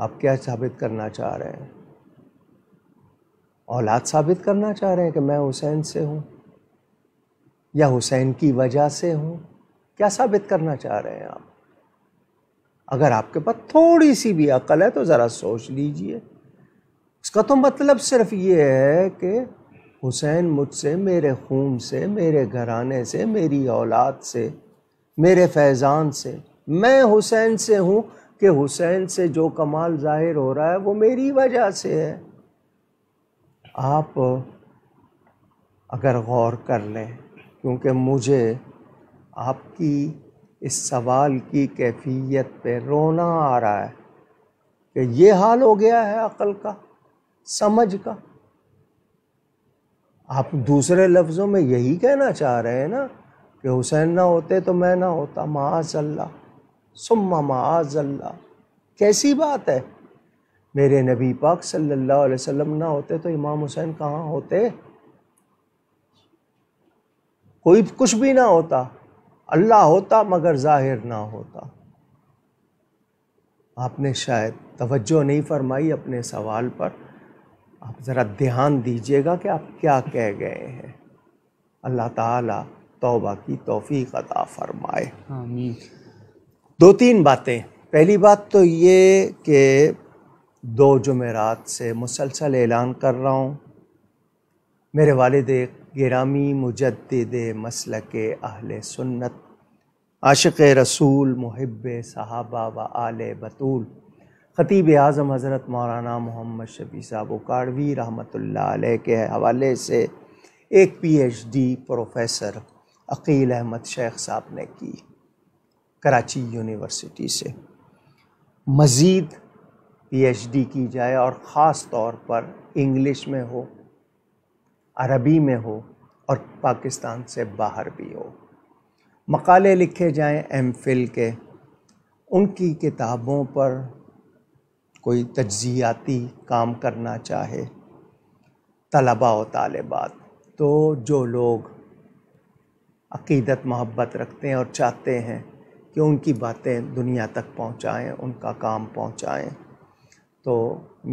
आप क्या साबित करना चाह रहे हैं औलाद साबित करना चाह रहे हैं कि मैं हुसैन से हूँ या हुसैन की वजह से हूँ क्या साबित करना चाह रहे हैं आप अगर आपके पास थोड़ी सी भी अकल है तो ज़रा सोच लीजिए इसका तो मतलब सिर्फ ये है कि हुसैन मुझसे मेरे खून से मेरे घराने से मेरी औलाद से मेरे फैज़ान से मैं हुसैन से हूँ कि हुसैन से जो कमाल ज़ाहिर हो रहा है वो मेरी वजह से है आप अगर गौर कर लें क्योंकि मुझे आपकी इस सवाल की कैफियत पे रोना आ रहा है कि ये हाल हो गया है अकल का समझ का आप दूसरे लफ्ज़ों में यही कहना चाह रहे हैं ना कि हुसैन ना होते तो मैं ना होता माजल्ला सुम्मा माजल्ला कैसी बात है मेरे नबी पाक सल्लल्लाहु अलैहि वसल्लम ना होते तो इमाम हुसैन कहाँ होते कोई कुछ भी ना होता अल्लाह होता मगर ज़ाहिर ना होता आपने शायद तवज्जो नहीं फरमाई अपने सवाल पर आप ज़रा ध्यान दीजिएगा कि आप क्या कह गए हैं अल्लाह ताला तौबा की तोफ़ी अदा फरमाए आमीन दो तीन बातें पहली बात तो ये कि दो जुमेरात से मुसलसल ऐलान कर रहा हूँ मेरे वालद गिरामी मुजद मसल के अहल सुन्नत आशिक रसूल मुहब सहाबा व आल बतूल ख़तीब आज़म हज़रत मौलाना मोहम्मद शफी साहब काड़वी रहमत के हवाले से एक पीएचडी प्रोफेसर अकील अहमद शेख साहब ने की कराची यूनिवर्सिटी से मज़ीद पीएचडी की जाए और ख़ास तौर पर इंग्लिश में हो अरबी में हो और पाकिस्तान से बाहर भी हो मकाले लिखे जाएं एम फिल के उनकी किताबों पर कोई तजियाती काम करना चाहे तलबा और तालबात तो जो लोग अक़ीदत मोहब्बत रखते हैं और चाहते हैं कि उनकी बातें दुनिया तक पहुंचाएं उनका काम पहुंचाएं तो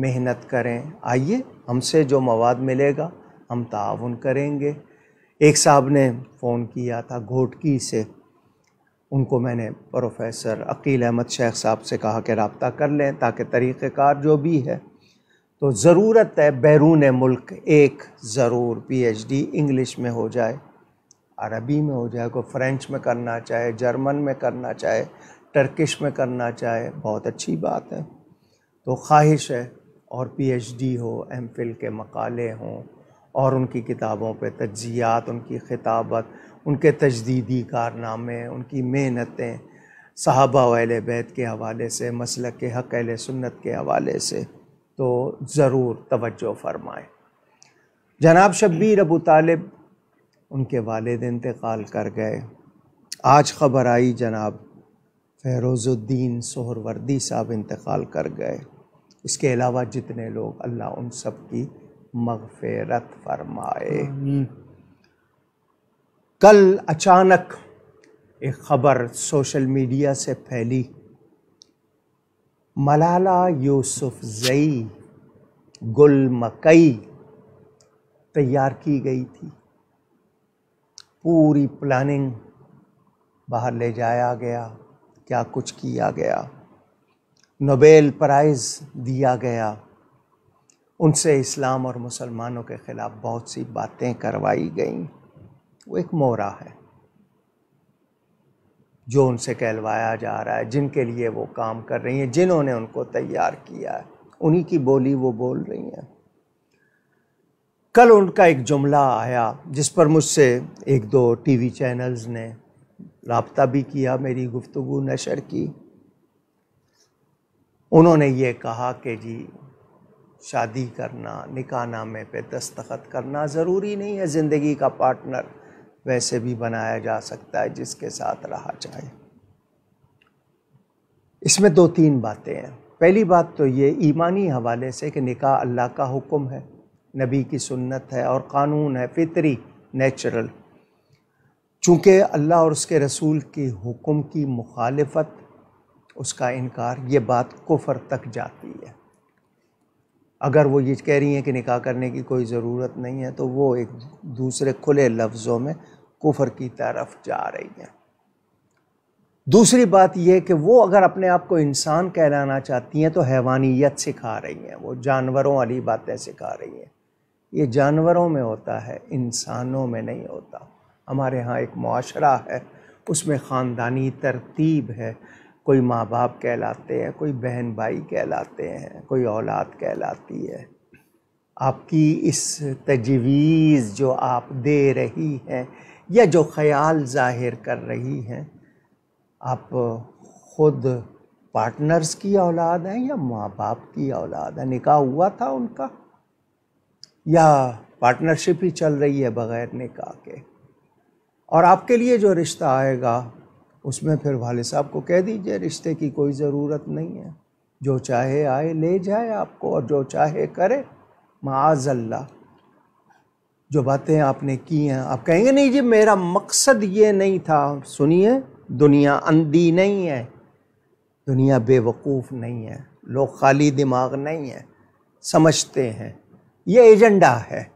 मेहनत करें आइए हमसे जो मवाद मिलेगा हम ताउन करेंगे एक साहब ने फ़ोन किया था घोटकी से उनको मैंने प्रोफेसर अकील अहमद शेख साहब से कहा कि रबता कर लें ताकि तरीक़ार जो भी है तो ज़रूरत है बैरून मुल्क एक ज़रूर पीएचडी इंग्लिश में हो जाए अरबी में हो जाए कोई फ्रेंच में करना चाहे जर्मन में करना चाहे टर्किश में करना चाहे बहुत अच्छी बात है तो ख्वाहिश है और पीएचडी हो एम के मकाले हों और उनकी किताबों पे तज्जियात उनकी खिताबत उनके तजदीदी कारनामे उनकी मेहनतें साहबा वाल बैत के हवाले से मसल के हक अल सुन्नत के हवाले से तो ज़रूर तवज्जो फरमाएँ जनाब शब्बीर अबू तालिब उनके वालद इंतकाल कर गए आज खबर आई जनाब फरोज़ुद्दीन सोहरवर्दी साहब इंतकाल कर गए इसके अलावा जितने लोग अल्लाह उन सब की मगफ़रत फरमाए कल अचानक एक खबर सोशल मीडिया से फैली मलाला यूसुफ जई गुल मकई तैयार की गई थी पूरी प्लानिंग बाहर ले जाया गया क्या कुछ किया गया नोबेल प्राइज़ दिया गया उनसे इस्लाम और मुसलमानों के ख़िलाफ़ बहुत सी बातें करवाई गईं वो एक मोरा है जो उनसे कहलवाया जा रहा है जिनके लिए वो काम कर रही हैं जिन्होंने उनको तैयार किया है उन्हीं की बोली वो बोल रही हैं कल उनका एक जुमला आया जिस पर मुझसे एक दो टीवी चैनल्स ने रबता भी किया मेरी गुफ्तु नशर की उन्होंने ये कहा कि जी शादी करना निकाह नामे पे दस्तखत करना ज़रूरी नहीं है ज़िंदगी का पार्टनर वैसे भी बनाया जा सकता है जिसके साथ रहा जाए इसमें दो तीन बातें हैं पहली बात तो ये ईमानी हवाले से कि निकाह अल्लाह का हुक्म है नबी की सुन्नत है और कानून है फितरी नेचुरल चूँकि अल्लाह और उसके रसूल के हुक्म की मुखालफत उसका इनकार ये बात कुफर तक जाती है अगर वो ये कह रही हैं कि निकाह करने की कोई ज़रूरत नहीं है तो वो एक दूसरे खुले लफ्ज़ों में कुफर की तरफ जा रही हैं दूसरी बात यह कि वो अगर अपने आप को इंसान कहलाना चाहती हैं तो हैवानियत सिखा रही हैं वो जानवरों वाली बातें सिखा रही हैं ये जानवरों में होता है इंसानों में नहीं होता हमारे यहाँ एक माशरा है उसमें ख़ानदानी तरतीब है कोई माँ बाप कहलाते हैं कोई बहन भाई कहलाते हैं कोई औलाद कहलाती है आपकी इस तजवीज़ जो आप दे रही हैं या जो ख्याल ज़ाहिर कर रही हैं आप ख़ुद पार्टनर्स की औलाद हैं या माँ बाप की औलाद है निकाह हुआ था उनका या पार्टनरशिप ही चल रही है बग़ैर निकाह के और आपके लिए जो रिश्ता आएगा उसमें फिर वाले साहब को कह दीजिए रिश्ते की कोई ज़रूरत नहीं है जो चाहे आए ले जाए आपको और जो चाहे करे माजल्ला जो बातें आपने की हैं आप कहेंगे नहीं जी मेरा मकसद ये नहीं था सुनिए दुनिया अंधी नहीं है दुनिया बेवकूफ़ नहीं है लोग खाली दिमाग नहीं है समझते हैं ये एजेंडा है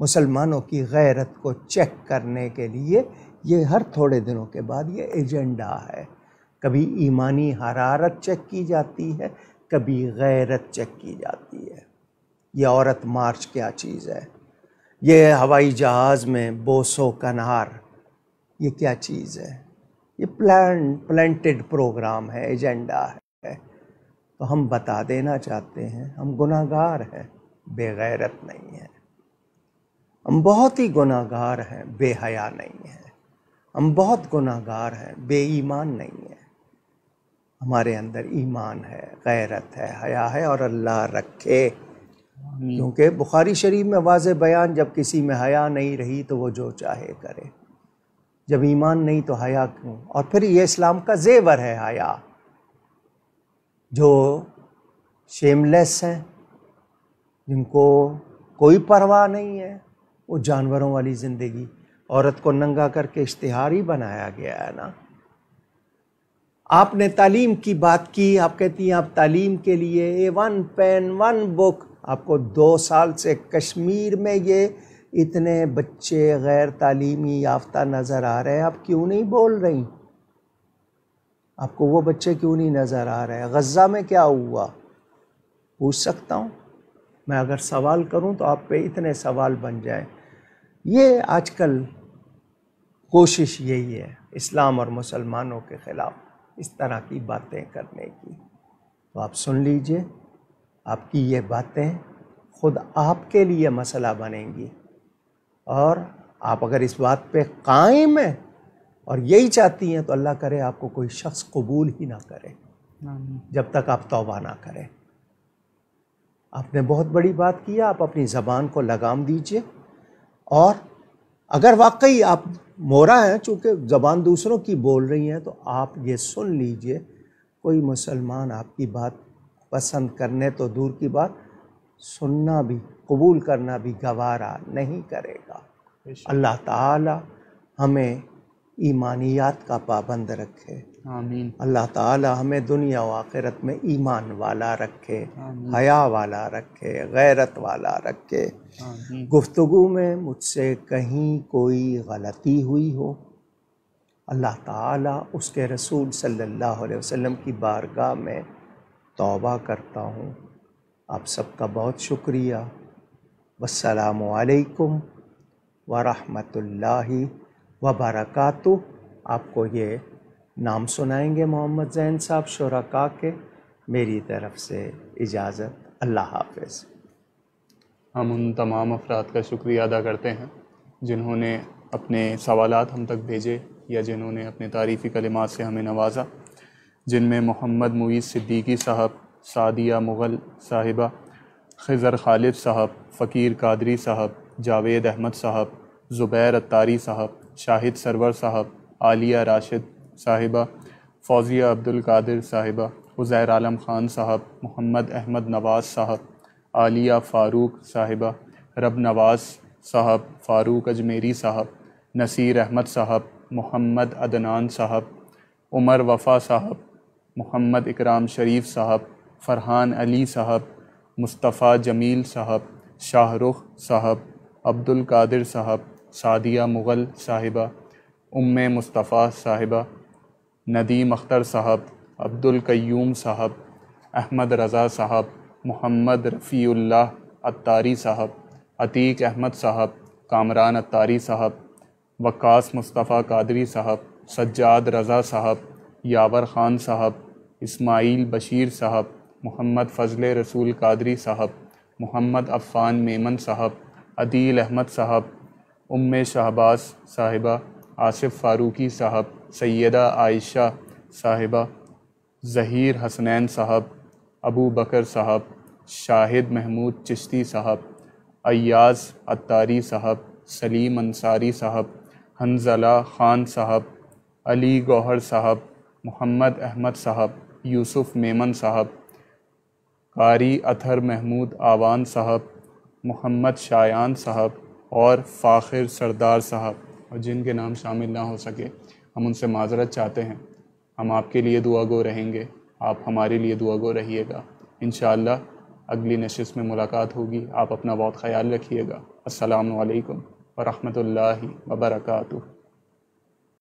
मुसलमानों की गैरत को चेक करने के लिए ये हर थोड़े दिनों के बाद ये एजेंडा है कभी ईमानी हरारत चेक की जाती है कभी गैरत चेक की जाती है ये औरत मार्च क्या चीज़ है ये हवाई जहाज़ में बोसो कनार ये क्या चीज़ है ये प्लान प्लेंटेड प्रोग्राम है एजेंडा है तो हम बता देना चाहते हैं हम गुनागार हैं बेगैरत नहीं हैं हम बहुत ही गुनागार हैं बेहया नहीं हैं हम बहुत गुनाहगार हैं बेईमान नहीं है हमारे अंदर ईमान है गैरत है हया है और अल्लाह रखे क्योंकि बुखारी शरीफ में वाज बयान जब किसी में हया नहीं रही तो वो जो चाहे करे जब ईमान नहीं तो हया क्यों और फिर ये इस्लाम का जेवर है हया जो शेमलेस हैं जिनको कोई परवाह नहीं है वो जानवरों वाली ज़िंदगी औरत को नंगा करके इश्तिहार ही बनाया गया है ना आपने तालीम की बात की आप कहती हैं आप तालीम के लिए a one pen one book आपको दो साल से कश्मीर में ये इतने बच्चे गैर तालीमी याफ्ता नज़र आ रहे हैं आप क्यों नहीं बोल रही आपको वो बच्चे क्यों नहीं नज़र आ रहे हैं गज़ा में क्या हुआ पूछ सकता हूँ मैं अगर सवाल करूँ तो आप पे इतने सवाल बन जाए ये आजकल कोशिश यही है इस्लाम और मुसलमानों के ख़िलाफ़ इस तरह की बातें करने की तो आप सुन लीजिए आपकी ये बातें खुद आपके लिए मसला बनेंगी और आप अगर इस बात पे कायम हैं और यही चाहती हैं तो अल्लाह करे आपको कोई शख्स कबूल ही ना करे जब तक आप तोबा ना करें आपने बहुत बड़ी बात की आप अपनी ज़बान को लगाम दीजिए और अगर वाकई आप मोरा हैं चूँकि ज़बान दूसरों की बोल रही हैं तो आप ये सुन लीजिए कोई मुसलमान आपकी बात पसंद करने तो दूर की बात सुनना भी कबूल करना भी गवारा नहीं करेगा अल्लाह ताला हमें ईमानियात का पाबंद रखे आमीन अल्लाह ताला हमें दुनिया व आखिरत में ईमान वाला रखे हया वाला रखे गैरत वाला रखे गुफ्तु में मुझसे कहीं कोई गलती हुई हो अल्लाह ताला उसके रसूल सल्लल्लाहु अलैहि वसल्लम की बारगाह में तौबा करता हूँ आप सबका बहुत शुक्रिया वालेकुम व वबरकातु आपको ये नाम सुनाएंगे मोहम्मद जैन साहब शुरा के मेरी तरफ से इजाज़त अल्लाह हाफिज़ हम उन तमाम अफराद का शुक्रिया अदा करते हैं जिन्होंने अपने सवाल हम तक भेजे या जिन्होंने अपने तारीफ़ी कलिमात से हमें नवाजा जिनमें मोहम्मद मुईस सिद्दीकी साहब सादिया मुग़ल साहिबा खज़र खालिद साहब फ़कीर कादरी साहब जावेद अहमद साहब ज़ुबैर अतारी साहब शाहिद सरवर साहब आलिया राशिद साहिबा फ़ौजिया अब्दुल कादिर साहिबा उज़ैर आलम ख़ान साहब मोहम्मद अहमद नवाज़ साहब आलिया फ़ारूक साहिबा रब नवाज़ साहब फ़ारूक अजमेरी साहब नसीर अहमद साहब मोहम्मद अदनान साहब उमर वफ़ा साहब मोहम्मद इकराम शरीफ साहब फ़रहान अली साहब मुस्तफ़ा जमील साहब शाहरुख साहब अब्दुल कादिर साहब सादिया मुग़ल साहिबा उम मुस्तफ़ा साहिबा नदीम अख्तर साहब अब्दुल क्यूम साहब अहमद रज़ा साहब मोहम्मद रफ़ील्ला अतारी साहब अतीक अहमद साहब कामरान अतारी साहब वक्स मुस्तफ़ा कादरी साहब सज्जाद रज़ा साहब यावर ख़ान साहब इस्माइल बशीर साहब मोहम्मद फ़जल रसूल कादरी साहब मोहम्मद अफ़ान मेमन साहब अदील अहमद साहब उम्मे शहबाज साहिबा आसिफ फ़ारूकी साहब सैदा आयशा साहिबा ज़हीर हसनैन साहब अबू बकर साहब शाहिद महमूद चिश्ती साहब अयाज़ अतारी साहब सलीम अंसारी साहब हंजला ख़ान साहब अली गौहर साहब मोहम्मद अहमद साहब यूसुफ़ मेमन साहब कारी अथर महमूद आवान साहब मोहम्मद शायान साहब और फ़ाखिर सरदार साहब और जिनके नाम शामिल ना हो सके हम उनसे माजरत चाहते हैं हम आपके लिए दुआ गो रहेंगे आप हमारे लिए दुआ गो रहिएगा इन अगली नशस्त में मुलाकात होगी आप अपना बहुत ख्याल रखिएगा असलकम वरहमल वबरकू